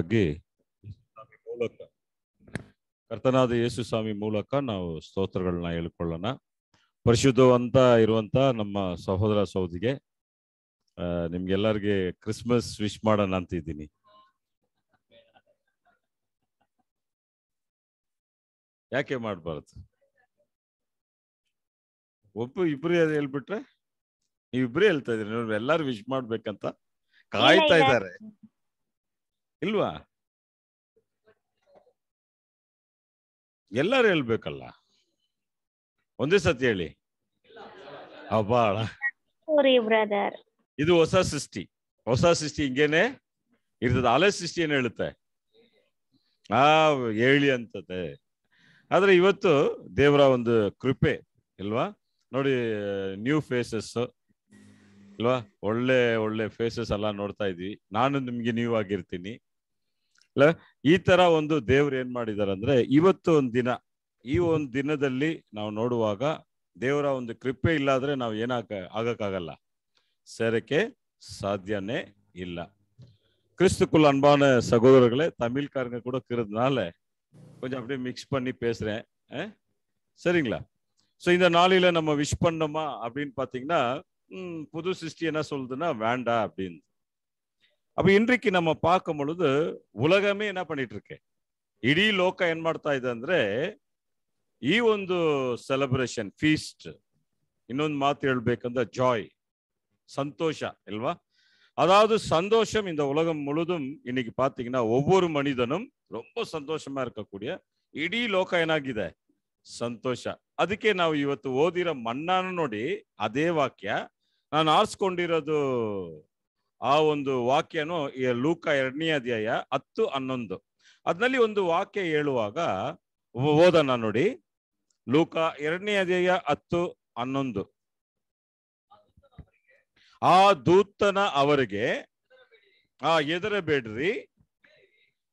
ತಗ್ಗಿ ಕರ್ತನಾದ ಯೇಸು ಸ್ವಾಮಿ ಮೂಲಕ ನಾವು ಸ್ತೋತ್ರಗಳನ್ನ ಹೇಳ್ಕೊಳ್ಳೋಣ ಪರಿಶುದ್ಧವಂತ ಇರುವಂತ ನಮ್ಮ ಸಹೋದರ ಸಹೋದಿಗೆ ನಿಮ್ಗೆಲ್ಲರಿಗೆ ಕ್ರಿಸ್ಮಸ್ ವಿಶ್ ಮಾಡೋಣ ಅಂತ ಇದ್ದೀನಿ ಯಾಕೆ ಮಾಡ್ಬಾರದು ಒಬ್ಬ ಇಬ್ರು ಹೇಳ್ಬಿಟ್ರೆ ನೀವಿಬ್ರೇ ಹೇಳ್ತಾ ಇದ್ರಿ ಎಲ್ಲಾರು ವಿಶ್ ಮಾಡ್ಬೇಕಂತ ಕಾಯ್ತಾ ಇದ್ದಾರೆ ಇಲ್ವಾ ಎಲ್ಲರೂ ಹೇಳ್ಬೇಕಲ್ಲ ಒಂದೇ ಸತಿ ಹೇಳಿ ಅಬಾಳ ಇದು ಹೊಸ ಸೃಷ್ಟಿ ಹೊಸ ಸೃಷ್ಟಿ ಹಿಂಗೇನೆ ಇರ್ತದೆ ಹಳೆ ಸೃಷ್ಟಿ ಏನು ಹೇಳುತ್ತೆ ಆ ಹೇಳಿ ಅಂತತೆ ಆದ್ರೆ ಇವತ್ತು ದೇವರ ಒಂದು ಕೃಪೆ ಇಲ್ವಾ ನೋಡಿ ನ್ಯೂ ಫೇಸಸ್ ಇಲ್ವಾ ಒಳ್ಳೆ ಒಳ್ಳೆ ಫೇಸಸ್ ಎಲ್ಲ ನೋಡ್ತಾ ಇದ್ವಿ ನಾನು ನಿಮ್ಗೆ ನ್ಯೂ ಆಗಿರ್ತೀನಿ ಅಲ್ಲ ಈ ತರ ಒಂದು ದೇವ್ರು ಏನ್ ಮಾಡಿದ್ದಾರೆ ಅಂದ್ರೆ ಇವತ್ತು ಒಂದು ದಿನ ಈ ಒಂದು ದಿನದಲ್ಲಿ ನಾವು ನೋಡುವಾಗ ದೇವರ ಒಂದು ಕೃಪೆ ಇಲ್ಲಾದ್ರೆ ನಾವು ಏನಾಗ ಆಗಕ್ಕಾಗಲ್ಲ ಸೇರಕ್ಕೆ ಸಾಧ್ಯನೇ ಇಲ್ಲ கிறிஸ்து குல் அன்பான சகோதரர்களே தமிழ்காரங்க கூட இருக்கிறதுனால கொஞ்சம் அப்படியே மிக்ஸ் பண்ணி பேசுகிறேன் சரிங்களா ஸோ இந்த நாளில் நம்ம விஷ் பண்ணோமா அப்படின்னு பார்த்தீங்கன்னா புது சிருஷ்டி என்ன சொல்லுதுன்னா வேண்டா அப்படின்னு அப்ப ಇನ್றைಕಿ ನಮ್ಮ ಪಾಕ ಮೊಳದು ಉಲಗಮೇ ಏನ ಪಣಿಟ್ಟಿರ್ಕೆ ಇಡೀ ಲೋಕ ಏನ್ ಮಾಡ್ತಾ ಇದೆ ಅಂದ್ರೆ ಈ ಒಂದು ಸೆಲೆಬ್ರೇಷನ್ ಫೀಸ್ಟ್ ಇನ್ನೊಂದು ಮಾತು ಹೇಳ್ಬೇಕಂದ್ರೆ ಜಾಯ್ சந்தோஷ இல்லவா அதாவது சந்தோஷம் இந்த உலகம் முழுதும் இன்னைக்கு பார்த்தீங்கன்னா ஒவ்வொரு மனிதனும் ரொம்ப சந்தோஷமா இருக்கக்கூடிய ಇಡೀ ಲೋಕ ಏನಾಗಿದೆ ಸಂತೋಷ ಅದಕ್ಕೆ ನಾವು ಇವತ್ತು ಓದಿರೋ ಮನ್ನಾ ನೋಡಿ ಅದೇ ವಾಕ್ಯ ನಾನು ಆರಿಸ್ಕೊಂಡಿರೋದು ಆ ಒಂದು ವಾಕ್ಯನು ಲೂಕ ಎರಡನೇ ಅಧ್ಯಾಯ ಹತ್ತು ಹನ್ನೊಂದು ಅದ್ನಲ್ಲಿ ಒಂದು ವಾಕ್ಯ ಹೇಳುವಾಗ ಓದನ ನೋಡಿ ಲೂಕ ಎರಡನೇ ಅಧ್ಯಾಯ ಹತ್ತು ಹನ್ನೊಂದು ಆ ದೂತನ ಅವರಿಗೆ ಆ ಎದರಬೇಡ್ರಿ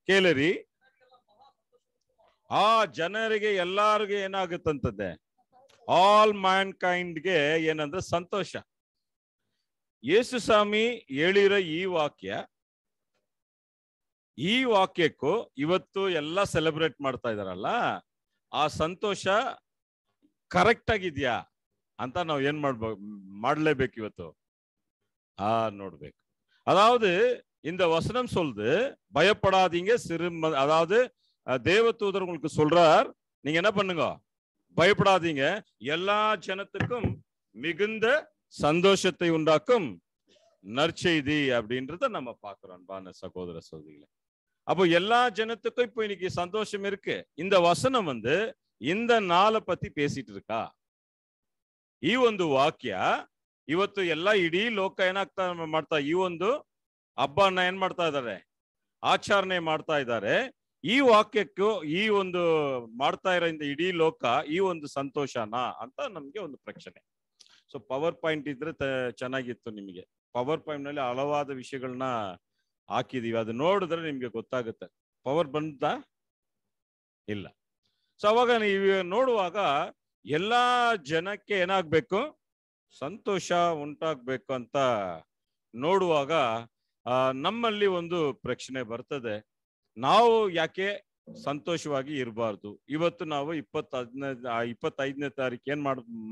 ಕೇಳರಿ ಆ ಜನರಿಗೆ ಎಲ್ಲಾರಿಗೆ ಏನಾಗುತ್ತಂತದ್ದೆ ಆಲ್ ಮ್ಯಾನ್ ಕೈಂಡ್ಗೆ ಏನಂದ್ರೆ ಸಂತೋಷ ஏசு சாமி ಈ ஈ வாக்கிய ஈ ಇವತ್ತು இவத்து எல்லா ಮಾಡ್ತಾ ಇದಾರಲ್ಲ ಆ ஆ சந்தோஷ ಆಗಿದ್ಯಾ ಅಂತ ನಾವು ಏನ್ ಮಾಡ್ಬೇಕು ಮಾಡಲೇಬೇಕು ಇವತ್ತು ஆ நோட்பேக் அதாவது இந்த வசனம் சொல்லுது பயப்படாதீங்க சிறு அதாவது தேவ தூதர் உங்களுக்கு சொல்றார் நீங்க என்ன பண்ணுங்க பயப்படாதீங்க எல்லா ஜனத்துக்கும் மிகுந்த சந்தோஷத்தை உண்டாக்கும் நற்செய்தி அப்படின்றத நம்ம பார்க்கிறோம் அன்பான சகோதர சோதிகளை அப்போ எல்லா ஜனத்துக்கும் இப்போ இன்னைக்கு சந்தோஷம் இருக்கு இந்த வசனம் வந்து இந்த நாளை பத்தி பேசிட்டு இருக்கா ಈ ಒಂದು ವಾಕ್ಯ ಇವತ್ತು ಎಲ್ಲ ಇಡೀ ಲೋಕ ಏನಾಗ್ತಾ ಮಾಡ್ತಾ ಈ ಒಂದು ಹಬ್ಬನ ಏನ್ ಮಾಡ್ತಾ ಇದ್ದಾರೆ ಆಚರಣೆ ಮಾಡ್ತಾ ಇದ್ದಾರೆ ಈ ವಾಕ್ಯಕ್ಕೂ ಈ ಒಂದು ಮಾಡ್ತಾ ಇರೋ ಇಡೀ ಲೋಕ ಈ ಒಂದು ಸಂತೋಷನ ಅಂತ ನಮ್ಗೆ ಒಂದು ಪ್ರಶ್ನೆ ಸೊ ಪವರ್ ಪಾಯಿಂಟ್ ಇದ್ರೆ ಚೆನ್ನಾಗಿತ್ತು ನಿಮಗೆ ಪವರ್ ಪಾಯಿಂಟ್ ನಲ್ಲಿ ಹಲವಾದ ವಿಷಯಗಳನ್ನ ಹಾಕಿದೀವಿ ಅದು ನೋಡಿದ್ರೆ ನಿಮ್ಗೆ ಗೊತ್ತಾಗುತ್ತೆ ಪವರ್ ಬಂತ ಇಲ್ಲ ಸೊ ಅವಾಗ ನೀವು ನೋಡುವಾಗ ಎಲ್ಲಾ ಜನಕ್ಕೆ ಏನಾಗ್ಬೇಕು ಸಂತೋಷ ಉಂಟಾಗ್ಬೇಕು ಅಂತ ನೋಡುವಾಗ ನಮ್ಮಲ್ಲಿ ಒಂದು ಪ್ರಶ್ನೆ ಬರ್ತದೆ ನಾವು ಯಾಕೆ ಸಂತೋಷವಾಗಿ ಇರಬಾರ್ದು ಇವತ್ತು ನಾವು ಇಪ್ಪತ್ತ ಹದಿನೈದು ಇಪ್ಪತ್ತೈದನೇ ತಾರೀಕು ಏನ್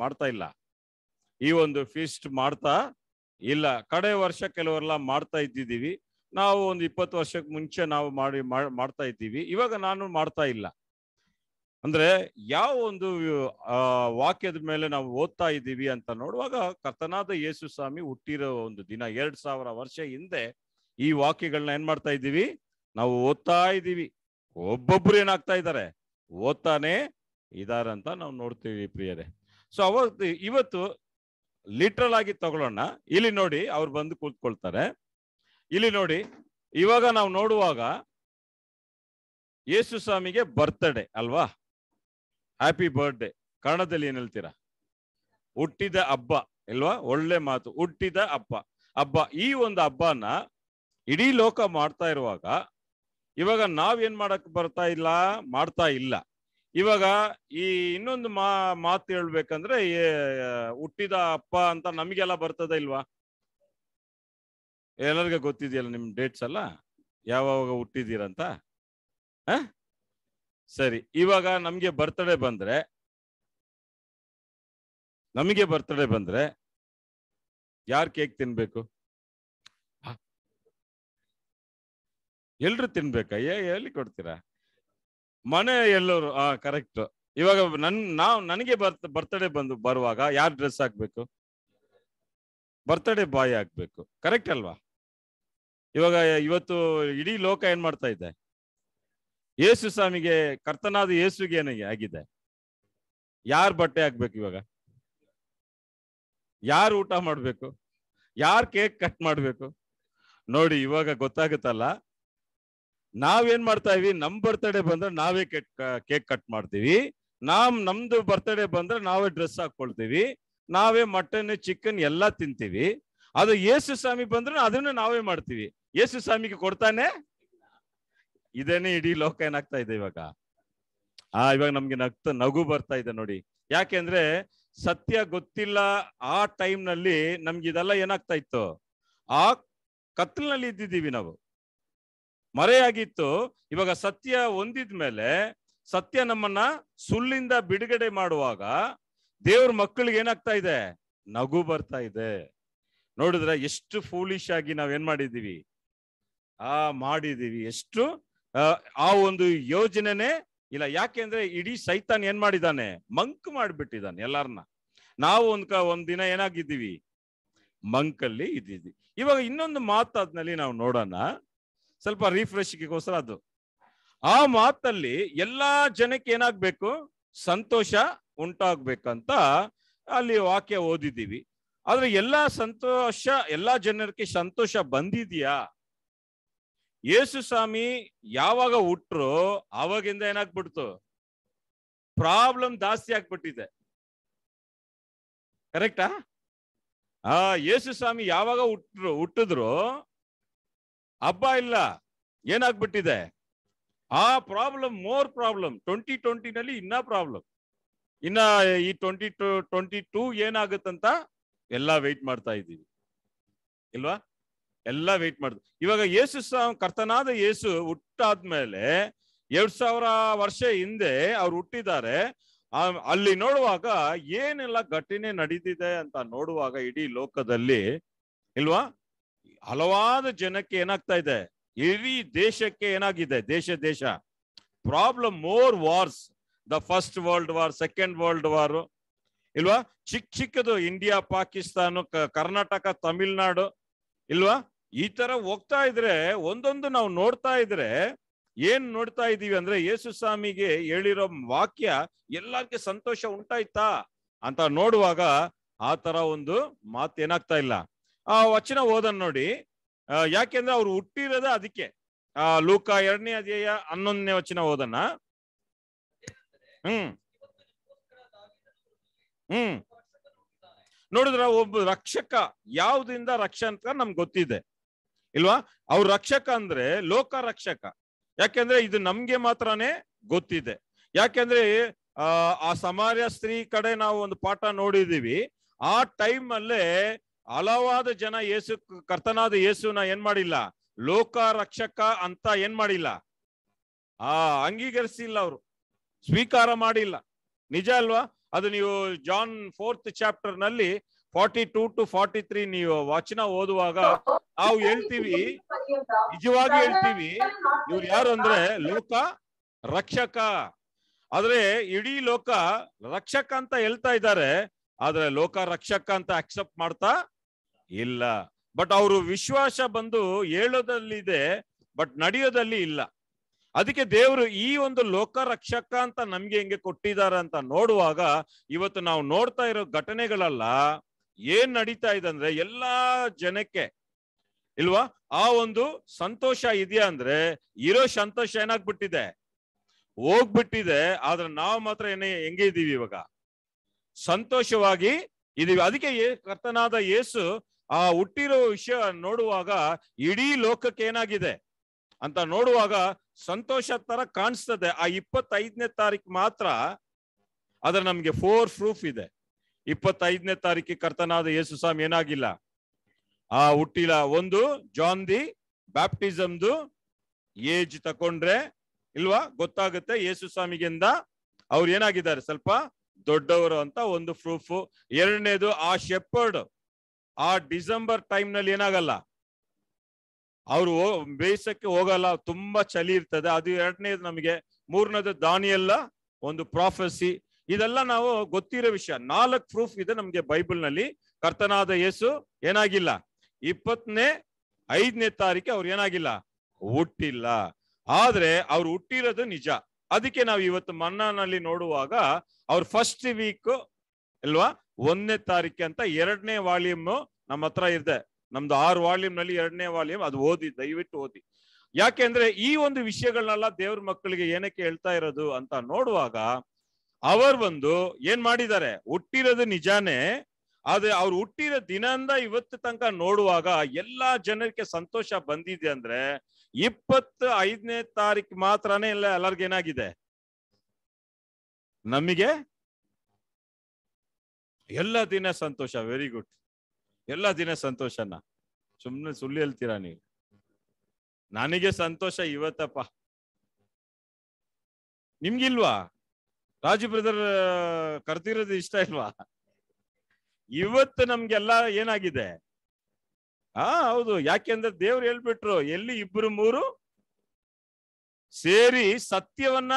ಮಾಡ್ತಾ ಇಲ್ಲ ಈ ಒಂದು ಫೀಸ್ಟ್ ಮಾಡ್ತಾ ಇಲ್ಲ ಕಡೆ ವರ್ಷ ಕೆಲವರೆಲ್ಲ ಮಾಡ್ತಾ ಇದ್ದಿದ್ದೀವಿ ನಾವು ಒಂದು ಇಪ್ಪತ್ತು ವರ್ಷಕ್ಕೆ ಮುಂಚೆ ನಾವು ಮಾಡಿ ಮಾಡ್ತಾ ಇದ್ದೀವಿ ಇವಾಗ ನಾನು ಮಾಡ್ತಾ ಇಲ್ಲ ಅಂದ್ರೆ ಯಾವ ಒಂದು ವಾಕ್ಯದ ಮೇಲೆ ನಾವು ಓದ್ತಾ ಇದ್ದೀವಿ ಅಂತ ನೋಡುವಾಗ ಕರ್ತನಾದ ಯೇಸು ಸ್ವಾಮಿ ಹುಟ್ಟಿರೋ ಒಂದು ದಿನ ಎರಡ್ ಸಾವಿರ ವರ್ಷ ಹಿಂದೆ ಈ ವಾಕ್ಯಗಳನ್ನ ಏನ್ ಮಾಡ್ತಾ ಇದ್ದೀವಿ ನಾವು ಓದ್ತಾ ಇದ್ದೀವಿ ಒಬ್ಬೊಬ್ರು ಏನಾಗ್ತಾ ಇದ್ದಾರೆ ಓದ್ತಾನೆ ಇದಾರಂತ ನಾವು ನೋಡ್ತೀವಿ ಪ್ರಿಯರೇ ಸೊ ಅವತ್ತು ಇವತ್ತು ಲಿಟ್ರಲ್ ಆಗಿ ತಗೊಳ್ಳೋಣ ಇಲ್ಲಿ ನೋಡಿ ಅವ್ರು ಬಂದು ಕೂತ್ಕೊಳ್ತಾರೆ ಇಲ್ಲಿ ನೋಡಿ ಇವಾಗ ನಾವು ನೋಡುವಾಗ ಯೇಸು ಸ್ವಾಮಿಗೆ ಬರ್ತ್ಡೇ ಅಲ್ವಾ ಹ್ಯಾಪಿ ಬರ್ತ್ಡೇ ಕನ್ನಡದಲ್ಲಿ ಏನ್ ಹೇಳ್ತೀರಾ ಹುಟ್ಟಿದ ಹಬ್ಬ ಇಲ್ವಾ ಒಳ್ಳೆ ಮಾತು ಹುಟ್ಟಿದ ಹಬ್ಬ ಹಬ್ಬ ಈ ಒಂದು ಹಬ್ಬನ ಇಡೀ ಲೋಕ ಮಾಡ್ತಾ ಇರುವಾಗ ಇವಾಗ ನಾವ್ ಏನ್ ಮಾಡಕ್ ಬರ್ತಾ ಇಲ್ಲ ಮಾಡ್ತಾ ಇಲ್ಲ ಇವಾಗ ಈ ಇನ್ನೊಂದು ಮಾ ಮಾತು ಹೇಳ್ಬೇಕಂದ್ರೆ ಹುಟ್ಟಿದ ಅಪ್ಪ ಅಂತ ನಮಗೆಲ್ಲ ಬರ್ತದ ಇಲ್ವಾ ಎಲ್ಲರಿಗೂ ಗೊತ್ತಿದೆಯಲ್ಲ ನಿಮ್ ಡೇಟ್ಸ್ ಎಲ್ಲ ಯಾವಾಗ ಹುಟ್ಟಿದೀರಂತ ಸರಿ ಇವಾಗ ನಮಗೆ ಬರ್ತಡೇ ಬಂದ್ರೆ ನಮಗೆ ಬರ್ತಡೇ ಬಂದ್ರೆ ಯಾರು ಕೇಕ್ ತಿನ್ಬೇಕು ಎಲ್ರು ತಿನ್ಬೇಕಯ್ಯ ಹೇಳಿ ಕೊಡ್ತೀರಾ ಮನೆ ಎಲ್ಲರೂ ಹಾ ಕರೆಕ್ಟ್ ಇವಾಗ ನನ್ ನಾವ್ ನನಗೆ ಬರ್ತ್ ಬರ್ತ್ಡೇ ಬಂದು ಬರುವಾಗ ಯಾರ್ ಡ್ರೆಸ್ ಹಾಕ್ಬೇಕು ಬರ್ತ್ಡೇ ಬಾಯ್ ಹಾಕ್ಬೇಕು ಕರೆಕ್ಟ್ ಅಲ್ವಾ ಇವಾಗ ಇವತ್ತು ಇಡೀ ಲೋಕ ಏನ್ ಮಾಡ್ತಾ ಇದೆ ಯೇಸು ಸ್ವಾಮಿಗೆ ಕರ್ತನಾದ ಯೇಸುಗೆ ಏನಿಗೆ ಆಗಿದೆ ಯಾರ್ ಬಟ್ಟೆ ಹಾಕ್ಬೇಕು ಇವಾಗ ಯಾರು ಊಟ ಮಾಡ್ಬೇಕು ಯಾರ್ ಕೇಕ್ ಕಟ್ ಮಾಡ್ಬೇಕು ನೋಡಿ ಇವಾಗ ಗೊತ್ತಾಗುತ್ತಲ್ಲ ನಾವೇನ್ ಮಾಡ್ತಾ ಇದೀವಿ ನಮ್ ಬರ್ತ್ಡೇ ಬಂದ್ರೆ ನಾವೇ ಕೇಕ್ ಕೇಕ್ ಕಟ್ ಮಾಡ್ತೀವಿ ನಾವ್ ನಮ್ದು ಬರ್ತ್ಡೇ ಬಂದ್ರೆ ನಾವೇ ಡ್ರೆಸ್ ಹಾಕೊಳ್ತೀವಿ ನಾವೇ ಮಟನ್ ಚಿಕನ್ ಎಲ್ಲಾ ತಿಂತೀವಿ ಅದು ಯೇಸು ಸ್ವಾಮಿ ಬಂದ್ರೆ ಅದನ್ನ ನಾವೇ ಮಾಡ್ತೀವಿ ಯೇಸು ಸ್ವಾಮಿಗೆ ಕೊಡ್ತಾನೆ ಇದೇನೆ ಇಡೀ ಲೋಕ ಏನಾಗ್ತಾ ಇದೆ ಇವಾಗ ಆ ಇವಾಗ ನಮ್ಗೆ ನಗ್ತ ನಗು ಬರ್ತಾ ಇದೆ ನೋಡಿ ಯಾಕೆಂದ್ರೆ ಸತ್ಯ ಗೊತ್ತಿಲ್ಲ ಆ ಟೈಮ್ ನಲ್ಲಿ ನಮ್ಗೆ ಇದೆಲ್ಲ ಏನಾಗ್ತಾ ಇತ್ತು ಆ ಕತ್ಲಿನಲ್ಲಿ ಇದ್ದಿದ್ದೀವಿ ನಾವು ಮರೆಯಾಗಿತ್ತು ಇವಾಗ ಸತ್ಯ ಹೊಂದಿದ್ಮೇಲೆ ಸತ್ಯ ನಮ್ಮನ್ನ ಸುಳ್ಳಿಂದ ಬಿಡುಗಡೆ ಮಾಡುವಾಗ ದೇವ್ರ ಮಕ್ಕಳಿಗೆ ಏನಾಗ್ತಾ ಇದೆ ನಗು ಬರ್ತಾ ಇದೆ ನೋಡಿದ್ರೆ ಎಷ್ಟು ಫೂಲಿಶ್ ಆಗಿ ಏನ್ ಮಾಡಿದೀವಿ ಆ ಮಾಡಿದೀವಿ ಎಷ್ಟು ಆ ಒಂದು ಯೋಜನೆನೆ ಇಲ್ಲ ಯಾಕೆಂದ್ರೆ ಇಡೀ ಸೈತಾನ್ ಏನ್ ಮಾಡಿದಾನೆ ಮಂಕ್ ಮಾಡಿಬಿಟ್ಟಿದ್ದಾನೆ ಎಲ್ಲಾರನ್ನ ನಾವು ಒಂದ್ ಕ ಒಂದಿನ ಏನಾಗಿದ್ದೀವಿ ಮಂಕಲ್ಲಿ ಇದ್ದಿದ್ವಿ ಇವಾಗ ಇನ್ನೊಂದು ಮಾತಾದ್ನಲ್ಲಿ ನಾವು ನೋಡೋಣ ಸ್ವಲ್ಪ ರಿಫ್ರೆಶ್ಗೋಸ್ಕರ ಅದು ಆ ಮಾತಲ್ಲಿ ಎಲ್ಲಾ ಜನಕ್ಕೆ ಏನಾಗ್ಬೇಕು ಸಂತೋಷ ಉಂಟಾಗ್ಬೇಕಂತ ಅಲ್ಲಿ ವಾಕ್ಯ ಓದಿದ್ದೀವಿ ಆದ್ರೆ ಎಲ್ಲಾ ಸಂತೋಷ ಎಲ್ಲಾ ಜನರಿಗೆ ಸಂತೋಷ ಬಂದಿದ್ಯಾ ಯೇಸು ಸ್ವಾಮಿ ಯಾವಾಗ ಹುಟ್ರು ಅವಾಗಿಂದ ಏನಾಗ್ಬಿಡ್ತು ಪ್ರಾಬ್ಲಮ್ ಜಾಸ್ತಿ ಆಗ್ಬಿಟ್ಟಿದೆ ಕರೆಕ್ಟಾ ಆ ಯೇಸು ಸ್ವಾಮಿ ಯಾವಾಗ ಹುಟ್ರು ಹುಟ್ಟಿದ್ರು ಹಬ್ಬ ಇಲ್ಲ ಏನಾಗ್ಬಿಟ್ಟಿದೆ ಆ ಪ್ರಾಬ್ಲಮ್ ಮೋರ್ ಪ್ರಾಬ್ಲಮ್ ಟ್ವೆಂಟಿ ಟ್ವೆಂಟಿನಲ್ಲಿ ಇನ್ನ ಪ್ರಾಬ್ಲಮ್ ಇನ್ನ ಈ ಟ್ವೆಂಟಿ ಟು ಟ್ವೆಂಟಿ ಟೂ ಏನಾಗುತ್ತಂತ ಎಲ್ಲ ವೆಯ್ಟ್ ಮಾಡ್ತಾ ಇದ್ದೀವಿ ಇಲ್ವಾ ಎಲ್ಲ ವೆಯ್ಟ್ ಮಾಡ್ದು ಇವಾಗ ಯೇಸು ಕರ್ತನಾದ ಯೇಸು ಹುಟ್ಟಾದ್ಮೇಲೆ ಎರಡ್ ಸಾವಿರ ವರ್ಷ ಹಿಂದೆ ಅವ್ರು ಹುಟ್ಟಿದ್ದಾರೆ ಅಲ್ಲಿ ನೋಡುವಾಗ ಏನೆಲ್ಲ ಘಟನೆ ನಡೀತಿದೆ ಅಂತ ನೋಡುವಾಗ ಇಡೀ ಲೋಕದಲ್ಲಿ ಇಲ್ವಾ ಹಲವಾರು ಜನಕ್ಕೆ ಏನಾಗ್ತಾ ಇದೆ ಇಡೀ ದೇಶಕ್ಕೆ ಏನಾಗಿದೆ ದೇಶ ದೇಶ problem more wars the first world war second world war ಇಲ್ವಾ ಚಿಕ್ಕ ಚಿಕ್ಕದು ಇಂಡಿಯಾ ಪಾಕಿಸ್ತಾನ ಕರ್ನಾಟಕ ತಮಿಳ್ನಾಡು ಇಲ್ವಾ ಈ ತರ ಹೋಗ್ತಾ ಇದ್ರೆ ಒಂದೊಂದು ನಾವು ನೋಡ್ತಾ ಇದ್ರೆ ಏನ್ ನೋಡ್ತಾ ಇದೀವಿ ಅಂದ್ರೆ ಯೇಸು ಸ್ವಾಮಿಗೆ ಹೇಳಿರೋ ವಾಕ್ಯ ಎಲ್ಲಾರ್ಗೆ ಸಂತೋಷ ಉಂಟಾಯ್ತಾ ಅಂತ ನೋಡುವಾಗ ಆ ತರ ಒಂದು ಏನಾಗ್ತಾ ಇಲ್ಲ ಆ ವಚನ ಓದನ್ ನೋಡಿ ಯಾಕೆಂದ್ರೆ ಅವ್ರು ಹುಟ್ಟಿರೋದ ಅದಕ್ಕೆ ಆ ಲೂಕ ಎರಡನೇ ಅಧ್ಯಾಯ ಹನ್ನೊಂದನೇ ವಚನ ಓದನ್ನ ಹ್ಮ್ ಹ್ಮ್ ನೋಡಿದ್ರ ಒಬ್ಬ ರಕ್ಷಕ ಯಾವ್ದಿಂದ ರಕ್ಷ ಅಂತ ನಮ್ಗೆ ಗೊತ್ತಿದೆ ಇಲ್ವಾ ಅವ್ರ ರಕ್ಷಕ ಅಂದ್ರೆ ಲೋಕ ರಕ್ಷಕ ಯಾಕೆಂದ್ರೆ ಇದು ನಮ್ಗೆ ಮಾತ್ರನೇ ಗೊತ್ತಿದೆ ಯಾಕೆಂದ್ರೆ ಆ ಸಮಾರ್ಯ ಸ್ತ್ರೀ ಕಡೆ ನಾವು ಒಂದು ಪಾಠ ನೋಡಿದೀವಿ ಆ ಟೈಮ್ ಅಲ್ಲೇ ಹಲವಾದ ಜನ ಯೇಸು ಕರ್ತನಾದ ಯೇಸುನ ಏನ್ ಮಾಡಿಲ್ಲ ಲೋಕ ರಕ್ಷಕ ಅಂತ ಏನ್ ಮಾಡಿಲ್ಲ ಆ ಅಂಗೀಕರಿಸಿಲ್ಲ ಅವರು ಸ್ವೀಕಾರ ಮಾಡಿಲ್ಲ ನಿಜ ಅಲ್ವಾ ಅದು ನೀವು ಜಾನ್ ಫೋರ್ತ್ ಚಾಪ್ಟರ್ ನಲ್ಲಿ forty two to forty three ನೀವು ವಾಚನ ಓದುವಾಗ ನಾವು ಹೇಳ್ತೀವಿ ನಿಜವಾಗಿ ಹೇಳ್ತೀವಿ ಇವ್ರು ಯಾರು ಅಂದ್ರೆ ಲೋಕ ರಕ್ಷಕ ಆದ್ರೆ ಇಡೀ ಲೋಕ ರಕ್ಷಕ ಅಂತ ಹೇಳ್ತಾ ಇದ್ದಾರೆ ಆದ್ರೆ ಲೋಕ ರಕ್ಷಕ ಅಂತ ಅಕ್ಸೆಪ್ಟ್ ಮಾಡ್ತಾ ಇಲ್ಲ ಬಟ್ ಅವರು ವಿಶ್ವಾಸ ಬಂದು ಹೇಳೋದಲ್ಲಿದೆ ಬಟ್ ನಡೆಯೋದಲ್ಲಿ ಇಲ್ಲ ಅದಕ್ಕೆ ದೇವರು ಈ ಒಂದು ಲೋಕ ರಕ್ಷಕ ಅಂತ ನಮ್ಗೆ ಹೆಂಗೆ ಕೊಟ್ಟಿದ್ದಾರೆ ಅಂತ ನೋಡುವಾಗ ಇವತ್ತು ನಾವು ನೋಡ್ತಾ ಇರೋ ಘಟನೆಗಳೆಲ್ಲ ಏನ್ ನಡೀತಾ ಇದೆ ಅಂದ್ರೆ ಎಲ್ಲಾ ಜನಕ್ಕೆ ಇಲ್ವಾ ಆ ಒಂದು ಸಂತೋಷ ಇದೆಯಾ ಅಂದ್ರೆ ಇರೋ ಸಂತೋಷ ಏನಾಗ್ಬಿಟ್ಟಿದೆ ಹೋಗ್ಬಿಟ್ಟಿದೆ ಆದ್ರೆ ನಾವು ಮಾತ್ರ ಏನೇ ಹೆಂಗೆ ಇದೀವಿ ಇವಾಗ ಸಂತೋಷವಾಗಿ ಇದೀವಿ ಅದಕ್ಕೆ ಕರ್ತನಾದ ಯೇಸು ಆ ಹುಟ್ಟಿರೋ ವಿಷಯ ನೋಡುವಾಗ ಇಡೀ ಲೋಕಕ್ಕೆ ಏನಾಗಿದೆ ಅಂತ ನೋಡುವಾಗ ಸಂತೋಷ ತರ ಕಾಣಿಸ್ತದೆ ಆ ಇಪ್ಪತ್ತೈದನೇ ತಾರೀಕು ಮಾತ್ರ ಅದರ ನಮ್ಗೆ ಫೋರ್ ಪ್ರೂಫ್ ಇದೆ ಇಪ್ಪತ್ತೈದನೇ ತಾರೀಕಿಗೆ ಕರ್ತನಾದ ಯೇಸು ಸ್ವಾಮಿ ಏನಾಗಿಲ್ಲ ಆ ಹುಟ್ಟಿಲ್ಲ ಒಂದು ಜಾನ್ ದಿ ಬ್ಯಾಪ್ಟಿಸಮ್ದು ಏಜ್ ತಕೊಂಡ್ರೆ ಇಲ್ವಾ ಗೊತ್ತಾಗುತ್ತೆ ಯೇಸು ಸ್ವಾಮಿಗಿಂದ ಅವ್ರು ಏನಾಗಿದ್ದಾರೆ ಸ್ವಲ್ಪ ದೊಡ್ಡವರು ಅಂತ ಒಂದು ಪ್ರೂಫ್ ಎರಡನೇದು ಆ ಶೆಪರ್ಡ್ ಆ ಡಿಸೆಂಬರ್ ಟೈಮ್ ನಲ್ಲಿ ಏನಾಗಲ್ಲ ಅವರು ಬೇಸಕ್ಕೆ ಹೋಗಲ್ಲ ತುಂಬಾ ಚಳಿ ಇರ್ತದೆ ಅದು ಎರಡನೇದು ನಮಗೆ ಮೂರನೇದು ದಾನಿಯೆಲ್ಲ ಒಂದು ಪ್ರಾಫೆಸಿ ಇದೆಲ್ಲ ನಾವು ಗೊತ್ತಿರೋ ವಿಷಯ ನಾಲ್ಕು ಪ್ರೂಫ್ ಇದೆ ನಮ್ಗೆ ಬೈಬಲ್ ನಲ್ಲಿ ಕರ್ತನಾದ ಯೇಸು ಏನಾಗಿಲ್ಲ ಇಪ್ಪತ್ತನೇ ಐದನೇ ತಾರೀಕು ಅವ್ರು ಏನಾಗಿಲ್ಲ ಹುಟ್ಟಿಲ್ಲ ಆದ್ರೆ ಅವ್ರು ಹುಟ್ಟಿರೋದು ನಿಜ ಅದಕ್ಕೆ ನಾವು ಇವತ್ತು ಮನ್ನಾನಲ್ಲಿ ನೋಡುವಾಗ ಅವ್ರ ಫಸ್ಟ್ ವೀಕ್ ಅಲ್ವಾ ಒಂದನೇ ತಾರೀಕು ಅಂತ ಎರಡನೇ ವಾಲ್ಯೂಮ್ ನಮ್ಮ ಹತ್ರ ಇದೆ ನಮ್ದು ಆರು ವಾಲ್ಯೂಮ್ ನಲ್ಲಿ ಎರಡನೇ ವಾಲ್ಯೂಮ್ ಅದು ಓದಿ ದಯವಿಟ್ಟು ಓದಿ ಯಾಕೆಂದ್ರೆ ಈ ಒಂದು ವಿಷಯಗಳನ್ನೆಲ್ಲ ದೇವ್ರ ಮಕ್ಕಳಿಗೆ ಏನಕ್ಕೆ ಹೇಳ್ತಾ ಇರೋದು ಅಂತ ನೋಡುವಾಗ ಅವರ್ ಬಂದು ಏನ್ ಮಾಡಿದ್ದಾರೆ ಹುಟ್ಟಿರೋದು ನಿಜಾನೇ ಆದ್ರೆ ಅವ್ರು ಹುಟ್ಟಿರೋ ದಿನದಿಂದ ಇವತ್ತು ತನಕ ನೋಡುವಾಗ ಎಲ್ಲಾ ಜನರಿಗೆ ಸಂತೋಷ ಬಂದಿದೆ ಅಂದ್ರೆ ಇಪ್ಪತ್ತ ಐದನೇ ತಾರೀಕು ಮಾತ್ರನೇ ಎಲ್ಲ ಎಲ್ಲರಿಗೇನಾಗಿದೆ ನಮಗೆ ಎಲ್ಲ ದಿನ ಸಂತೋಷ ವೆರಿ ಗುಡ್ ಎಲ್ಲ ದಿನ ಸಂತೋಷನ ಸುಮ್ಮನೆ ಸುಳ್ಳಿ ಹೇಳ್ತೀರಾ ನೀವು ನನಗೆ ಸಂತೋಷ ಇವತ್ತಪ್ಪ ನಿಮ್ಗಿಲ್ವಾ ರಾಜು ಬ್ರದರ್ ಕರ್ತಿರೋದು ಇಷ್ಟ ಇಲ್ವಾ ಇವತ್ತು ನಮ್ಗೆಲ್ಲ ಏನಾಗಿದೆ ಹಾ ಹೌದು ಯಾಕೆಂದ್ರೆ ದೇವ್ರು ಹೇಳ್ಬಿಟ್ರು ಎಲ್ಲಿ ಇಬ್ರು ಮೂರು ಸೇರಿ ಸತ್ಯವನ್ನ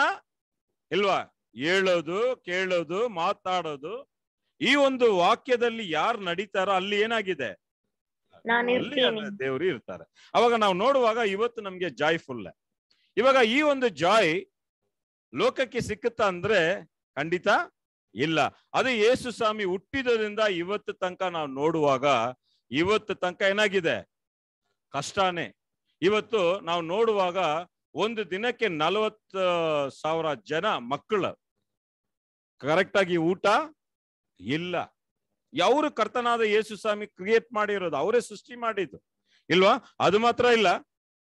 ಇಲ್ವಾ ಹೇಳೋದು ಕೇಳೋದು ಮಾತಾಡೋದು ಈ ಒಂದು ವಾಕ್ಯದಲ್ಲಿ ಯಾರು ನಡೀತಾರೋ ಅಲ್ಲಿ ಏನಾಗಿದೆ ದೇವರು ಇರ್ತಾರೆ ಅವಾಗ ನಾವು ನೋಡುವಾಗ ಇವತ್ತು ನಮ್ಗೆ ಜಾಯ್ ಫುಲ್ ಇವಾಗ ಈ ಒಂದು ಜಾಯ್ ಲೋಕಕ್ಕೆ ಸಿಕ್ಕುತ್ತಾ ಅಂದ್ರೆ ಖಂಡಿತ ಇಲ್ಲ ಅದು ಯೇಸು ಸ್ವಾಮಿ ಹುಟ್ಟಿದ್ರಿಂದ ಇವತ್ತು ತನಕ ನಾವು ನೋಡುವಾಗ ಇವತ್ತು ತನಕ ಏನಾಗಿದೆ ಕಷ್ಟನೇ ಇವತ್ತು ನಾವು ನೋಡುವಾಗ ಒಂದು ದಿನಕ್ಕೆ ನಲವತ್ತು ಸಾವಿರ ಜನ ಮಕ್ಕಳು ಕರೆಕ್ಟಾಗಿ ಊಟ ಇಲ್ಲ ಅವರು ಕರ್ತನಾದ ಯೇಸು ಸ್ವಾಮಿ ಕ್ರಿಯೇಟ್ ಮಾಡಿರೋದು ಅವರೇ ಸೃಷ್ಟಿ ಮಾಡಿದ್ದು ಇಲ್ವಾ ಅದು ಮಾತ್ರ ಇಲ್ಲ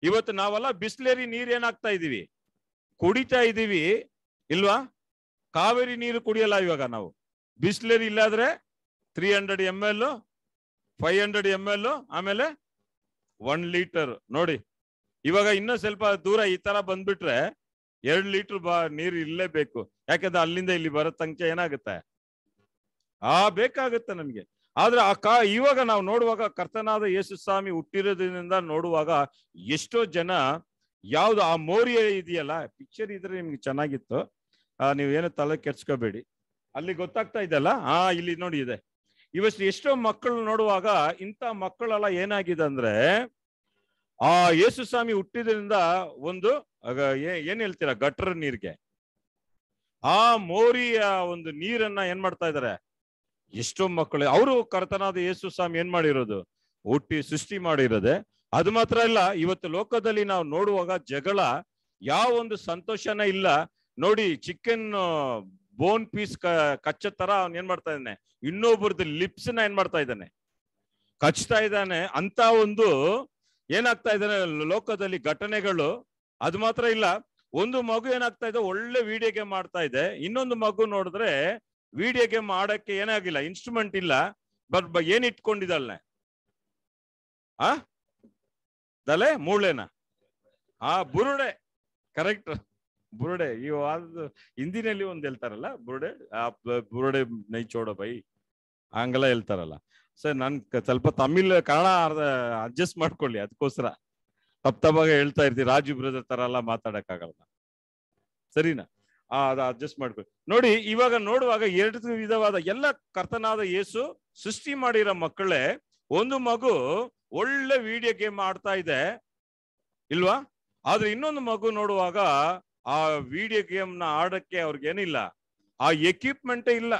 ಇವತ್ತು ನಾವೆಲ್ಲ ಬಿಸ್ಲೇರಿ ನೀರ್ ಏನಾಗ್ತಾ ಇದೀವಿ ಕುಡಿತಾ ಇದೀವಿ ಇಲ್ವಾ ಕಾವೇರಿ ನೀರು ಕುಡಿಯಲ್ಲ ಇವಾಗ ನಾವು ಬಿಸ್ಲೇರಿ ಇಲ್ಲಾದ್ರೆ three hundred M L five hundred M L ಆಮೇಲೆ ಒನ್ ಲೀಟರ್ ನೋಡಿ ಇವಾಗ ಇನ್ನೂ ಸ್ವಲ್ಪ ದೂರ ಈ ತರ ಬಂದ್ಬಿಟ್ರೆ ಎರಡು ಲೀಟರ್ ಬಾ ನೀರು ಇಲ್ಲೇಬೇಕು ಯಾಕಂದ್ರೆ ಅಲ್ಲಿಂದ ಇಲ್ಲಿ ಬರೋ ತನಕ ಏನಾಗುತ್ತೆ ಆ ಬೇಕಾಗುತ್ತೆ ನಮ್ಗೆ ಆದ್ರೆ ಆ ಕಾ ಇವಾಗ ನಾವು ನೋಡುವಾಗ ಕರ್ತನಾದ ಯೇಸು ಸ್ವಾಮಿ ಹುಟ್ಟಿರೋದ್ರಿಂದ ನೋಡುವಾಗ ಎಷ್ಟೋ ಜನ ಯಾವ್ದು ಆ ಮೌರ್ಯ ಇದೆಯಲ್ಲ ಪಿಕ್ಚರ್ ಇದ್ರೆ ನಿಮ್ಗೆ ಚೆನ್ನಾಗಿತ್ತು ಏನೋ ತಲೆ ಕೆಡ್ಸ್ಕೋಬೇಡಿ ಅಲ್ಲಿ ಗೊತ್ತಾಗ್ತಾ ಇದೆಯಲ್ಲ ಆ ಇಲ್ಲಿ ನೋಡಿ ಇದೆ ಇವಷ್ಟು ಎಷ್ಟೋ ಮಕ್ಕಳು ನೋಡುವಾಗ ಇಂಥ ಮಕ್ಕಳೆಲ್ಲ ಏನಾಗಿದೆ ಅಂದ್ರೆ ಆ ಯೇಸು ಸ್ವಾಮಿ ಹುಟ್ಟಿದ್ರಿಂದ ಒಂದು ಏನ್ ಹೇಳ್ತೀರಾ ಗಟ್ರ ನೀರ್ಗೆ ಆ ಮೋರಿಯ ಒಂದು ನೀರನ್ನ ಏನ್ ಮಾಡ್ತಾ ಇದಾರೆ ಎಷ್ಟೋ ಮಕ್ಕಳು ಅವರು ಕರ್ತನಾದ ಯೇಸು ಸ್ವಾಮಿ ಏನ್ ಮಾಡಿರೋದು ಹುಟ್ಟಿ ಸೃಷ್ಟಿ ಮಾಡಿರೋದೆ ಅದು ಮಾತ್ರ ಇಲ್ಲ ಇವತ್ತು ಲೋಕದಲ್ಲಿ ನಾವು ನೋಡುವಾಗ ಜಗಳ ಯಾವ ಒಂದು ಸಂತೋಷನ ಇಲ್ಲ ನೋಡಿ ಚಿಕನ್ ಬೋನ್ ಪೀಸ್ ಕಚ್ಚ ತರ ಅವ್ನ ಏನ್ ಮಾಡ್ತಾ ಇದ್ದಾನೆ ಇನ್ನೊಬ್ಬರದ್ದು ಲಿಪ್ಸ್ ನ ಏನ್ ಮಾಡ್ತಾ ಇದ್ದಾನೆ ಕಚ್ತಾ ಇದ್ದಾನೆ ಅಂತ ಒಂದು ಏನಾಗ್ತಾ ಇದ್ದಾನೆ ಲೋಕದಲ್ಲಿ ಘಟನೆಗಳು ಅದು ಮಾತ್ರ ಇಲ್ಲ ಒಂದು ಮಗು ಏನಾಗ್ತಾ ಇದೆ ಒಳ್ಳೆ ವಿಡಿಯೋ ಗೇಮ್ ಮಾಡ್ತಾ ಇದೆ ಇನ್ನೊಂದು ಮಗು ನೋಡಿದ್ರೆ ವಿಡಿಯೋ ಗೇಮ್ ಆಡಕ್ಕೆ ಏನಾಗಿಲ್ಲ ಇನ್ಸ್ಟ್ರೂಮೆಂಟ್ ಇಲ್ಲ ಬಟ್ ಏನ್ ಇಟ್ಕೊಂಡಿದ್ದಾಳೆ ಆ ದಲೆ ಮೂಳೆನ ಆ ಬುರುಡೆ ಕರೆಕ್ಟ್ ಬುರುಡೆ ಇವು ಹಿಂದಿನಲ್ಲಿ ಒಂದ್ ಹೇಳ್ತಾರಲ್ಲ ಬುರುಡೆ ಆ ಬುರುಡೆ ನೈಚೋಡ ಬೈ ಹಂಗೆಲ್ಲ ಹೇಳ್ತಾರಲ್ಲ ಸರ್ ನನ್ ಸ್ವಲ್ಪ ತಮಿಳ್ ಕನ್ನಡ ಅಡ್ಜಸ್ಟ್ ಮಾಡ್ಕೊಳ್ಳಿ ಅದಕ್ಕೋಸ್ಕರ ತಪ್ಪ ತಪ್ಪಾಗ ಹೇಳ್ತಾ ಇರ್ತೀವಿ ರಾಜು ಬ್ರದರ್ ತರ ಎಲ್ಲ ಮಾತಾಡಕ್ಕಾಗಲ್ಲ ಸರಿನಾ ಅಡ್ಜಸ್ಟ್ ಮಾಡ್ಬೇಕು ನೋಡಿ ಇವಾಗ ನೋಡುವಾಗ ಎರಡು ವಿಧವಾದ ಎಲ್ಲ ಕರ್ತನಾದ ಯೇಸು ಸೃಷ್ಟಿ ಮಾಡಿರೋ ಮಕ್ಕಳೇ ಒಂದು ಮಗು ಒಳ್ಳೆ ವಿಡಿಯೋ ಗೇಮ್ ಆಡ್ತಾ ಇದೆ ಇಲ್ವಾ ಆದ್ರೆ ಇನ್ನೊಂದು ಮಗು ನೋಡುವಾಗ ಆ ವಿಡಿಯೋ ಗೇಮ್ ನ ಆಡಕ್ಕೆ ಅವ್ರಿಗೇನಿಲ್ಲ ಆ ಎಕ್ವಿಪ್ಮೆಂಟ್ ಇಲ್ಲ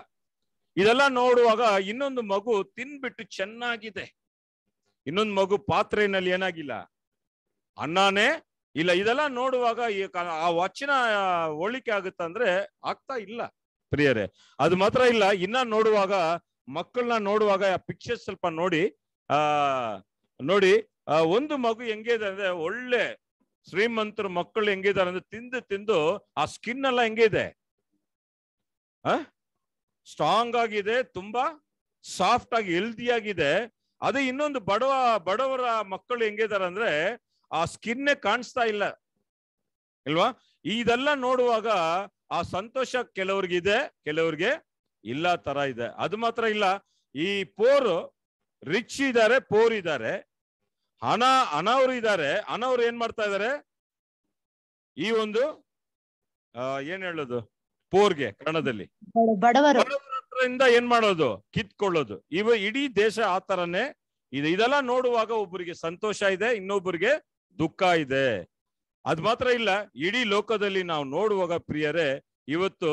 ಇದೆಲ್ಲ ನೋಡುವಾಗ ಇನ್ನೊಂದು ಮಗು ತಿನ್ಬಿಟ್ಟು ಚೆನ್ನಾಗಿದೆ ಇನ್ನೊಂದು ಮಗು ಪಾತ್ರೆನಲ್ಲಿ ಏನಾಗಿಲ್ಲ ಅನ್ನಾನೇ ಇಲ್ಲ ಇದೆಲ್ಲ ನೋಡುವಾಗ ಈ ಆ ವಚನ ಆಗುತ್ತೆ ಅಂದ್ರೆ ಆಗ್ತಾ ಇಲ್ಲ ಪ್ರಿಯರೇ ಅದು ಮಾತ್ರ ಇಲ್ಲ ಇನ್ನ ನೋಡುವಾಗ ಮಕ್ಕಳನ್ನ ನೋಡುವಾಗ ಆ ಪಿಕ್ಚರ್ ಸ್ವಲ್ಪ ನೋಡಿ ಆ ನೋಡಿ ಒಂದು ಮಗು ಹೆಂಗಿದೆ ಅಂದ್ರೆ ಒಳ್ಳೆ ಶ್ರೀಮಂತರ ಮಕ್ಕಳು ಹೆಂಗಿದ್ದಾರೆ ಅಂದ್ರೆ ತಿಂದು ತಿಂದು ಆ ಸ್ಕಿನ್ ಎಲ್ಲ ಹೆಂಗಿದೆ ಸ್ಟ್ರಾಂಗ್ ಆಗಿದೆ ತುಂಬಾ ಸಾಫ್ಟ್ ಆಗಿ ಹೆಲ್ದಿ ಆಗಿದೆ ಅದೇ ಇನ್ನೊಂದು ಬಡವ ಬಡವರ ಮಕ್ಕಳು ಹೆಂಗಿದ್ದಾರೆ ಅಂದ್ರೆ ಆ ಸ್ಕಿನ್ನೆ ಕಾಣಿಸ್ತಾ ಇಲ್ಲ ಇಲ್ವಾ ಇದೆಲ್ಲ ನೋಡುವಾಗ ಆ ಸಂತೋಷ ಕೆಲವ್ರಿಗಿದೆ ಕೆಲವ್ರಿಗೆ ಇಲ್ಲ ತರ ಇದೆ ಅದು ಮಾತ್ರ ಇಲ್ಲ ಈ ಪೋರ್ ರಿಚ್ ಇದ್ದಾರೆ ಪೋರ್ ಇದ್ದಾರೆ ಹಣ ಅನವ್ರು ಇದ್ದಾರೆ ಅನವ್ರು ಏನ್ ಮಾಡ್ತಾ ಇದ್ದಾರೆ ಈ ಒಂದು ಏನ್ ಹೇಳೋದು ಪೋರ್ಗೆ ಕನ್ನಡದಲ್ಲಿ ಬಡವರಿಂದ ಏನ್ ಮಾಡೋದು ಕಿತ್ಕೊಳ್ಳೋದು ಇವ ಇಡೀ ದೇಶ ಆ ತರನೇ ಇದೆ ಇದೆಲ್ಲ ನೋಡುವಾಗ ಒಬ್ಬರಿಗೆ ಸಂತೋಷ ಇದೆ ಇನ್ನೊಬ್ಬರಿಗೆ ದುಃಖ ಇದೆ ಅದ್ ಮಾತ್ರ ಇಲ್ಲ ಇಡೀ ಲೋಕದಲ್ಲಿ ನಾವು ನೋಡುವಾಗ ಪ್ರಿಯರೇ ಇವತ್ತು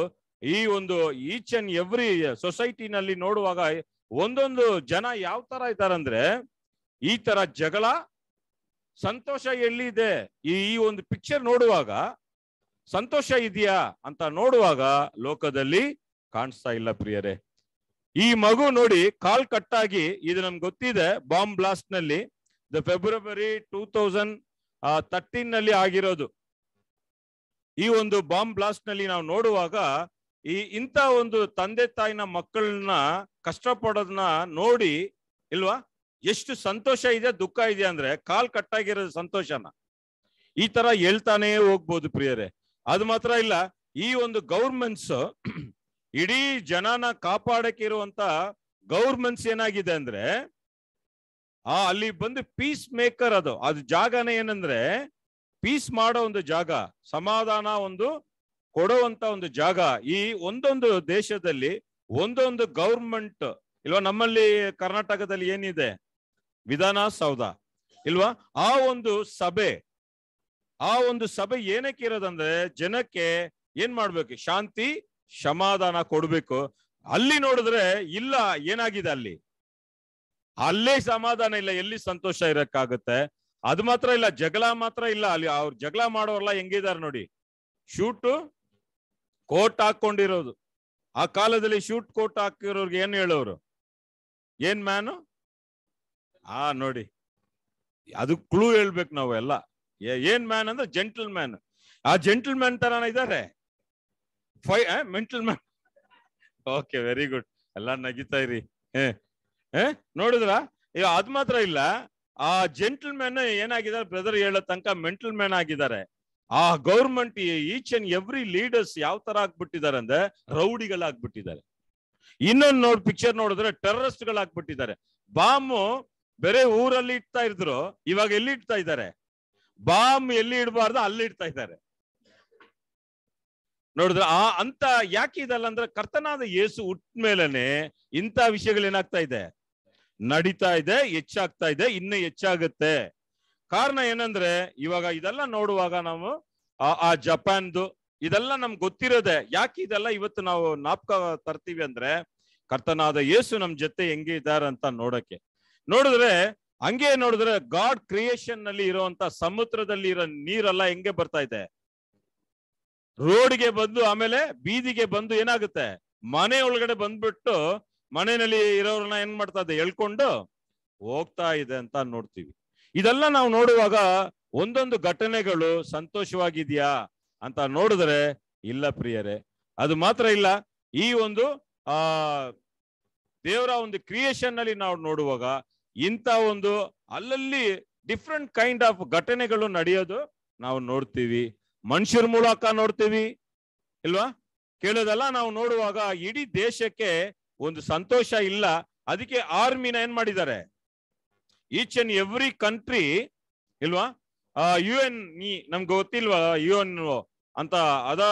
ಈ ಒಂದು ಈಚ್ ಅಂಡ್ ಎವ್ರಿ ಸೊಸೈಟಿನಲ್ಲಿ ನೋಡುವಾಗ ಒಂದೊಂದು ಜನ ಯಾವ ತರ ಇದಾರಂದ್ರೆ ಈ ತರ ಜಗಳ ಸಂತೋಷ ಎಲ್ಲಿದೆ ಈ ಒಂದು ಪಿಕ್ಚರ್ ನೋಡುವಾಗ ಸಂತೋಷ ಇದೆಯಾ ಅಂತ ನೋಡುವಾಗ ಲೋಕದಲ್ಲಿ ಕಾಣಿಸ್ತಾ ಇಲ್ಲ ಪ್ರಿಯರೇ ಈ ಮಗು ನೋಡಿ ಕಾಲ್ ಕಟ್ಟಾಗಿ ಇದು ನಮ್ಗೆ ಗೊತ್ತಿದೆ ಬಾಂಬ್ ಬ್ಲಾಸ್ಟ್ ನಲ್ಲಿ ದ ಫೆಬ್ರವರಿ ಟೂ ತೌಸಂಡ್ ಆ ತಟ್ಟಿನಲ್ಲಿ ಆಗಿರೋದು ಈ ಒಂದು ಬಾಂಬ್ ಬ್ಲಾಸ್ಟ್ ನಲ್ಲಿ ನಾವು ನೋಡುವಾಗ ಈ ಇಂಥ ಒಂದು ತಂದೆ ತಾಯಿನ ಮಕ್ಕಳನ್ನ ಕಷ್ಟಪಡೋದನ್ನ ನೋಡಿ ಇಲ್ವಾ ಎಷ್ಟು ಸಂತೋಷ ಇದೆ ದುಃಖ ಇದೆ ಅಂದ್ರೆ ಕಾಲ್ ಕಟ್ಟಾಗಿರೋದು ಸಂತೋಷನ ಈ ತರ ಹೇಳ್ತಾನೆ ಹೋಗ್ಬೋದು ಪ್ರಿಯರೇ ಅದು ಮಾತ್ರ ಇಲ್ಲ ಈ ಒಂದು ಗೌರ್ಮೆಂಟ್ಸ್ ಇಡೀ ಜನನ ಕಾಪಾಡಕ್ಕಿರುವಂತ ಗೌರ್ಮೆಂಟ್ಸ್ ಏನಾಗಿದೆ ಅಂದ್ರೆ ಆ ಅಲ್ಲಿ ಬಂದು ಪೀಸ್ ಮೇಕರ್ ಅದು ಅದು ಜಾಗನೇ ಏನಂದ್ರೆ ಪೀಸ್ ಮಾಡೋ ಒಂದು ಜಾಗ ಸಮಾಧಾನ ಒಂದು ಕೊಡುವಂತ ಒಂದು ಜಾಗ ಈ ಒಂದೊಂದು ದೇಶದಲ್ಲಿ ಒಂದೊಂದು ಗೌರ್ಮೆಂಟ್ ಇಲ್ವಾ ನಮ್ಮಲ್ಲಿ ಕರ್ನಾಟಕದಲ್ಲಿ ಏನಿದೆ ವಿಧಾನಸೌಧ ಇಲ್ವಾ ಆ ಒಂದು ಸಭೆ ಆ ಒಂದು ಸಭೆ ಏನಕ್ಕೆ ಇರೋದಂದ್ರೆ ಜನಕ್ಕೆ ಏನ್ ಮಾಡ್ಬೇಕು ಶಾಂತಿ ಸಮಾಧಾನ ಕೊಡ್ಬೇಕು ಅಲ್ಲಿ ನೋಡಿದ್ರೆ ಇಲ್ಲ ಏನಾಗಿದೆ ಅಲ್ಲಿ ಅಲ್ಲೇ ಸಮಾಧಾನ ಇಲ್ಲ ಎಲ್ಲಿ ಸಂತೋಷ ಇರಕ್ಕಾಗುತ್ತೆ ಅದು ಮಾತ್ರ ಇಲ್ಲ ಜಗಳ ಮಾತ್ರ ಇಲ್ಲ ಅಲ್ಲಿ ಅವ್ರು ಜಗಳ ಮಾಡೋರ್ಲ ಹೆಂಗಿದಾರ ನೋಡಿ ಶೂಟು ಕೋಟ್ ಹಾಕೊಂಡಿರೋದು ಆ ಕಾಲದಲ್ಲಿ ಶೂಟ್ ಕೋಟ್ ಹಾಕಿರೋರ್ಗೆ ಏನ್ ಹೇಳೋರು ಏನ್ ಮ್ಯಾನು ಆ ನೋಡಿ ಅದು ಕ್ಲೂ ಹೇಳ್ಬೇಕು ನಾವು ಎಲ್ಲ ಏನ್ ಮ್ಯಾನ್ ಅಂದ್ರೆ ಜೆಂಟಲ್ ಮ್ಯಾನ್ ಆ ಜೆಂಟಲ್ ಮ್ಯಾನ್ ತರಾನ ಇದಾರೆ ಫೈ mental man okay very good ಎಲ್ಲ ನಗಿತಾ ಇರಿ ಹ ಏ ನೋಡಿದ್ರ ಅದ್ ಮಾತ್ರ ಇಲ್ಲ ಆ ಜೆಂಟಲ್ ಮ್ಯಾನ್ ಏನಾಗಿದ್ದಾರೆ ಬ್ರದರ್ ಹೇಳೋ ತನಕ ಮೆಂಟಲ್ ಮ್ಯಾನ್ ಆಗಿದ್ದಾರೆ ಆ government each and every leaders ಯಾವ ತರ ಆಗ್ಬಿಟ್ಟಿದ್ದಾರೆ ಅಂದ್ರೆ ರೌಡಿಗಳಾಗ್ಬಿಟ್ಟಿದ್ದಾರೆ ಇನ್ನೊಂದು ನೋಡ್ ಪಿಕ್ಚರ್ ನೋಡಿದ್ರೆ ಟೆರರಿಸ್ಟ್ ಗಳಾಗ್ಬಿಟ್ಟಿದ್ದಾರೆ ಬಾಂಬು ಬೇರೆ ಊರಲ್ಲಿ ಇಡ್ತಾ ಇದ್ರು ಇವಾಗ ಎಲ್ಲಿ ಇಡ್ತಾ ಇದ್ದಾರೆ ಬಾಂಬ್ ಎಲ್ಲಿ ಇಡಬಾರ್ದು ಅಲ್ಲಿ ಇಡ್ತಾ ಇದ್ದಾರೆ ನೋಡಿದ್ರೆ ಆ ಅಂತ ಯಾಕೆ ಇದಲ್ಲ ಅಂದ್ರೆ ಕರ್ತನಾದ ಯೇಸು ಉಟ್ಮೇಲೆ ಇಂಥ ವಿಷಯಗಳು ಏನಾಗ್ತಾ ಇದೆ ನಡೀತಾ ಇದೆ ಹೆಚ್ಚಾಗ್ತಾ ಇದೆ ಇನ್ನೂ ಹೆಚ್ಚಾಗುತ್ತೆ ಕಾರಣ ಏನಂದ್ರೆ ಇವಾಗ ಇದೆಲ್ಲ ನೋಡುವಾಗ ನಾವು ಆ ಜಪಾನ್ದು ಇದೆಲ್ಲ ನಮ್ಗೆ ಗೊತ್ತಿರೋದೆ ಯಾಕೆ ಇದೆಲ್ಲ ಇವತ್ತು ನಾವು ನಾಪ್ಕ ತರ್ತೀವಿ ಅಂದ್ರೆ ಕರ್ತನಾದ ಯೇಸು ನಮ್ ಜೊತೆ ಹೆಂಗೆ ಇದ್ದಾರೆ ಅಂತ ನೋಡಕ್ಕೆ ನೋಡಿದ್ರೆ ಹಂಗೆ ನೋಡಿದ್ರೆ ಗಾಡ್ ಕ್ರಿಯೇಷನ್ ನಲ್ಲಿ ಇರುವಂತ ಸಮುದ್ರದಲ್ಲಿ ಇರೋ ನೀರೆಲ್ಲ ಹೆಂಗೆ ಬರ್ತಾ ಇದೆ ರೋಡ್ಗೆ ಬಂದು ಆಮೇಲೆ ಬೀದಿಗೆ ಬಂದು ಏನಾಗುತ್ತೆ ಮನೆ ಒಳಗಡೆ ಬಂದ್ಬಿಟ್ಟು ಮನೆಯಲ್ಲಿ ಇರೋರನ್ನ ಏನ್ ಮಾಡ್ತಾ ಇದೆ ಹೇಳ್ಕೊಂಡು ಹೋಗ್ತಾ ಇದೆ ಅಂತ ನೋಡ್ತೀವಿ ಇದೆಲ್ಲ ನಾವು ನೋಡುವಾಗ ಒಂದೊಂದು ಘಟನೆಗಳು ಸಂತೋಷವಾಗಿದೆಯಾ ಅಂತ ನೋಡಿದ್ರೆ ಇಲ್ಲ ಪ್ರಿಯರೇ ಅದು ಮಾತ್ರ ಇಲ್ಲ ಈ ಒಂದು ಆ ದೇವರ ಒಂದು ಕ್ರಿಯೇಷನ್ ನಲ್ಲಿ ನಾವು ನೋಡುವಾಗ ಇಂಥ ಒಂದು ಅಲ್ಲಲ್ಲಿ ಡಿಫ್ರೆಂಟ್ ಕೈಂಡ್ ಆಫ್ ಘಟನೆಗಳು ನಡೆಯೋದು ನಾವು ನೋಡ್ತೀವಿ ಮನುಷ್ಯರ ಮೂಲಕ ನೋಡ್ತೀವಿ ಇಲ್ವಾ ಕೇಳೋದೆಲ್ಲ ನಾವು ನೋಡುವಾಗ ಇಡೀ ದೇಶಕ್ಕೆ ಒಂದು ಸಂತೋಷ ಇಲ್ಲ ಅದಕ್ಕೆ ಆರ್ಮಿನ ಏನ್ ಮಾಡಿದ್ದಾರೆ ಈಚ್ ಅಂಡ್ ಎವ್ರಿ ಕಂಟ್ರಿ ಇಲ್ವಾ ಯು ಎನ್ ನಮ್ಗೆ ಗೊತ್ತಿಲ್ವಾ ಯು ಎನ್ ಅಂತ ಅದ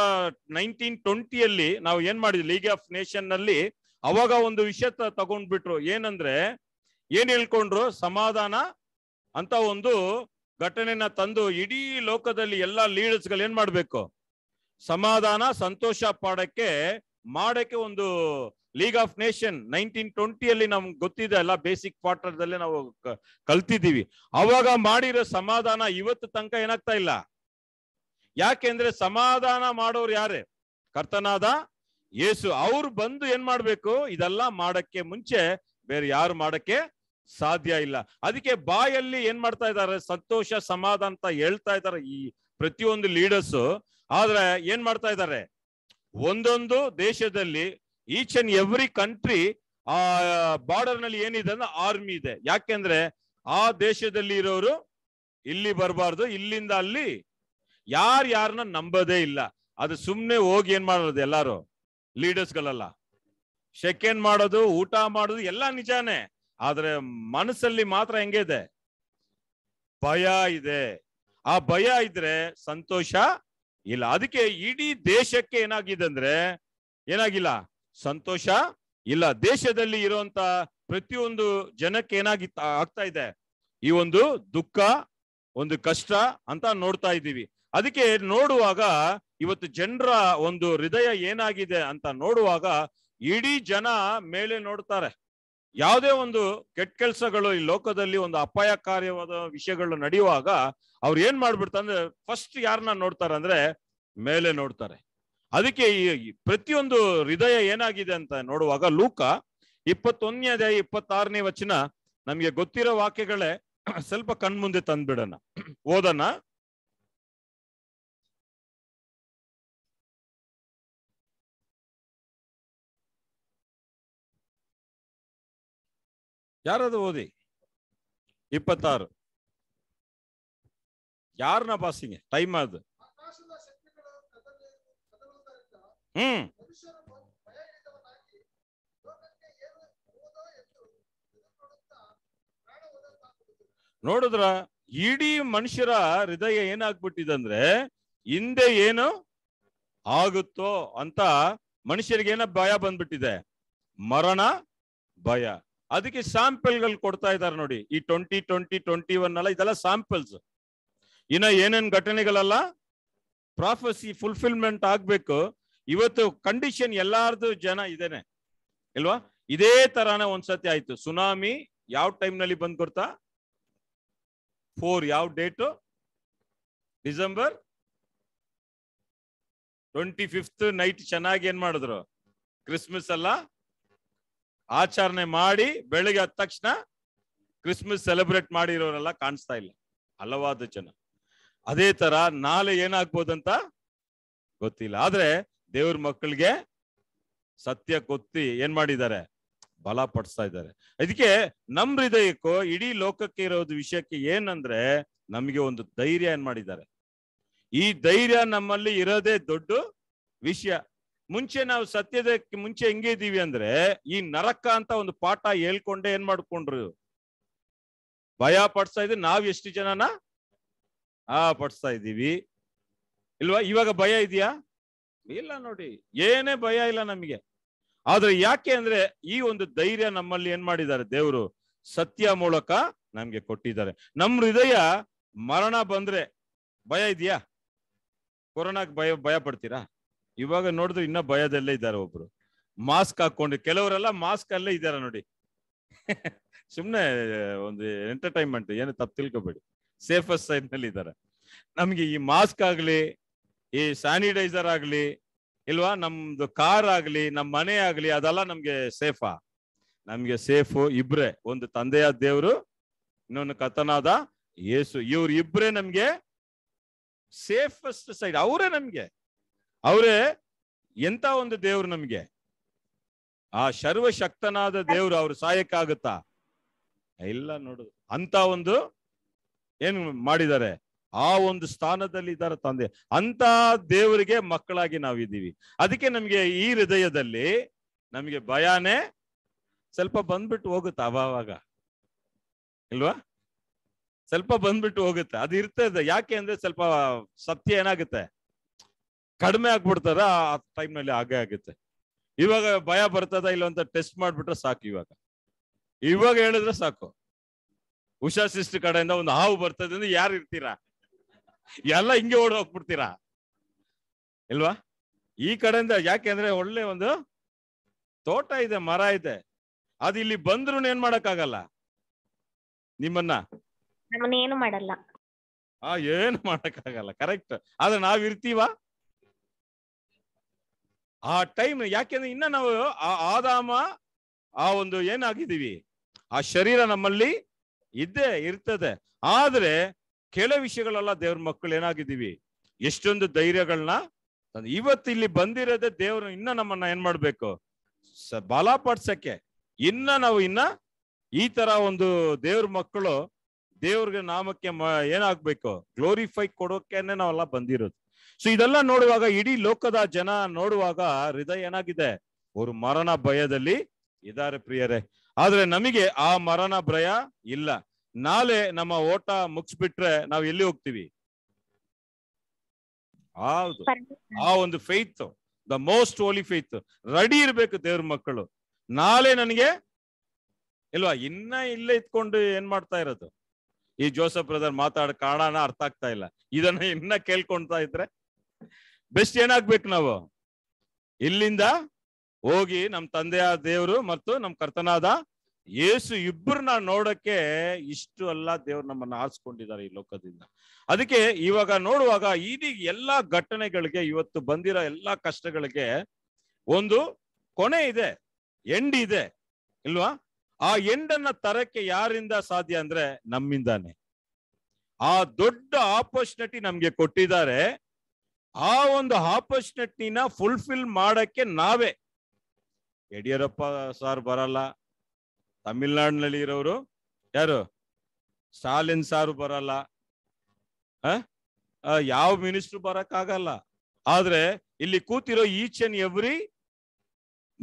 ನೈನ್ಟೀನ್ ಟ್ವೆಂಟಿಯಲ್ಲಿ ನಾವು ಏನ್ ಮಾಡಿದ್ವಿ ಲೀಗ್ ಆಫ್ ನೇಷನ್ ನಲ್ಲಿ ಅವಾಗ ಒಂದು ವಿಷಯ ತಗೊಂಡ್ಬಿಟ್ರು ಏನಂದ್ರೆ ಏನ್ ಹೇಳ್ಕೊಂಡ್ರು ಸಮಾಧಾನ ಅಂತ ಒಂದು ಘಟನೆನ ತಂದು ಇಡೀ ಲೋಕದಲ್ಲಿ ಎಲ್ಲಾ ಲೀಡರ್ಸ್ ಗಳು ಏನ್ ಮಾಡ್ಬೇಕು ಸಮಾಧಾನ ಸಂತೋಷ ಪಾಡಕ್ಕೆ ಮಾಡಕ್ಕೆ ಒಂದು ಲೀಗ್ ಆಫ್ ನೇಷನ್ ನೈನ್ಟೀನ್ ಟ್ವೆಂಟಿಯಲ್ಲಿ ನಮ್ಗೆ ಗೊತ್ತಿದೆ ಅಲ್ಲ ಬೇಸಿಕ್ ಕ್ವಾರ್ಟರ್ದಲ್ಲೇ ನಾವು ಕಲ್ತಿದ್ದೀವಿ ಅವಾಗ ಮಾಡಿರೋ ಸಮಾಧಾನ ಇವತ್ತು ತನಕ ಏನಾಗ್ತಾ ಇಲ್ಲ ಯಾಕೆಂದ್ರೆ ಸಮಾಧಾನ ಮಾಡೋರು ಯಾರೇ ಕರ್ತನಾದ ಏಸು ಅವ್ರು ಬಂದು ಏನ್ ಮಾಡ್ಬೇಕು ಇದೆಲ್ಲ ಮಾಡಕ್ಕೆ ಮುಂಚೆ ಬೇರೆ ಯಾರು ಮಾಡಕ್ಕೆ ಸಾಧ್ಯ ಇಲ್ಲ ಅದಕ್ಕೆ ಬಾಯಲ್ಲಿ ಏನ್ ಮಾಡ್ತಾ ಇದ್ದಾರೆ ಸಂತೋಷ ಸಮಾಧಾನ ಅಂತ ಹೇಳ್ತಾ ಇದ್ದಾರೆ ಈ ಪ್ರತಿಯೊಂದು ಲೀಡರ್ಸ್ ಆದ್ರೆ ಏನ್ ಮಾಡ್ತಾ ಇದ್ದಾರೆ ಒಂದೊಂದು ದೇಶದಲ್ಲಿ ಈಚ್ ಅಂಡ್ ಎವ್ರಿ ಕಂಟ್ರಿ ಆ ಬಾರ್ಡರ್ ನಲ್ಲಿ ಏನಿದೆ ಅಂದ್ರೆ ಆರ್ಮಿ ಇದೆ ಯಾಕೆಂದ್ರೆ ಆ ದೇಶದಲ್ಲಿ ಇರೋರು ಇಲ್ಲಿ ಬರಬಾರ್ದು ಇಲ್ಲಿಂದ ಅಲ್ಲಿ ಯಾರ್ ಯಾರನ್ನ ನಂಬೋದೇ ಇಲ್ಲ ಅದು ಸುಮ್ನೆ ಹೋಗಿ ಏನ್ ಮಾಡೋದು ಎಲ್ಲಾರು ಲೀಡರ್ಸ್ ಗಳೆಲ್ಲ ಶೆಕ್ ಮಾಡೋದು ಊಟ ಮಾಡೋದು ಎಲ್ಲ ನಿಜಾನೇ ಆದ್ರೆ ಮನಸ್ಸಲ್ಲಿ ಮಾತ್ರ ಹೆಂಗಿದೆ ಭಯ ಇದೆ ಆ ಭಯ ಇದ್ರೆ ಸಂತೋಷ ಇಲ್ಲ ಅದಕ್ಕೆ ಇಡೀ ದೇಶಕ್ಕೆ ಏನಾಗಿದೆ ಅಂದ್ರೆ ಏನಾಗಿಲ್ಲ ಸಂತೋಷ ಇಲ್ಲ ದೇಶದಲ್ಲಿ ಇರುವಂತ ಪ್ರತಿಯೊಂದು ಜನಕ್ಕೆ ಏನಾಗಿ ಆಗ್ತಾ ಇದೆ ಈ ಒಂದು ದುಃಖ ಒಂದು ಕಷ್ಟ ಅಂತ ನೋಡ್ತಾ ಇದ್ದೀವಿ ಅದಕ್ಕೆ ನೋಡುವಾಗ ಇವತ್ತು ಜನರ ಒಂದು ಹೃದಯ ಏನಾಗಿದೆ ಅಂತ ನೋಡುವಾಗ ಇಡೀ ಜನ ಮೇಲೆ ನೋಡ್ತಾರೆ ಯಾವುದೇ ಒಂದು ಕೆಟ್ಟ ಕೆಲಸಗಳು ಈ ಲೋಕದಲ್ಲಿ ಒಂದು ಅಪಾಯಕಾರಿಯಾದ ವಿಷಯಗಳು ನಡೆಯುವಾಗ ಅವ್ರು ಏನ್ ಮಾಡ್ಬಿಡ್ತಂದ್ರೆ ಫಸ್ಟ್ ಯಾರನ್ನ ನೋಡ್ತಾರೆ ಅಂದ್ರೆ ಮೇಲೆ ನೋಡ್ತಾರೆ ಅದಕ್ಕೆ ಈ ಪ್ರತಿಯೊಂದು ಹೃದಯ ಏನಾಗಿದೆ ಅಂತ ನೋಡುವಾಗ ಲೂಕ ಇಪ್ಪತ್ತೊಂದನೇ ಇಪ್ಪತ್ತಾರನೇ ವಚನ ನಮ್ಗೆ ಗೊತ್ತಿರೋ ವಾಕ್ಯಗಳೇ ಸ್ವಲ್ಪ ಕಣ್ಮುಂದೆ ತಂದ್ಬಿಡೋಣ ಓದೋಣ ಯಾರದು ಓದಿ ಇಪ್ಪತ್ತಾರು ಯಾರನ್ನ ಪಾಸಿಂಗ್ ಟೈಮ್ ಅದು ಹ್ಮ್ ನೋಡಿದ್ರ ಇಡೀ ಮನುಷ್ಯರ ಹೃದಯ ಅಂದ್ರೆ ಹಿಂದೆ ಏನು ಆಗುತ್ತೋ ಅಂತ ಮನುಷ್ಯರಿಗೆ ಏನ ಭಯ ಬಂದ್ಬಿಟ್ಟಿದೆ ಮರಣ ಭಯ ಅದಕ್ಕೆ ಸ್ಯಾಂಪಲ್ಗಳು ಕೊಡ್ತಾ ಇದ್ದಾರೆ ನೋಡಿ ಈ ಟ್ವೆಂಟಿ ಟ್ವೆಂಟಿ ಟ್ವೆಂಟಿ ಒನ್ ಅಲ್ಲ ಇದೆಲ್ಲ ಸ್ಯಾಂಪಲ್ಸ್ ಇನ್ನ ಏನೇನ್ ಘಟನೆಗಳಲ್ಲ ಪ್ರಾಫಸಿ ಫುಲ್ಫಿಲ್ಮೆಂಟ್ ಆಗ್ಬೇಕು ಇವತ್ತು ಕಂಡೀಷನ್ ಎಲ್ಲಾರ್ದು ಜನ ಇದೇನೆ ಇಲ್ವಾ ಇದೇ ತರಾನ ಒಂದ್ಸತಿ ಆಯ್ತು ಸುನಾಮಿ ಯಾವ ಟೈಮ್ ನಲ್ಲಿ ಬಂದ್ ಕೊಡ್ತಾ ಫೋರ್ ಯಾವ date December twenty fifth night ಚೆನ್ನಾಗಿ ಏನ್ ಮಾಡಿದ್ರು ಕ್ರಿಸ್ಮಸ್ ಅಲ್ಲ ಆಚರಣೆ ಮಾಡಿ ಬೆಳಿಗ್ಗೆ ಆದ ತಕ್ಷಣ ಕ್ರಿಸ್ಮಸ್ ಸೆಲೆಬ್ರೇಟ್ ಮಾಡಿರೋರೆಲ್ಲ ಕಾಣಿಸ್ತಾ ಇಲ್ಲ ಹಲವಾರು ಜನ ಅದೇ ತರ ನಾಳೆ ಏನಾಗ್ಬೋದಂತ ಗೊತ್ತಿಲ್ಲ ಆದ್ರೆ ದೇವ್ರ ಮಕ್ಕಳಿಗೆ ಸತ್ಯ ಗೊತ್ತಿ ಏನ್ ಮಾಡಿದ್ದಾರೆ ಬಲ ಪಡಿಸ್ತಾ ಇದ್ದಾರೆ ಅದಕ್ಕೆ ನಮ್ ಹೃದಯಕ್ಕೂ ಇಡೀ ಲೋಕಕ್ಕೆ ಇರೋದು ವಿಷಯಕ್ಕೆ ಏನಂದ್ರೆ ನಮ್ಗೆ ಒಂದು ಧೈರ್ಯ ಏನ್ ಮಾಡಿದ್ದಾರೆ ಈ ಧೈರ್ಯ ನಮ್ಮಲ್ಲಿ ಇರೋದೇ ದೊಡ್ಡ ವಿಷಯ ಮುಂಚೆ ನಾವು ಸತ್ಯದ ಮುಂಚೆ ಇದ್ದೀವಿ ಅಂದ್ರೆ ಈ ನರಕ ಅಂತ ಒಂದು ಪಾಠ ಹೇಳ್ಕೊಂಡೆ ಏನ್ ಮಾಡ್ಕೊಂಡ್ರು ಭಯ ಪಡಿಸ್ತಾ ಇದ್ದೀವಿ ನಾವ್ ಎಷ್ಟು ಜನನ ಆ ಪಡಿಸ್ತಾ ಇದ್ದೀವಿ ಇಲ್ವಾ ಇವಾಗ ಭಯ ಇದೆಯಾ ಇಲ್ಲ ನೋಡಿ ಏನೇ ಭಯ ಇಲ್ಲ ನಮಗೆ ಆದ್ರೆ ಯಾಕೆ ಅಂದ್ರೆ ಈ ಒಂದು ಧೈರ್ಯ ನಮ್ಮಲ್ಲಿ ಏನ್ ಮಾಡಿದ್ದಾರೆ ದೇವರು ಸತ್ಯ ಮೂಲಕ ನಮ್ಗೆ ಕೊಟ್ಟಿದ್ದಾರೆ ನಮ್ ಹೃದಯ ಮರಣ ಬಂದ್ರೆ ಭಯ ಇದೆಯಾ ಕೊರೋನಾಗ್ ಭಯ ಭಯ ಪಡ್ತೀರಾ ಇವಾಗ ನೋಡಿದ್ರೆ ಇನ್ನ ಭಯದಲ್ಲೇ ಇದ್ದಾರೆ ಒಬ್ರು ಮಾಸ್ಕ್ ಹಾಕೊಂಡು ಕೆಲವರೆಲ್ಲ ಮಾಸ್ಕ್ ಅಲ್ಲೇ ಇದ್ದಾರೆ ನೋಡಿ ಸುಮ್ನೆ ಒಂದು ಎಂಟರ್ಟೈನ್ಮೆಂಟ್ ಏನು ತಪ್ಪು ತಿಳ್ಕೊಬೇಡಿ ಸೇಫಸ್ಟ್ ಸೈಡ್ ನಲ್ಲಿ ಇದ್ದಾರೆ ನಮ್ಗೆ ಈ ಮಾಸ್ಕ್ ಆಗ್ಲಿ ಈ ಸ್ಯಾನಿಟೈಸರ್ ಆಗ್ಲಿ ಇಲ್ವಾ ನಮ್ದು ಕಾರ್ ಆಗ್ಲಿ ನಮ್ ಮನೆ ಆಗ್ಲಿ ಅದೆಲ್ಲ ನಮ್ಗೆ ಸೇಫಾ ನಮ್ಗೆ ಸೇಫು ಇಬ್ರೆ ಒಂದು ತಂದೆಯ ದೇವರು ಇನ್ನೊಂದು ಕಥನಾದ ಏಸು ಇವ್ರು ಇಬ್ರೆ ನಮ್ಗೆ ಸೇಫೆಸ್ಟ್ ಸೈಡ್ ಅವರೇ ನಮ್ಗೆ ಅವರೇ ಎಂತ ಒಂದು ದೇವ್ರು ನಮ್ಗೆ ಆ ಸರ್ವಶಕ್ತನಾದ ದೇವ್ರು ಅವ್ರು ಸಹಾಯಕ್ಕಾಗುತ್ತಾ ಇಲ್ಲ ನೋಡು ಅಂತ ಒಂದು ಏನ್ ಮಾಡಿದ್ದಾರೆ ಆ ಒಂದು ಸ್ಥಾನದಲ್ಲಿ ಇದ್ದಾರೆ ತಂದೆ ಅಂತ ದೇವರಿಗೆ ಮಕ್ಕಳಾಗಿ ನಾವಿದ್ದೀವಿ ಅದಕ್ಕೆ ನಮ್ಗೆ ಈ ಹೃದಯದಲ್ಲಿ ನಮ್ಗೆ ಭಯಾನೇ ಸ್ವಲ್ಪ ಬಂದ್ಬಿಟ್ಟು ಹೋಗುತ್ತೆ ಅವಾಗ ಇಲ್ವಾ ಸ್ವಲ್ಪ ಬಂದ್ಬಿಟ್ಟು ಹೋಗುತ್ತೆ ಅದು ಇರ್ತದೆ ಯಾಕೆ ಅಂದ್ರೆ ಸ್ವಲ್ಪ ಸತ್ಯ ಏನಾಗುತ್ತೆ ಕಡಿಮೆ ಆಗ್ಬಿಡ್ತದ ಆ ಟೈಮ್ನಲ್ಲಿ ಹಾಗೆ ಆಗುತ್ತೆ ಇವಾಗ ಭಯ ಬರ್ತದ ಇಲ್ಲ ಅಂತ ಟೆಸ್ಟ್ ಮಾಡ್ಬಿಟ್ರೆ ಸಾಕು ಇವಾಗ ಇವಾಗ ಹೇಳಿದ್ರೆ ಸಾಕು ಹುಷಾರ್ ಸಿಸ್ಟ್ ಕಡೆಯಿಂದ ಒಂದು ಹಾವು ಬರ್ತದೆ ಅಂದ್ರೆ ಯಾರು ಇರ್ತೀರಾ ಎಲ್ಲ ಹಿಂಗೆ ಓಡ್ ಹೋಗ್ಬಿಡ್ತೀರಾ ಇಲ್ವಾ ಈ ಕಡೆಯಿಂದ ಯಾಕೆಂದ್ರೆ ಒಳ್ಳೆ ಒಂದು ತೋಟ ಇದೆ ಮರ ಇದೆ ಅದ ಇಲ್ಲಿ ಬಂದ್ರು ಏನ್ ಮಾಡಕ್ಕಾಗಲ್ಲ ನಿಮ್ಮನ್ನ ಏನು ಮಾಡಲ್ಲ ಆ ಏನು ಮಾಡಕ್ಕಾಗಲ್ಲ ಕರೆಕ್ಟ್ ಆದ್ರೆ ನಾವ್ ಇರ್ತೀವಾ ಆ ಟೈಮ್ ಯಾಕೆಂದ್ರೆ ಇನ್ನ ನಾವು ಆ ಆದಾಮ ಆ ಒಂದು ಏನಾಗಿದ್ದೀವಿ ಆ ಶರೀರ ನಮ್ಮಲ್ಲಿ ಇದ್ದೇ ಇರ್ತದೆ ಆದ್ರೆ ಕೆಲ ವಿಷಯಗಳೆಲ್ಲ ದೇವ್ರ ಮಕ್ಕಳು ಏನಾಗಿದ್ದೀವಿ ಎಷ್ಟೊಂದು ಧೈರ್ಯಗಳನ್ನ ಇವತ್ತು ಇಲ್ಲಿ ಬಂದಿರೋದೆ ದೇವ್ರ ಇನ್ನ ನಮ್ಮನ್ನ ಏನ್ ಮಾಡ್ಬೇಕು ಸ ಪಡ್ಸಕ್ಕೆ ಇನ್ನ ನಾವು ಇನ್ನ ಈ ತರ ಒಂದು ದೇವ್ರ ಮಕ್ಕಳು ದೇವ್ರಿಗೆ ನಾಮಕ್ಕೆ ಏನಾಗ್ಬೇಕು ಗ್ಲೋರಿಫೈ ಕೊಡೋಕೆನೆ ನಾವೆಲ್ಲ ಬಂದಿರೋದು ಸೊ ಇದೆಲ್ಲ ನೋಡುವಾಗ ಇಡೀ ಲೋಕದ ಜನ ನೋಡುವಾಗ ಹೃದಯ ಏನಾಗಿದೆ ಅವರು ಮರಣ ಭಯದಲ್ಲಿ ಇದ್ದಾರೆ ಪ್ರಿಯರೇ ಆದ್ರೆ ನಮಗೆ ಆ ಮರಣ ಭಯ ಇಲ್ಲ ನಾಳೆ ನಮ್ಮ ಓಟ ಮುಗಿಸ್ಬಿಟ್ರೆ ನಾವು ಎಲ್ಲಿ ಹೋಗ್ತೀವಿ ಹೌದು ಆ ಒಂದು faith the most holy faith ready ಇರ್ಬೇಕು ದೇವ್ರ ಮಕ್ಕಳು ನಾಳೆ ನನಗೆ ಇಲ್ವಾ ಇನ್ನ ಇಲ್ಲೇ ಇತ್ಕೊಂಡು ಏನ್ ಮಾಡ್ತಾ ಇರೋದು ಈ ಜೋಸಫ್ ಬ್ರದರ್ ಮಾತಾಡ ಕಾರಣ ಅರ್ಥ ಆಗ್ತಾ ಇಲ್ಲ ಇದನ್ನ ಇನ್ನ ಕೇಳ್ಕೊಂತ ಇದ್ರೆ ಬೆಸ್ಟ್ ಏನಾಗ್ಬೇಕು ನಾವು ಇಲ್ಲಿಂದ ಹೋಗಿ ನಮ್ಮ ತಂದೆಯ ದೇವರು ಮತ್ತು ನಮ್ಮ ಕರ್ತನಾದ ಯೇಸು ಇಬ್ಬರನ್ನ ನೋಡಕ್ಕೆ ಇಷ್ಟು ಅಲ್ಲ ದೇವ್ರು ನಮ್ಮನ್ನ ಆರಿಸ್ಕೊಂಡಿದ್ದಾರೆ ಈ ಲೋಕದಿಂದ ಅದಕ್ಕೆ ಇವಾಗ ನೋಡುವಾಗ ಇದೀಗ ಎಲ್ಲಾ ಘಟನೆಗಳಿಗೆ ಇವತ್ತು ಬಂದಿರೋ ಎಲ್ಲಾ ಕಷ್ಟಗಳಿಗೆ ಒಂದು ಕೊನೆ ಇದೆ ಎಂಡ್ ಇದೆ ಇಲ್ವಾ ಆ ಎಂಡನ್ನ ತರಕ್ಕೆ ಯಾರಿಂದ ಸಾಧ್ಯ ಅಂದ್ರೆ ನಮ್ಮಿಂದಾನೆ ಆ ದೊಡ್ಡ ಆಪರ್ಚುನಿಟಿ ನಮ್ಗೆ ಕೊಟ್ಟಿದ್ದಾರೆ ಆ ಒಂದು ಆಪರ್ಚುನಿಟಿನ ಫುಲ್ಫಿಲ್ ಮಾಡಕ್ಕೆ ನಾವೇ ಯಡಿಯೂರಪ್ಪ ಸಾರ್ ಬರಲ್ಲ ತಮಿಳ್ನಾಡಿನಲ್ಲಿ ಇರೋರು ಯಾರು ಸ್ಟಾಲಿನ್ ಸಾರು ಬರಲ್ಲ ಯಾವ ಮಿನಿಸ್ಟರ್ ಆಗಲ್ಲ ಆದ್ರೆ ಇಲ್ಲಿ ಕೂತಿರೋ ಈಚ್ ಅಂಡ್ ಎವ್ರಿ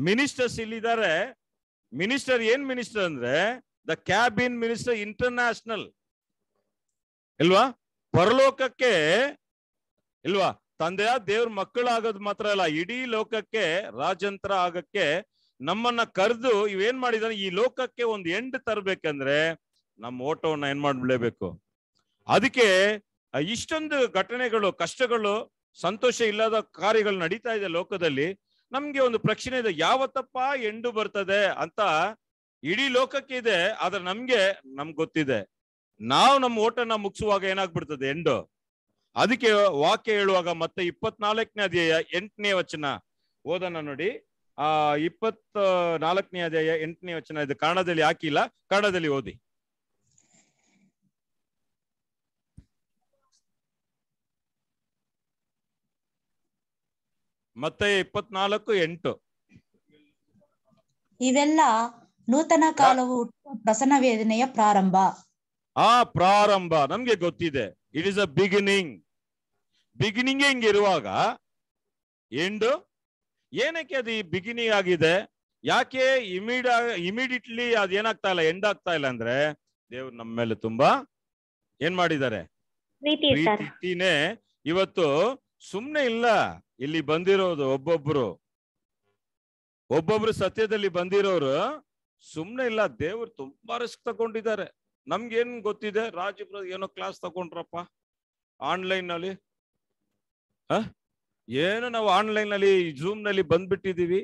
ಮಿನಿಸ್ಟರ್ಸ್ ಇಲ್ಲಿದ್ದಾರೆ ಮಿನಿಸ್ಟರ್ ಏನ್ ಮಿನಿಸ್ಟರ್ ಅಂದ್ರೆ ದ ಕ್ಯಾಬಿನ್ ಮಿನಿಸ್ಟರ್ ಇಂಟರ್ನ್ಯಾಷನಲ್ ಇಲ್ವಾ ಪರಲೋಕಕ್ಕೆ ಇಲ್ವಾ ತಂದೆಯ ದೇವ್ರ ಮಕ್ಕಳಾಗೋದು ಮಾತ್ರ ಅಲ್ಲ ಇಡೀ ಲೋಕಕ್ಕೆ ರಾಜಂತರ ಆಗಕ್ಕೆ ನಮ್ಮನ್ನ ಕರೆದು ಇವೇನ್ ಮಾಡಿದಾನೆ ಈ ಲೋಕಕ್ಕೆ ಒಂದು ಎಂಡ್ ತರ್ಬೇಕಂದ್ರೆ ನಮ್ಮ ಓಟವನ್ನ ಏನ್ ಮಾಡ್ಬಿಡೇಬೇಕು ಅದಕ್ಕೆ ಇಷ್ಟೊಂದು ಘಟನೆಗಳು ಕಷ್ಟಗಳು ಸಂತೋಷ ಇಲ್ಲದ ಕಾರ್ಯಗಳು ನಡೀತಾ ಇದೆ ಲೋಕದಲ್ಲಿ ನಮ್ಗೆ ಒಂದು ಪ್ರಶ್ನೆ ಇದೆ ಯಾವತ್ತಪ್ಪ ಎಂಡು ಬರ್ತದೆ ಅಂತ ಇಡೀ ಲೋಕಕ್ಕೆ ಇದೆ ಆದ್ರೆ ನಮ್ಗೆ ನಮ್ಗೆ ಗೊತ್ತಿದೆ ನಾವು ನಮ್ಮ ಓಟನ್ನ ಮುಗಿಸುವಾಗ ಏನಾಗ್ಬಿಡ್ತದೆ ಎಂಡು ಅದಕ್ಕೆ ವಾಕ್ಯ ಹೇಳುವಾಗ ಮತ್ತೆ ಇಪ್ಪತ್ನಾಲ್ಕನೇ ಅಧ್ಯಾಯ ಎಂಟನೇ ವಚನ ಓದೋಣ ನೋಡಿ ಆ ಇಪ್ಪತ್ ನಾಲ್ಕನೇ ಅಧ್ಯಾಯ ಎಂಟನೇ ವಚನ ಇದು ಕನ್ನಡದಲ್ಲಿ ಹಾಕಿಲ್ಲ ಕನ್ನಡದಲ್ಲಿ ಓದಿ ಮತ್ತೆ ಇಪ್ಪತ್ನಾಲ್ಕು ಎಂಟು ಇವೆಲ್ಲ ನೂತನ ಕಾಲವು ಪ್ರಸನ್ನ ವೇದನೆಯ ಪ್ರಾರಂಭ ಆ ಪ್ರಾರಂಭ ನಮ್ಗೆ ಗೊತ್ತಿದೆ it is a beginning beginning ಇರುವಾಗ ಎಂಡು ಏನಕ್ಕೆ ಅದು ಈ ಬಿಗಿನಿಂಗ್ ಆಗಿದೆ ಯಾಕೆ ಇಮಿಡ ಇಮಿಡಿಯೇಟ್ಲಿ ಅದ್ ಏನಾಗ್ತಾ ಇಲ್ಲ ಎಂಡ್ ಆಗ್ತಾ ಇಲ್ಲ ಅಂದ್ರೆ ದೇವ್ರು ನಮ್ಮ ಮೇಲೆ ತುಂಬಾ ಏನ್ ಮಾಡಿದ್ದಾರೆ ಪ್ರೀತಿನೇ ಇವತ್ತು ಸುಮ್ನೆ ಇಲ್ಲ ಇಲ್ಲಿ ಬಂದಿರೋದು ಒಬ್ಬೊಬ್ರು ಒಬ್ಬೊಬ್ರು ಸತ್ಯದಲ್ಲಿ ಬಂದಿರೋರು ಸುಮ್ನೆ ಇಲ್ಲ ದೇವ್ರು ತುಂಬಾ ರಿಸ್ಕ್ ತಗೊಂಡಿದ್ದಾರೆ ನಮ್ಗೇನ್ ಗೊತ್ತಿದೆ ರಾಜೀವ್ ಏನೋ ಕ್ಲಾಸ್ ತಗೊಂಡ್ರಪ್ಪ ಆನ್ಲೈನ್ ನಲ್ಲಿ ಏನು ನಾವು ಆನ್ಲೈನ್ ನಲ್ಲಿ ಜೂಮ್ ನಲ್ಲಿ ಬಂದ್ಬಿಟ್ಟಿದೀವಿ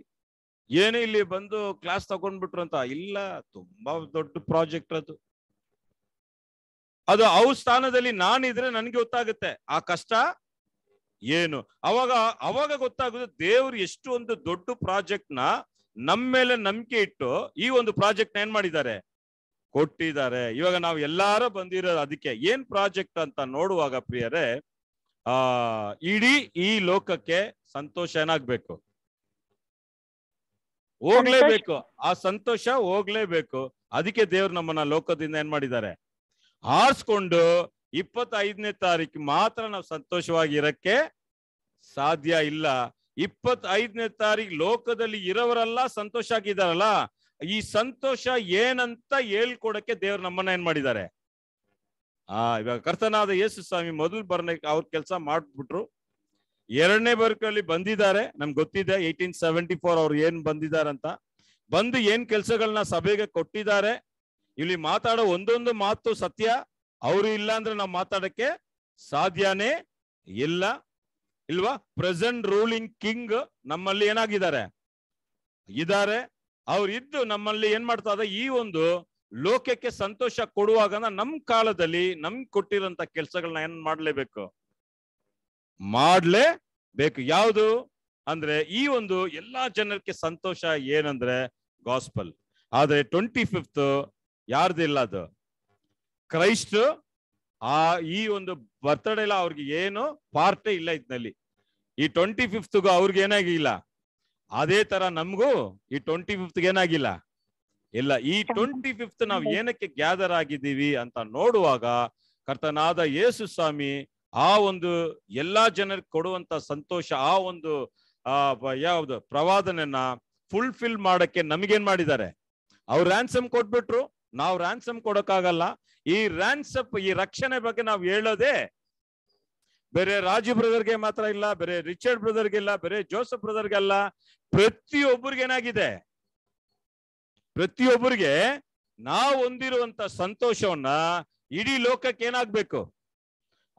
ಏನೇ ಇಲ್ಲಿ ಬಂದು ಕ್ಲಾಸ್ ತಗೊಂಡ್ಬಿಟ್ರು ಅಂತ ಇಲ್ಲ ತುಂಬಾ ದೊಡ್ಡ ಪ್ರಾಜೆಕ್ಟ್ ಅದು ಅದು ಅವ್ ಸ್ಥಾನದಲ್ಲಿ ನಾನಿದ್ರೆ ನನ್ಗೆ ಗೊತ್ತಾಗುತ್ತೆ ಆ ಕಷ್ಟ ಏನು ಅವಾಗ ಅವಾಗ ಗೊತ್ತಾಗುದು ದೇವ್ರು ಎಷ್ಟು ಒಂದು ದೊಡ್ಡ ಪ್ರಾಜೆಕ್ಟ್ ನ ನಮ್ಮ ಮೇಲೆ ನಂಬಿಕೆ ಇಟ್ಟು ಈ ಒಂದು ಪ್ರಾಜೆಕ್ಟ್ ನ ಏನ್ ಮಾಡಿದ್ದಾರೆ ಕೊಟ್ಟಿದ್ದಾರೆ ಇವಾಗ ನಾವು ಎಲ್ಲಾರು ಬಂದಿರೋ ಅದಕ್ಕೆ ಏನ್ ಪ್ರಾಜೆಕ್ಟ್ ಅಂತ ನೋಡುವಾಗ ಪ್ರಿಯರೇ ಆ ಇಡೀ ಈ ಲೋಕಕ್ಕೆ ಸಂತೋಷ ಏನಾಗ್ಬೇಕು ಹೋಗ್ಲೇಬೇಕು ಆ ಸಂತೋಷ ಹೋಗ್ಲೇಬೇಕು ಅದಕ್ಕೆ ದೇವ್ರು ನಮ್ಮನ್ನ ಲೋಕದಿಂದ ಏನ್ ಮಾಡಿದ್ದಾರೆ ಆರಿಸ್ಕೊಂಡು ಇಪ್ಪತ್ತೈದನೇ ತಾರೀಕು ಮಾತ್ರ ನಾವು ಸಂತೋಷವಾಗಿ ಇರಕ್ಕೆ ಸಾಧ್ಯ ಇಲ್ಲ ಇಪ್ಪತ್ತೈದನೇ ತಾರೀಕು ಲೋಕದಲ್ಲಿ ಇರೋವರೆಲ್ಲ ಸಂತೋಷ ಆಗಿದಾರಲ್ಲ ಈ ಸಂತೋಷ ಏನಂತ ಹೇಳ್ಕೊಡಕ್ಕೆ ದೇವ್ರು ನಮ್ಮನ್ನ ಏನ್ ಮಾಡಿದ್ದಾರೆ ಆ ಇವಾಗ ಕರ್ತನಾದ ಯೇಸು ಸ್ವಾಮಿ ಮೊದಲು ಬರ್ನ ಅವ್ರ ಕೆಲಸ ಮಾಡ್ಬಿಟ್ರು ಎರಡನೇ ಬರ್ಕಲ್ಲಿ ಬಂದಿದ್ದಾರೆ ನಮ್ಗೆ ಗೊತ್ತಿದೆ ಏಯ್ಟೀನ್ ಸೆವೆಂಟಿ ಫೋರ್ ಅವ್ರು ಏನ್ ಅಂತ ಬಂದು ಏನ್ ಕೆಲಸಗಳನ್ನ ಸಭೆಗೆ ಕೊಟ್ಟಿದ್ದಾರೆ ಇಲ್ಲಿ ಮಾತಾಡೋ ಒಂದೊಂದು ಮಾತು ಸತ್ಯ ಅವರು ಇಲ್ಲ ಅಂದ್ರೆ ನಾವು ಮಾತಾಡಕ್ಕೆ ಸಾಧ್ಯನೇ ಇಲ್ಲ ಇಲ್ವಾ ಪ್ರೆಸೆಂಟ್ ರೂಲಿಂಗ್ ಕಿಂಗ್ ನಮ್ಮಲ್ಲಿ ಏನಾಗಿದ್ದಾರೆ ಇದಾರೆ ಇದ್ದು ನಮ್ಮಲ್ಲಿ ಏನ್ ಮಾಡ್ತಾ ಇದೆ ಈ ಒಂದು ಲೋಕಕ್ಕೆ ಸಂತೋಷ ಕೊಡುವಾಗ ನಮ್ ಕಾಲದಲ್ಲಿ ನಮ್ ಕೊಟ್ಟಿರೋಂತ ಕೆಲಸಗಳನ್ನ ಏನ್ ಮಾಡ್ಲೇಬೇಕು ಮಾಡ್ಲೇ ಬೇಕು ಯಾವುದು ಅಂದ್ರೆ ಈ ಒಂದು ಎಲ್ಲಾ ಜನರಿಗೆ ಸಂತೋಷ ಏನಂದ್ರೆ ಗಾಸ್ಪಲ್ ಆದ್ರೆ ಟ್ವೆಂಟಿ ಫಿಫ್ತ್ ಯಾರ್ದಿಲ್ಲ ಅದು ಕ್ರೈಸ್ಟ್ ಆ ಈ ಒಂದು ಬರ್ತಡೇ ಇಲ್ಲ ಅವ್ರಿಗೆ ಏನು ಪಾರ್ಟೇ ಇಲ್ಲ ಇದ್ನಲ್ಲಿ ಈ ಟ್ವೆಂಟಿ ಫಿಫ್ತ್ಗೂ ಅವ್ರಿಗೆ ಏನಾಗಿಲ್ಲ ಅದೇ ತರ ನಮಗೂ ಈ ಟ್ವೆಂಟಿ ಫಿಫ್ತ್ ಏನಾಗಿಲ್ಲ ಇಲ್ಲ ಈ ಟ್ವೆಂಟಿ ಫಿಫ್ತ್ ನಾವು ಏನಕ್ಕೆ ಗ್ಯಾದರ್ ಆಗಿದ್ದೀವಿ ಅಂತ ನೋಡುವಾಗ ಕರ್ತನಾದ ಯೇಸು ಸ್ವಾಮಿ ಆ ಒಂದು ಎಲ್ಲಾ ಜನರಿಗೆ ಕೊಡುವಂತ ಸಂತೋಷ ಆ ಒಂದು ಆ ಯಾವ್ದು ಪ್ರವಾದನೆಯನ್ನ ಫುಲ್ಫಿಲ್ ಮಾಡಕ್ಕೆ ನಮಗೇನ್ ಮಾಡಿದ್ದಾರೆ ಅವ್ರು ರ್ಯಾನ್ಸಮ್ ಕೊಟ್ಬಿಟ್ರು ನಾವು ರ್ಯಾನ್ಸಮ್ ಕೊಡಕ್ಕಾಗಲ್ಲ ಈ ರ್ಯಾನ್ಸಪ್ ಈ ರಕ್ಷಣೆ ಬಗ್ಗೆ ನಾವು ಹೇಳೋದೆ ಬೇರೆ ರಾಜು ಬ್ರದರ್ಗೆ ಮಾತ್ರ ಇಲ್ಲ ಬೇರೆ ರಿಚರ್ಡ್ ಬ್ರದರ್ಗೆ ಇಲ್ಲ ಬೇರೆ ಜೋಸಫ್ ಬ್ರದರ್ಗೆ ಅಲ್ಲ ಪ್ರತಿಯೊಬ್ಬರಿಗೆ ಏನಾಗಿದೆ ಪ್ರತಿಯೊಬ್ಬರಿಗೆ ನಾವು ಹೊಂದಿರುವಂತ ಸಂತೋಷವನ್ನ ಇಡೀ ಲೋಕಕ್ಕೆ ಏನಾಗ್ಬೇಕು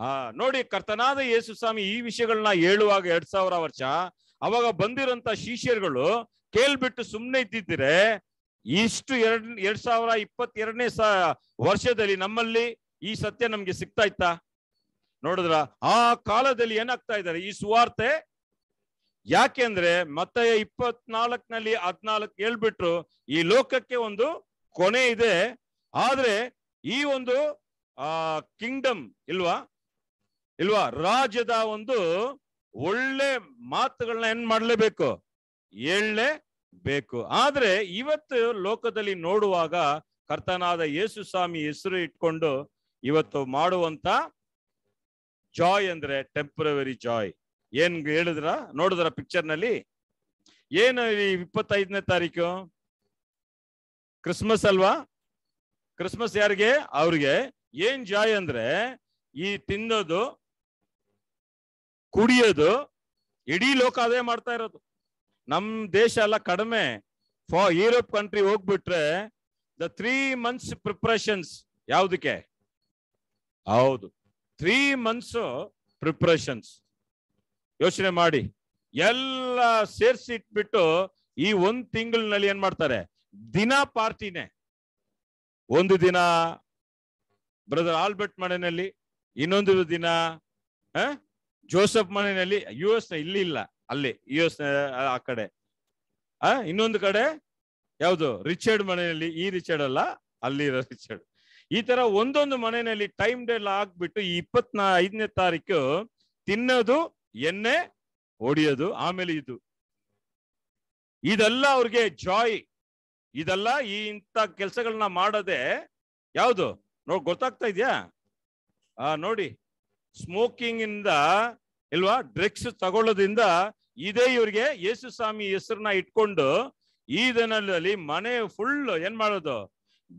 ಆ ನೋಡಿ ಕರ್ತನಾದ ಯೇಸು ಸ್ವಾಮಿ ಈ ವಿಷಯಗಳನ್ನ ಹೇಳುವಾಗ ಎರಡ್ ಸಾವಿರ ವರ್ಷ ಅವಾಗ ಬಂದಿರುವಂತ ಶಿಷ್ಯರುಗಳು ಕೇಳ್ಬಿಟ್ಟು ಸುಮ್ಮನೆ ಇದ್ದಿದ್ರೆ ಇಷ್ಟು ಎರಡ್ ಎರಡ್ ಸಾವಿರ ಇಪ್ಪತ್ತೆರಡನೇ ಸ ವರ್ಷದಲ್ಲಿ ನಮ್ಮಲ್ಲಿ ಈ ಸತ್ಯ ನಮ್ಗೆ ಸಿಗ್ತಾ ಇತ್ತ ನೋಡಿದ್ರ ಆ ಕಾಲದಲ್ಲಿ ಏನಾಗ್ತಾ ಇದ್ದಾರೆ ಈ ಸುವಾರ್ತೆ ಯಾಕೆಂದ್ರೆ ಮತ್ತೆ ಇಪ್ಪತ್ನಾಲ್ಕನಲ್ಲಿ ಹದ್ನಾಲ್ಕ್ ಹೇಳ್ಬಿಟ್ರು ಈ ಲೋಕಕ್ಕೆ ಒಂದು ಕೊನೆ ಇದೆ ಆದ್ರೆ ಈ ಒಂದು ಆ ಕಿಂಗ್ಡಮ್ ಇಲ್ವಾ ಇಲ್ವಾ ರಾಜ್ಯದ ಒಂದು ಒಳ್ಳೆ ಮಾತುಗಳನ್ನ ಏನ್ ಮಾಡ್ಲೇಬೇಕು ಹೇಳಲೇ ಬೇಕು ಆದ್ರೆ ಇವತ್ತು ಲೋಕದಲ್ಲಿ ನೋಡುವಾಗ ಕರ್ತನಾದ ಯೇಸು ಸ್ವಾಮಿ ಹೆಸರು ಇಟ್ಕೊಂಡು ಇವತ್ತು ಮಾಡುವಂತ ಜಾಯ್ ಅಂದ್ರೆ ಟೆಂಪ್ರವರಿ ಜಾಯ್ ಏನ್ ಹೇಳಿದ್ರ ನೋಡಿದ್ರ ಪಿಕ್ಚರ್ ನಲ್ಲಿ ಏನು ಇಪ್ಪತ್ತೈದನೇ ತಾರೀಕು ಕ್ರಿಸ್ಮಸ್ ಅಲ್ವಾ ಕ್ರಿಸ್ಮಸ್ ಯಾರಿಗೆ ಅವ್ರಿಗೆ ಏನ್ ಜಾಯ್ ಅಂದ್ರೆ ಈ ತಿನ್ನೋದು ಕುಡಿಯೋದು ಇಡೀ ಲೋಕ ಅದೇ ಮಾಡ್ತಾ ಇರೋದು ನಮ್ ದೇಶ ಎಲ್ಲ ಕಡಿಮೆ ಫಾರ್ ಯುರೋಪ್ ಕಂಟ್ರಿ ಹೋಗ್ಬಿಟ್ರೆ ದ ತ್ರೀ ಮಂತ್ಸ್ ಪ್ರಿಪ್ರೇಷನ್ಸ್ ಯಾವ್ದಕ್ಕೆ ಹೌದು ತ್ರೀ ಮಂತ್ಸ್ ಪ್ರಿಪ್ರೇಷನ್ಸ್ ಯೋಚನೆ ಮಾಡಿ ಎಲ್ಲ ಸೇರ್ಸಿ ಇಟ್ಬಿಟ್ಟು ಈ ಒಂದ್ ತಿಂಗಳಿನಲ್ಲಿ ಏನ್ ಮಾಡ್ತಾರೆ ದಿನ ಪಾರ್ಟಿನೇ ಒಂದು ದಿನ ಬ್ರದರ್ ಆಲ್ಬರ್ಟ್ ಮನೆಯಲ್ಲಿ ಇನ್ನೊಂದು ದಿನ ಜೋಸಫ್ ಮನೆಯಲ್ಲಿ ಯು ಎಸ್ ಇಲ್ಲಿ ಇಲ್ಲ ಅಲ್ಲಿ ಯು ಎಸ್ ಆ ಕಡೆ ಆ ಇನ್ನೊಂದು ಕಡೆ ಯಾವುದು ರಿಚರ್ಡ್ ಮನೆಯಲ್ಲಿ ಈ ರಿಚರ್ಡ್ ಅಲ್ಲ ಅಲ್ಲಿರೋ ರಿಚರ್ಡ್ ಈ ತರ ಒಂದೊಂದು ಮನೆಯಲ್ಲಿ ಟೈಮ್ ಡೇಲ್ ಹಾಕ್ಬಿಟ್ಟು ಈ ಇಪ್ಪತ್ನಾ ಐದನೇ ತಾರೀಕು ತಿನ್ನೋದು ಎಣ್ಣೆ ಹೊಡಿಯೋದು ಆಮೇಲೆ ಇದು ಇದೆಲ್ಲ ಅವ್ರಿಗೆ ಜಾಯ್ ಇದೆಲ್ಲ ಈ ಇಂಥ ಕೆಲಸಗಳನ್ನ ಮಾಡದೆ ಯಾವುದು ನೋಡ್ ಗೊತ್ತಾಗ್ತಾ ಇದೆಯಾ ಆ ನೋಡಿ ಸ್ಮೋಕಿಂಗ್ ಇಂದ ಇಲ್ವಾ ಡ್ರಗ್ಸ್ ತಗೊಳ್ಳೋದ್ರಿಂದ ಇದೇ ಇವ್ರಿಗೆ ಯೇಸು ಸ್ವಾಮಿ ಹೆಸರನ್ನ ಇಟ್ಕೊಂಡು ಈ ದಿನದಲ್ಲಿ ಮನೆ ಫುಲ್ ಏನ್ ಮಾಡೋದು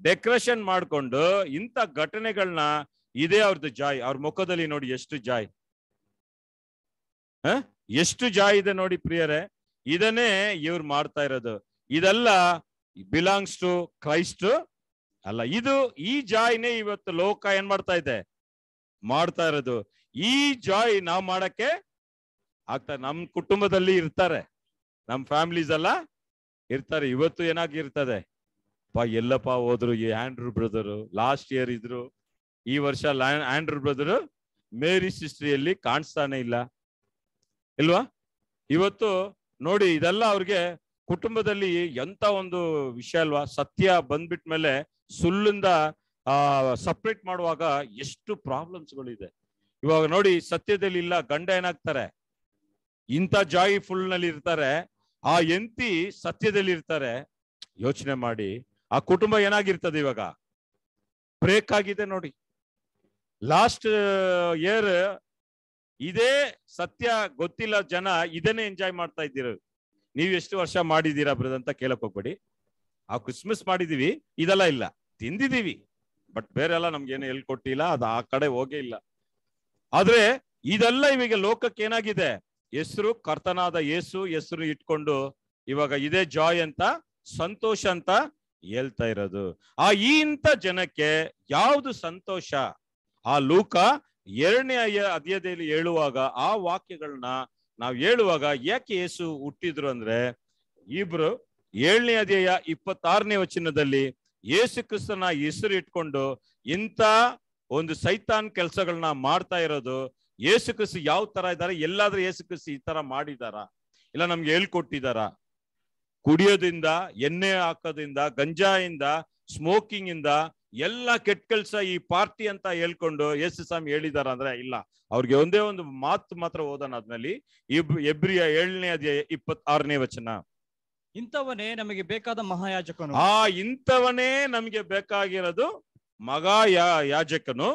ಡೆಕೋರೇಷನ್ ಮಾಡ್ಕೊಂಡು ಇಂಥ ಘಟನೆಗಳನ್ನ ಇದೇ ಅವ್ರದ್ದು ಜಾಯ್ ಅವ್ರ ಮುಖದಲ್ಲಿ ನೋಡಿ ಎಷ್ಟು ಜಾಯ್ ಎಷ್ಟು ಜಾ ಇದೆ ನೋಡಿ ಪ್ರಿಯರೇ ಇದನ್ನೇ ಇವ್ರು ಮಾಡ್ತಾ ಇರೋದು ಇದೆಲ್ಲ ಬಿಲಾಂಗ್ಸ್ ಟು ಕ್ರೈಸ್ಟ್ ಅಲ್ಲ ಇದು ಈ ಜಾಯ್ನೇ ಇವತ್ತು ಲೋಕ ಏನ್ ಮಾಡ್ತಾ ಇದೆ ಮಾಡ್ತಾ ಇರೋದು ಈ ಜಾಯ್ ನಾವು ಮಾಡಕ್ಕೆ ಆಗ್ತಾ ನಮ್ ಕುಟುಂಬದಲ್ಲಿ ಇರ್ತಾರೆ ನಮ್ ಫ್ಯಾಮಿಲೀಸ್ ಎಲ್ಲ ಇರ್ತಾರೆ ಇವತ್ತು ಏನಾಗಿರ್ತದೆ ಪಾ ಎಲ್ಲಪ್ಪ ಹೋದ್ರು ಈ ಆಂಡ್ರೂ ಬ್ರದರು ಲಾಸ್ಟ್ ಇಯರ್ ಇದ್ರು ಈ ವರ್ಷ ಆಂಡ್ರೂ ಬ್ರದರು ಮೇರಿ ಸಿಸ್ಟ್ರಿಯಲ್ಲಿ ಕಾಣಿಸ್ತಾನೆ ಇಲ್ಲ ಇಲ್ವಾ ಇವತ್ತು ನೋಡಿ ಇದೆಲ್ಲ ಅವ್ರಿಗೆ ಕುಟುಂಬದಲ್ಲಿ ಎಂತ ಒಂದು ವಿಷಯ ಅಲ್ವಾ ಸತ್ಯ ಬಂದ್ಬಿಟ್ಮೇಲೆ ಮೇಲೆ ಸುಳ್ಳಿಂದ ಆ ಸಪ್ರೇಟ್ ಮಾಡುವಾಗ ಎಷ್ಟು ಇದೆ ಇವಾಗ ನೋಡಿ ಸತ್ಯದಲ್ಲಿ ಇಲ್ಲ ಗಂಡ ಏನಾಗ್ತಾರೆ ಇಂಥ ಜಾಯಿ ಫುಲ್ ನಲ್ಲಿ ಇರ್ತಾರೆ ಆ ಎಂತಿ ಸತ್ಯದಲ್ಲಿ ಇರ್ತಾರೆ ಯೋಚನೆ ಮಾಡಿ ಆ ಕುಟುಂಬ ಏನಾಗಿರ್ತದೆ ಇವಾಗ ಬ್ರೇಕ್ ಆಗಿದೆ ನೋಡಿ ಲಾಸ್ಟ್ ಇಯರ್ ಇದೇ ಸತ್ಯ ಗೊತ್ತಿಲ್ಲ ಜನ ಇದನ್ನೇ ಎಂಜಾಯ್ ಮಾಡ್ತಾ ಇದ್ದೀರ ನೀವು ಎಷ್ಟು ವರ್ಷ ಮಾಡಿದ್ದೀರಾ ಬ್ರದರ್ ಅಂತ ಕೇಳಕ್ ಹೋಗ್ಬೇಡಿ ಆ ಕ್ರಿಸ್ಮಸ್ ಮಾಡಿದೀವಿ ಇದೆಲ್ಲ ಇಲ್ಲ ತಿಂದಿದೀವಿ ಬಟ್ ಬೇರೆಲ್ಲ ಏನು ಹೇಳ್ಕೊಟ್ಟಿಲ್ಲ ಅದು ಆ ಕಡೆ ಹೋಗೇ ಇಲ್ಲ ಆದ್ರೆ ಇದೆಲ್ಲ ಇವಾಗ ಲೋಕಕ್ಕೆ ಏನಾಗಿದೆ ಹೆಸರು ಕರ್ತನಾದ ಯೇಸು ಹೆಸರು ಇಟ್ಕೊಂಡು ಇವಾಗ ಇದೇ ಜಾಯ್ ಅಂತ ಸಂತೋಷ ಅಂತ ಹೇಳ್ತಾ ಇರೋದು ಆ ಇಂಥ ಜನಕ್ಕೆ ಯಾವುದು ಸಂತೋಷ ಆ ಲೂಕ ಎರಡನೇ ಅಯ್ಯ ಅಧ್ಯಾಯದಲ್ಲಿ ಹೇಳುವಾಗ ಆ ವಾಕ್ಯಗಳನ್ನ ನಾವು ಹೇಳುವಾಗ ಯಾಕೆ ಯೇಸು ಹುಟ್ಟಿದ್ರು ಅಂದ್ರೆ ಇಬ್ರು ಏಳನೇ ಅಧ್ಯಾಯ ಇಪ್ಪತ್ತಾರನೇ ವಚನದಲ್ಲಿ ಯೇಸು ಕ್ರಿಸ್ತನ ಹೆಸರು ಇಟ್ಕೊಂಡು ಇಂಥ ಒಂದು ಸೈತಾನ್ ಕೆಲಸಗಳನ್ನ ಮಾಡ್ತಾ ಇರೋದು ಯೇಸು ಕ್ರಿಸ್ತು ಯಾವ ತರ ಇದ್ದಾರೆ ಎಲ್ಲಾದ್ರೂ ಯೇಸು ಕ್ರಿಸ್ತು ಈ ತರ ಮಾಡಿದಾರ ಇಲ್ಲ ನಮ್ಗೆ ಹೇಳ್ಕೊಟ್ಟಿದಾರ ಕುಡಿಯೋದ್ರಿಂದ ಎಣ್ಣೆ ಹಾಕೋದ್ರಿಂದ ಗಂಜಾಯಿಂದ ಸ್ಮೋಕಿಂಗ್ ಇಂದ ಎಲ್ಲ ಕೆಟ್ಟ ಕೆಲ್ಸ ಈ ಪಾರ್ಟಿ ಅಂತ ಹೇಳ್ಕೊಂಡು ಎಸ್ ಸ್ವಾಮಿ ಹೇಳಿದಾರ ಅಂದ್ರೆ ಇಲ್ಲ ಅವ್ರಿಗೆ ಒಂದೇ ಒಂದು ಮಾತು ಮಾತ್ರ ಓದೋಣ ಅದ್ರಲ್ಲಿ ಇಬ್ ಎಬ್ರಿಯ ಏಳನೇ ಅದೇ ಇಪ್ಪತ್ ಆರನೇ ವಚನ ಇಂಥವನೇ ನಮಗೆ ಬೇಕಾದ ಮಹಾಯಾಜಕನು ಆ ಇಂಥವನೇ ನಮಗೆ ಬೇಕಾಗಿರೋದು ಮಗ ಯಾ ಯಾಜಕನು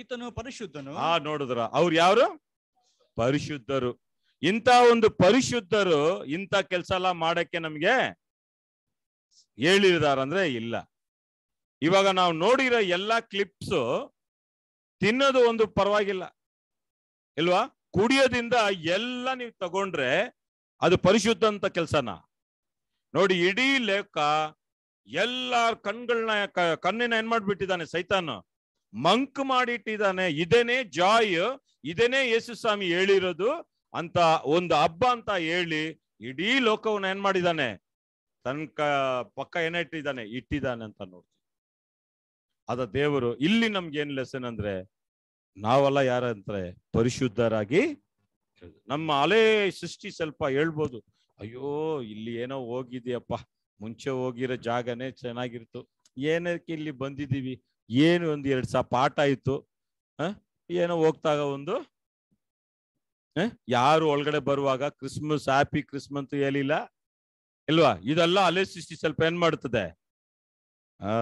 ಈತನು ಪರಿಶುದ್ಧನು ಆ ನೋಡಿದ್ರ ಅವ್ರು ಯಾರು ಪರಿಶುದ್ಧರು ಇಂಥ ಒಂದು ಪರಿಶುದ್ಧರು ಇಂಥ ಕೆಲ್ಸ ಎಲ್ಲ ಮಾಡಕ್ಕೆ ನಮ್ಗೆ ಹೇಳಿದಾರ ಅಂದ್ರೆ ಇಲ್ಲ ಇವಾಗ ನಾವು ನೋಡಿರೋ ಎಲ್ಲಾ ಕ್ಲಿಪ್ಸು ತಿನ್ನೋದು ಒಂದು ಪರವಾಗಿಲ್ಲ ಇಲ್ವಾ ಕುಡಿಯೋದಿಂದ ಎಲ್ಲ ನೀವು ತಗೊಂಡ್ರೆ ಅದು ಪರಿಶುದ್ಧ ಅಂತ ಕೆಲಸನ ನೋಡಿ ಇಡೀ ಲೆಕ್ಕ ಎಲ್ಲ ಕಣ್ಗಳನ್ನ ಕಣ್ಣಿನ ಏನ್ ಮಾಡ್ಬಿಟ್ಟಿದ್ದಾನೆ ಸೈತಾನ ಮಂಕ್ ಮಾಡಿಟ್ಟಿದ್ದಾನೆ ಇದೇನೆ ಜಾಯ್ ಇದೇನೆ ಯೇಸು ಸ್ವಾಮಿ ಹೇಳಿರೋದು ಅಂತ ಒಂದು ಹಬ್ಬ ಅಂತ ಹೇಳಿ ಇಡೀ ಲೋಕವನ್ನ ಏನ್ ಮಾಡಿದಾನೆ ತನ್ನ ಪಕ್ಕ ಏನ ಇಟ್ಟಿದ್ದಾನೆ ಇಟ್ಟಿದ್ದಾನೆ ಅಂತ ನೋಡಿ ಅದ ದೇವರು ಇಲ್ಲಿ ನಮ್ಗೆ ಏನ್ ಲೆಸನ್ ಅಂದ್ರೆ ನಾವೆಲ್ಲ ಯಾರಂದ್ರೆ ಪರಿಶುದ್ಧರಾಗಿ ನಮ್ಮ ಅಲೆ ಸೃಷ್ಟಿ ಸ್ವಲ್ಪ ಹೇಳ್ಬೋದು ಅಯ್ಯೋ ಇಲ್ಲಿ ಏನೋ ಹೋಗಿದೆಯಪ್ಪ ಮುಂಚೆ ಹೋಗಿರೋ ಜಾಗನೇ ಚೆನ್ನಾಗಿರ್ತು ಏನಕ್ಕೆ ಇಲ್ಲಿ ಬಂದಿದ್ದೀವಿ ಏನು ಒಂದು ಎರಡು ಸಾ ಪಾಠ ಇತ್ತು ಏನೋ ಹೋಗ್ತಾಗ ಒಂದು ಯಾರು ಒಳಗಡೆ ಬರುವಾಗ ಕ್ರಿಸ್ಮಸ್ ಹ್ಯಾಪಿ ಕ್ರಿಸ್ಮಸ್ ಅಂತ ಹೇಳಿಲ್ಲ ಇಲ್ವಾ ಇದೆಲ್ಲ ಅಲೆ ಸೃಷ್ಟಿ ಸ್ವಲ್ಪ ಏನ್ ಮಾಡ್ತದೆ ಹಾ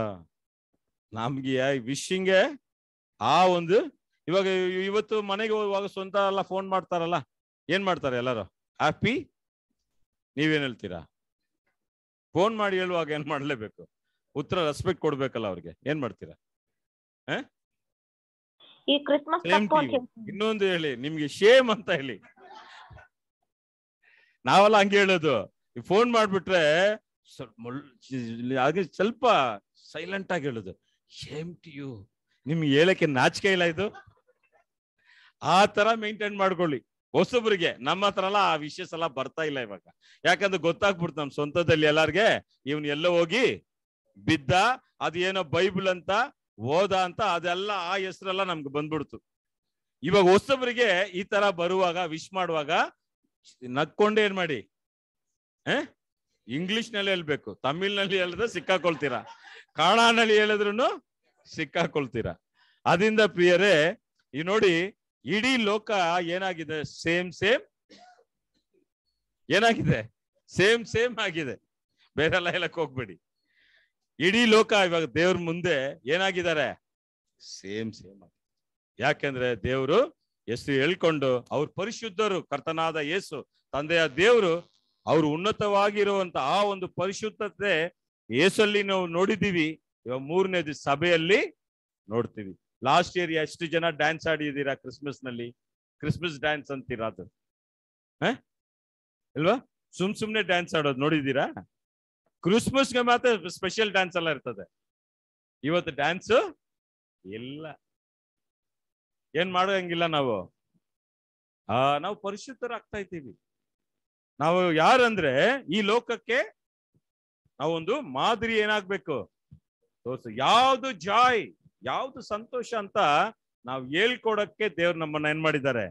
ನಮ್ಗೆ ವಿಶಿಂಗ್ ಆ ಒಂದು ಇವಾಗ ಇವತ್ತು ಮನೆಗೆ ಹೋಗುವಾಗ ಸ್ವಂತ ಎಲ್ಲ ಫೋನ್ ಮಾಡ್ತಾರಲ್ಲ ಏನ್ ಮಾಡ್ತಾರೆ ಎಲ್ಲಾರು ಹ್ಯಾಪಿ ನೀವೇನ್ ಹೇಳ್ತೀರಾ ಫೋನ್ ಮಾಡಿ ಹೇಳುವಾಗ ಏನ್ ಮಾಡ್ಲೇಬೇಕು ಉತ್ತರ ರೆಸ್ಪೆಕ್ಟ್ ಕೊಡ್ಬೇಕಲ್ಲ ಅವ್ರಿಗೆ ಏನ್ ಮಾಡ್ತೀರಾ ಇನ್ನೊಂದು ಹೇಳಿ ನಿಮ್ಗೆ ಶೇಮ್ ಅಂತ ಹೇಳಿ ನಾವೆಲ್ಲ ಹಂಗೆ ಹೇಳೋದು ಫೋನ್ ಮಾಡ್ಬಿಟ್ರೆ ಸ್ವಲ್ಪ ಸ್ವಲ್ಪ ಸೈಲೆಂಟ್ ಆಗಿ ಹೇಳುದು ನಿಮ್ಗೆ ಹೇಳಕ್ಕೆ ನಾಚಿಕೆ ಇಲ್ಲ ಇದು ಆ ತರ ಮೇಂಟೈನ್ ಮಾಡ್ಕೊಳ್ಳಿ ಹೊಸೊಬ್ರಿಗೆ ನಮ್ಮ ಹತ್ರ ಎಲ್ಲ ಆ ವಿಶೇಷ ಎಲ್ಲ ಬರ್ತಾ ಇಲ್ಲ ಇವಾಗ ಯಾಕಂದ್ರೆ ಗೊತ್ತಾಗ್ಬಿಡ್ತು ನಮ್ ಸ್ವಂತದಲ್ಲಿ ಎಲ್ಲಾರ್ಗೆ ಇವನ್ ಎಲ್ಲ ಹೋಗಿ ಬಿದ್ದ ಏನೋ ಬೈಬಲ್ ಅಂತ ಓದ ಅಂತ ಅದೆಲ್ಲ ಆ ಹೆಸರೆಲ್ಲ ನಮ್ಗೆ ಬಂದ್ಬಿಡ್ತು ಇವಾಗ ಹೊಸೊಬ್ರಿಗೆ ಈ ತರ ಬರುವಾಗ ವಿಶ್ ಮಾಡುವಾಗ ನಕ್ಕೊಂಡೇ ಏನ್ ಮಾಡಿ ಇಂಗ್ಲಿಷ್ ನಲ್ಲಿ ಹೇಳ್ಬೇಕು ತಮಿಳ್ನಲ್ಲಿ ಹೇಳಿದ್ರೆ ಸಿಕ್ಕಾಕೊಳ್ತೀರಾ ಕಾಣಾನಳಿ ಹೇಳಿದ್ರು ಸಿಕ್ಕಾಕೊಳ್ತೀರ ಅದಿಂದ ಪ್ರಿಯರೇ ಈ ನೋಡಿ ಇಡೀ ಲೋಕ ಏನಾಗಿದೆ ಸೇಮ್ ಸೇಮ್ ಏನಾಗಿದೆ ಸೇಮ್ ಸೇಮ್ ಆಗಿದೆ ಬೇರೆಲ್ಲ ಹೇಳಕ್ ಹೋಗ್ಬೇಡಿ ಇಡೀ ಲೋಕ ಇವಾಗ ದೇವ್ರ ಮುಂದೆ ಏನಾಗಿದ್ದಾರೆ ಸೇಮ್ ಸೇಮ್ ಆಗಿದೆ ಯಾಕೆಂದ್ರೆ ದೇವರು ಎಷ್ಟು ಹೇಳ್ಕೊಂಡು ಅವ್ರ ಪರಿಶುದ್ಧರು ಕರ್ತನಾದ ಯೇಸು ತಂದೆಯ ದೇವರು ಅವ್ರು ಉನ್ನತವಾಗಿರುವಂತ ಆ ಒಂದು ಪರಿಶುದ್ಧತೆ ಏಸಲ್ಲಿ ನಾವು ನೋಡಿದ್ದೀವಿ ಇವಾಗ ಮೂರನೇದು ಸಭೆಯಲ್ಲಿ ನೋಡ್ತೀವಿ ಲಾಸ್ಟ್ ಇಯರ್ ಎಷ್ಟು ಜನ ಡ್ಯಾನ್ಸ್ ಆಡಿದ್ದೀರಾ ಕ್ರಿಸ್ಮಸ್ ನಲ್ಲಿ ಕ್ರಿಸ್ಮಸ್ ಡ್ಯಾನ್ಸ್ ಅಂತೀರಾ ಅದು ಅಲ್ವಾ ಸುಮ್ ಸುಮ್ನೆ ಡ್ಯಾನ್ಸ್ ಆಡೋದು ನೋಡಿದ್ದೀರಾ ಕ್ರಿಸ್ಮಸ್ಗೆ ಮಾತ್ರ ಸ್ಪೆಷಲ್ ಡ್ಯಾನ್ಸ್ ಎಲ್ಲ ಇರ್ತದೆ ಇವತ್ತು ಡ್ಯಾನ್ಸ್ ಇಲ್ಲ ಏನ್ ಮಾಡೋಂಗಿಲ್ಲ ನಾವು ಆ ನಾವು ಪರಿಶುದ್ಧರಾಗ್ತಾ ಇದ್ದೀವಿ ನಾವು ಯಾರಂದ್ರೆ ಈ ಲೋಕಕ್ಕೆ ನಾವೊಂದು ಮಾದರಿ ಏನಾಗ್ಬೇಕು ಯಾವ್ದು ಜಾಯ್ ಯಾವ್ದು ಸಂತೋಷ ಅಂತ ನಾವು ಹೇಳ್ಕೊಡಕ್ಕೆ ದೇವ್ರು ನಮ್ಮನ್ನ ಏನ್ ಮಾಡಿದ್ದಾರೆ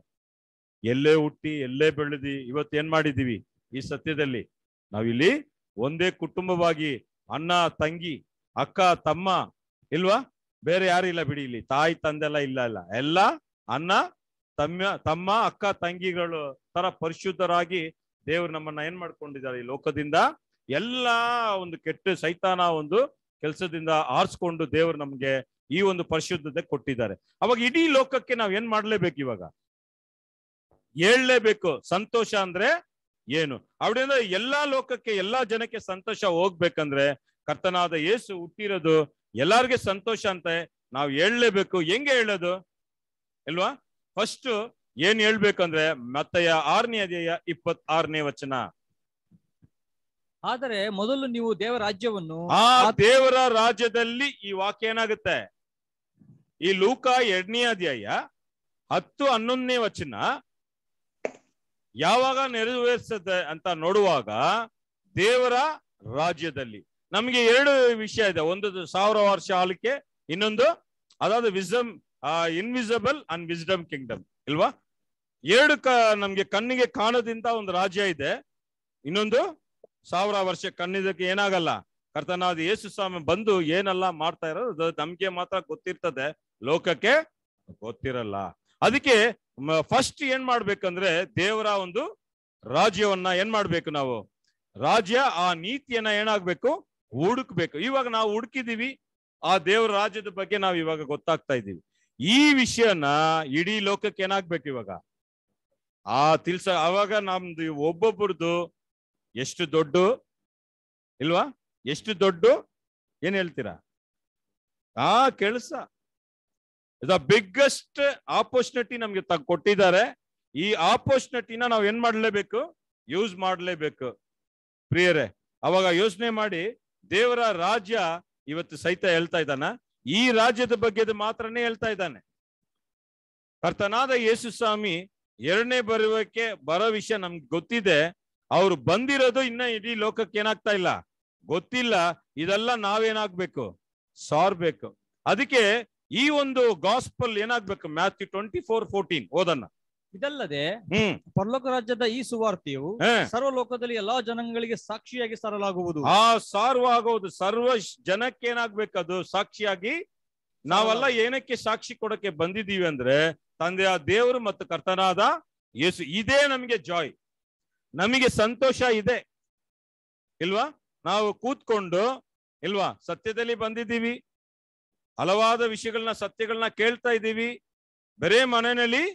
ಎಲ್ಲೇ ಹುಟ್ಟಿ ಎಲ್ಲೇ ಬೆಳೆದಿ ಇವತ್ತು ಏನ್ ಮಾಡಿದೀವಿ ಈ ಸತ್ಯದಲ್ಲಿ ನಾವಿಲ್ಲಿ ಒಂದೇ ಕುಟುಂಬವಾಗಿ ಅಣ್ಣ ತಂಗಿ ಅಕ್ಕ ತಮ್ಮ ಇಲ್ವಾ ಬೇರೆ ಯಾರು ಇಲ್ಲ ಬಿಡಿ ಇಲ್ಲಿ ತಾಯಿ ತಂದೆಲ್ಲ ಇಲ್ಲ ಇಲ್ಲ ಎಲ್ಲ ಅಣ್ಣ ತಮ್ಮ ತಮ್ಮ ಅಕ್ಕ ತಂಗಿಗಳು ತರ ಪರಿಶುದ್ಧರಾಗಿ ದೇವ್ರು ನಮ್ಮನ್ನ ಏನ್ ಮಾಡ್ಕೊಂಡಿದ್ದಾರೆ ಈ ಲೋಕದಿಂದ ಎಲ್ಲ ಒಂದು ಕೆಟ್ಟ ಸೈತಾನ ಒಂದು ಕೆಲಸದಿಂದ ಆರಿಸ್ಕೊಂಡು ದೇವರು ನಮ್ಗೆ ಈ ಒಂದು ಪರಿಶುದ್ಧತೆ ಕೊಟ್ಟಿದ್ದಾರೆ ಅವಾಗ ಇಡೀ ಲೋಕಕ್ಕೆ ನಾವ್ ಏನ್ ಮಾಡ್ಲೇಬೇಕು ಇವಾಗ ಹೇಳ್ಲೇಬೇಕು ಸಂತೋಷ ಅಂದ್ರೆ ಏನು ಅವಡಿಂದ ಎಲ್ಲಾ ಲೋಕಕ್ಕೆ ಎಲ್ಲಾ ಜನಕ್ಕೆ ಸಂತೋಷ ಹೋಗ್ಬೇಕಂದ್ರೆ ಕರ್ತನಾದ ಏಸು ಹುಟ್ಟಿರೋದು ಎಲ್ಲಾರ್ಗೆ ಸಂತೋಷ ಅಂತ ನಾವು ಹೇಳ್ಲೇಬೇಕು ಹೆಂಗೆ ಹೇಳೋದು ಅಲ್ವಾ ಫಸ್ಟ್ ಏನ್ ಹೇಳ್ಬೇಕಂದ್ರೆ ಮತ್ತಯ್ಯ ಆರನೇ ಅಧ್ಯಾಯ ಇಪ್ಪತ್ ಆರನೇ ವಚನ ಆದರೆ ಮೊದಲು ನೀವು ದೇವರ ರಾಜ್ಯವನ್ನು ಆ ದೇವರ ರಾಜ್ಯದಲ್ಲಿ ಈ ವಾಕ್ಯ ಏನಾಗುತ್ತೆ ಈ ಲೂಕ ಎರಡನೇ ಅಧ್ಯಾಯ ಹತ್ತು ಹನ್ನೊಂದನೇ ವಚನ ಯಾವಾಗ ನೆರವೇರಿಸುತ್ತೆ ಅಂತ ನೋಡುವಾಗ ದೇವರ ರಾಜ್ಯದಲ್ಲಿ ನಮ್ಗೆ ಎರಡು ವಿಷಯ ಇದೆ ಒಂದು ಸಾವಿರ ವರ್ಷ ಆಲಿಕೆ ಇನ್ನೊಂದು ಅದಾದ wisdom invisible and wisdom kingdom ಇಲ್ವಾ ಎರಡು ಕ ನಮ್ಗೆ ಕಣ್ಣಿಗೆ ಕಾಣದಿಂದ ಒಂದು ರಾಜ್ಯ ಇದೆ ಇನ್ನೊಂದು ಸಾವಿರ ವರ್ಷ ಕಣ್ಣಿದಕ್ಕೆ ಏನಾಗಲ್ಲ ಕರ್ತನಾದ ಯೇಸು ಸ್ವಾಮಿ ಬಂದು ಏನೆಲ್ಲ ಮಾಡ್ತಾ ಇರೋದು ನಮ್ಗೆ ಮಾತ್ರ ಗೊತ್ತಿರ್ತದೆ ಲೋಕಕ್ಕೆ ಗೊತ್ತಿರಲ್ಲ ಅದಕ್ಕೆ ಫಸ್ಟ್ ಏನ್ ಮಾಡ್ಬೇಕಂದ್ರೆ ದೇವರ ಒಂದು ರಾಜ್ಯವನ್ನ ಏನ್ ಮಾಡ್ಬೇಕು ನಾವು ರಾಜ್ಯ ಆ ನೀತಿಯನ್ನ ಏನಾಗ್ಬೇಕು ಹುಡುಕ್ಬೇಕು ಇವಾಗ ನಾವು ಹುಡುಕಿದೀವಿ ಆ ದೇವ್ರ ರಾಜ್ಯದ ಬಗ್ಗೆ ನಾವು ಇವಾಗ ಗೊತ್ತಾಗ್ತಾ ಇದೀವಿ ಈ ವಿಷಯನ ಇಡೀ ಲೋಕಕ್ಕೆ ಏನಾಗ್ಬೇಕು ಇವಾಗ ಆ ತಿಳ್ಸ ಅವಾಗ ನಮ್ದು ಒಬ್ಬೊಬ್ಬರದು ಎಷ್ಟು ದೊಡ್ಡ ಇಲ್ವಾ ಎಷ್ಟು ದೊಡ್ಡ ಏನ್ ಹೇಳ್ತೀರಾ ಆ ಕೆಲಸ ದ ಬಿಗ್ಗೆಸ್ಟ್ ಆಪರ್ಚುನಿಟಿ ನಮ್ಗೆ ಕೊಟ್ಟಿದ್ದಾರೆ ಈ ಆಪರ್ಚುನಿಟಿನ ನಾವು ಏನ್ ಮಾಡ್ಲೇಬೇಕು ಯೂಸ್ ಮಾಡ್ಲೇಬೇಕು ಪ್ರಿಯರೇ ಅವಾಗ ಯೋಚನೆ ಮಾಡಿ ದೇವರ ರಾಜ್ಯ ಇವತ್ತು ಸಹಿತ ಹೇಳ್ತಾ ಇದ್ದಾನ ಈ ರಾಜ್ಯದ ಬಗ್ಗೆ ಮಾತ್ರನೇ ಹೇಳ್ತಾ ಇದ್ದಾನೆ ಕರ್ತನಾದ ಯೇಸು ಸ್ವಾಮಿ ಎರಡನೇ ಬರುವಕ್ಕೆ ಬರೋ ವಿಷಯ ನಮ್ಗೆ ಗೊತ್ತಿದೆ ಅವ್ರು ಬಂದಿರೋದು ಇನ್ನ ಇಡೀ ಲೋಕಕ್ಕೆ ಏನಾಗ್ತಾ ಇಲ್ಲ ಗೊತ್ತಿಲ್ಲ ಇದೆಲ್ಲ ನಾವೇನಾಗ್ಬೇಕು ಸಾರ್ಬೇಕು ಅದಕ್ಕೆ ಈ ಒಂದು ಗಾಸ್ಪಲ್ ಏನಾಗ್ಬೇಕು ಮ್ಯಾಥ್ಯೂ ಟ್ವೆಂಟಿ ಫೋರ್ ಫೋರ್ಟೀನ್ ಓದನ್ನ ಇದಲ್ಲದೆ ಪರಲೋಕ ರಾಜ್ಯದ ಈ ಸುವಾರ್ತೆಯು ಸರ್ವ ಲೋಕದಲ್ಲಿ ಎಲ್ಲಾ ಜನಗಳಿಗೆ ಸಾಕ್ಷಿಯಾಗಿ ಸಾರಲಾಗುವುದು ಆ ಸಾರುವಾಗುವುದು ಸರ್ವ ಜನಕ್ಕೆ ಏನಾಗ್ಬೇಕು ಅದು ಸಾಕ್ಷಿಯಾಗಿ ನಾವೆಲ್ಲ ಏನಕ್ಕೆ ಸಾಕ್ಷಿ ಕೊಡಕ್ಕೆ ಬಂದಿದ್ದೀವಿ ಅಂದ್ರೆ ತಂದೆಯ ದೇವರು ಮತ್ತು ಕರ್ತನಾದ ಯೇಸು ಇದೇ ನಮ್ಗೆ ಜಾಯ್ ನಮಗೆ ಸಂತೋಷ ಇದೆ ಇಲ್ವಾ ನಾವು ಕೂತ್ಕೊಂಡು ಇಲ್ವಾ ಸತ್ಯದಲ್ಲಿ ಬಂದಿದ್ದೀವಿ ಹಲವಾದ ವಿಷಯಗಳನ್ನ ಸತ್ಯಗಳನ್ನ ಕೇಳ್ತಾ ಇದ್ದೀವಿ ಬರೇ ಮನೆಯಲ್ಲಿ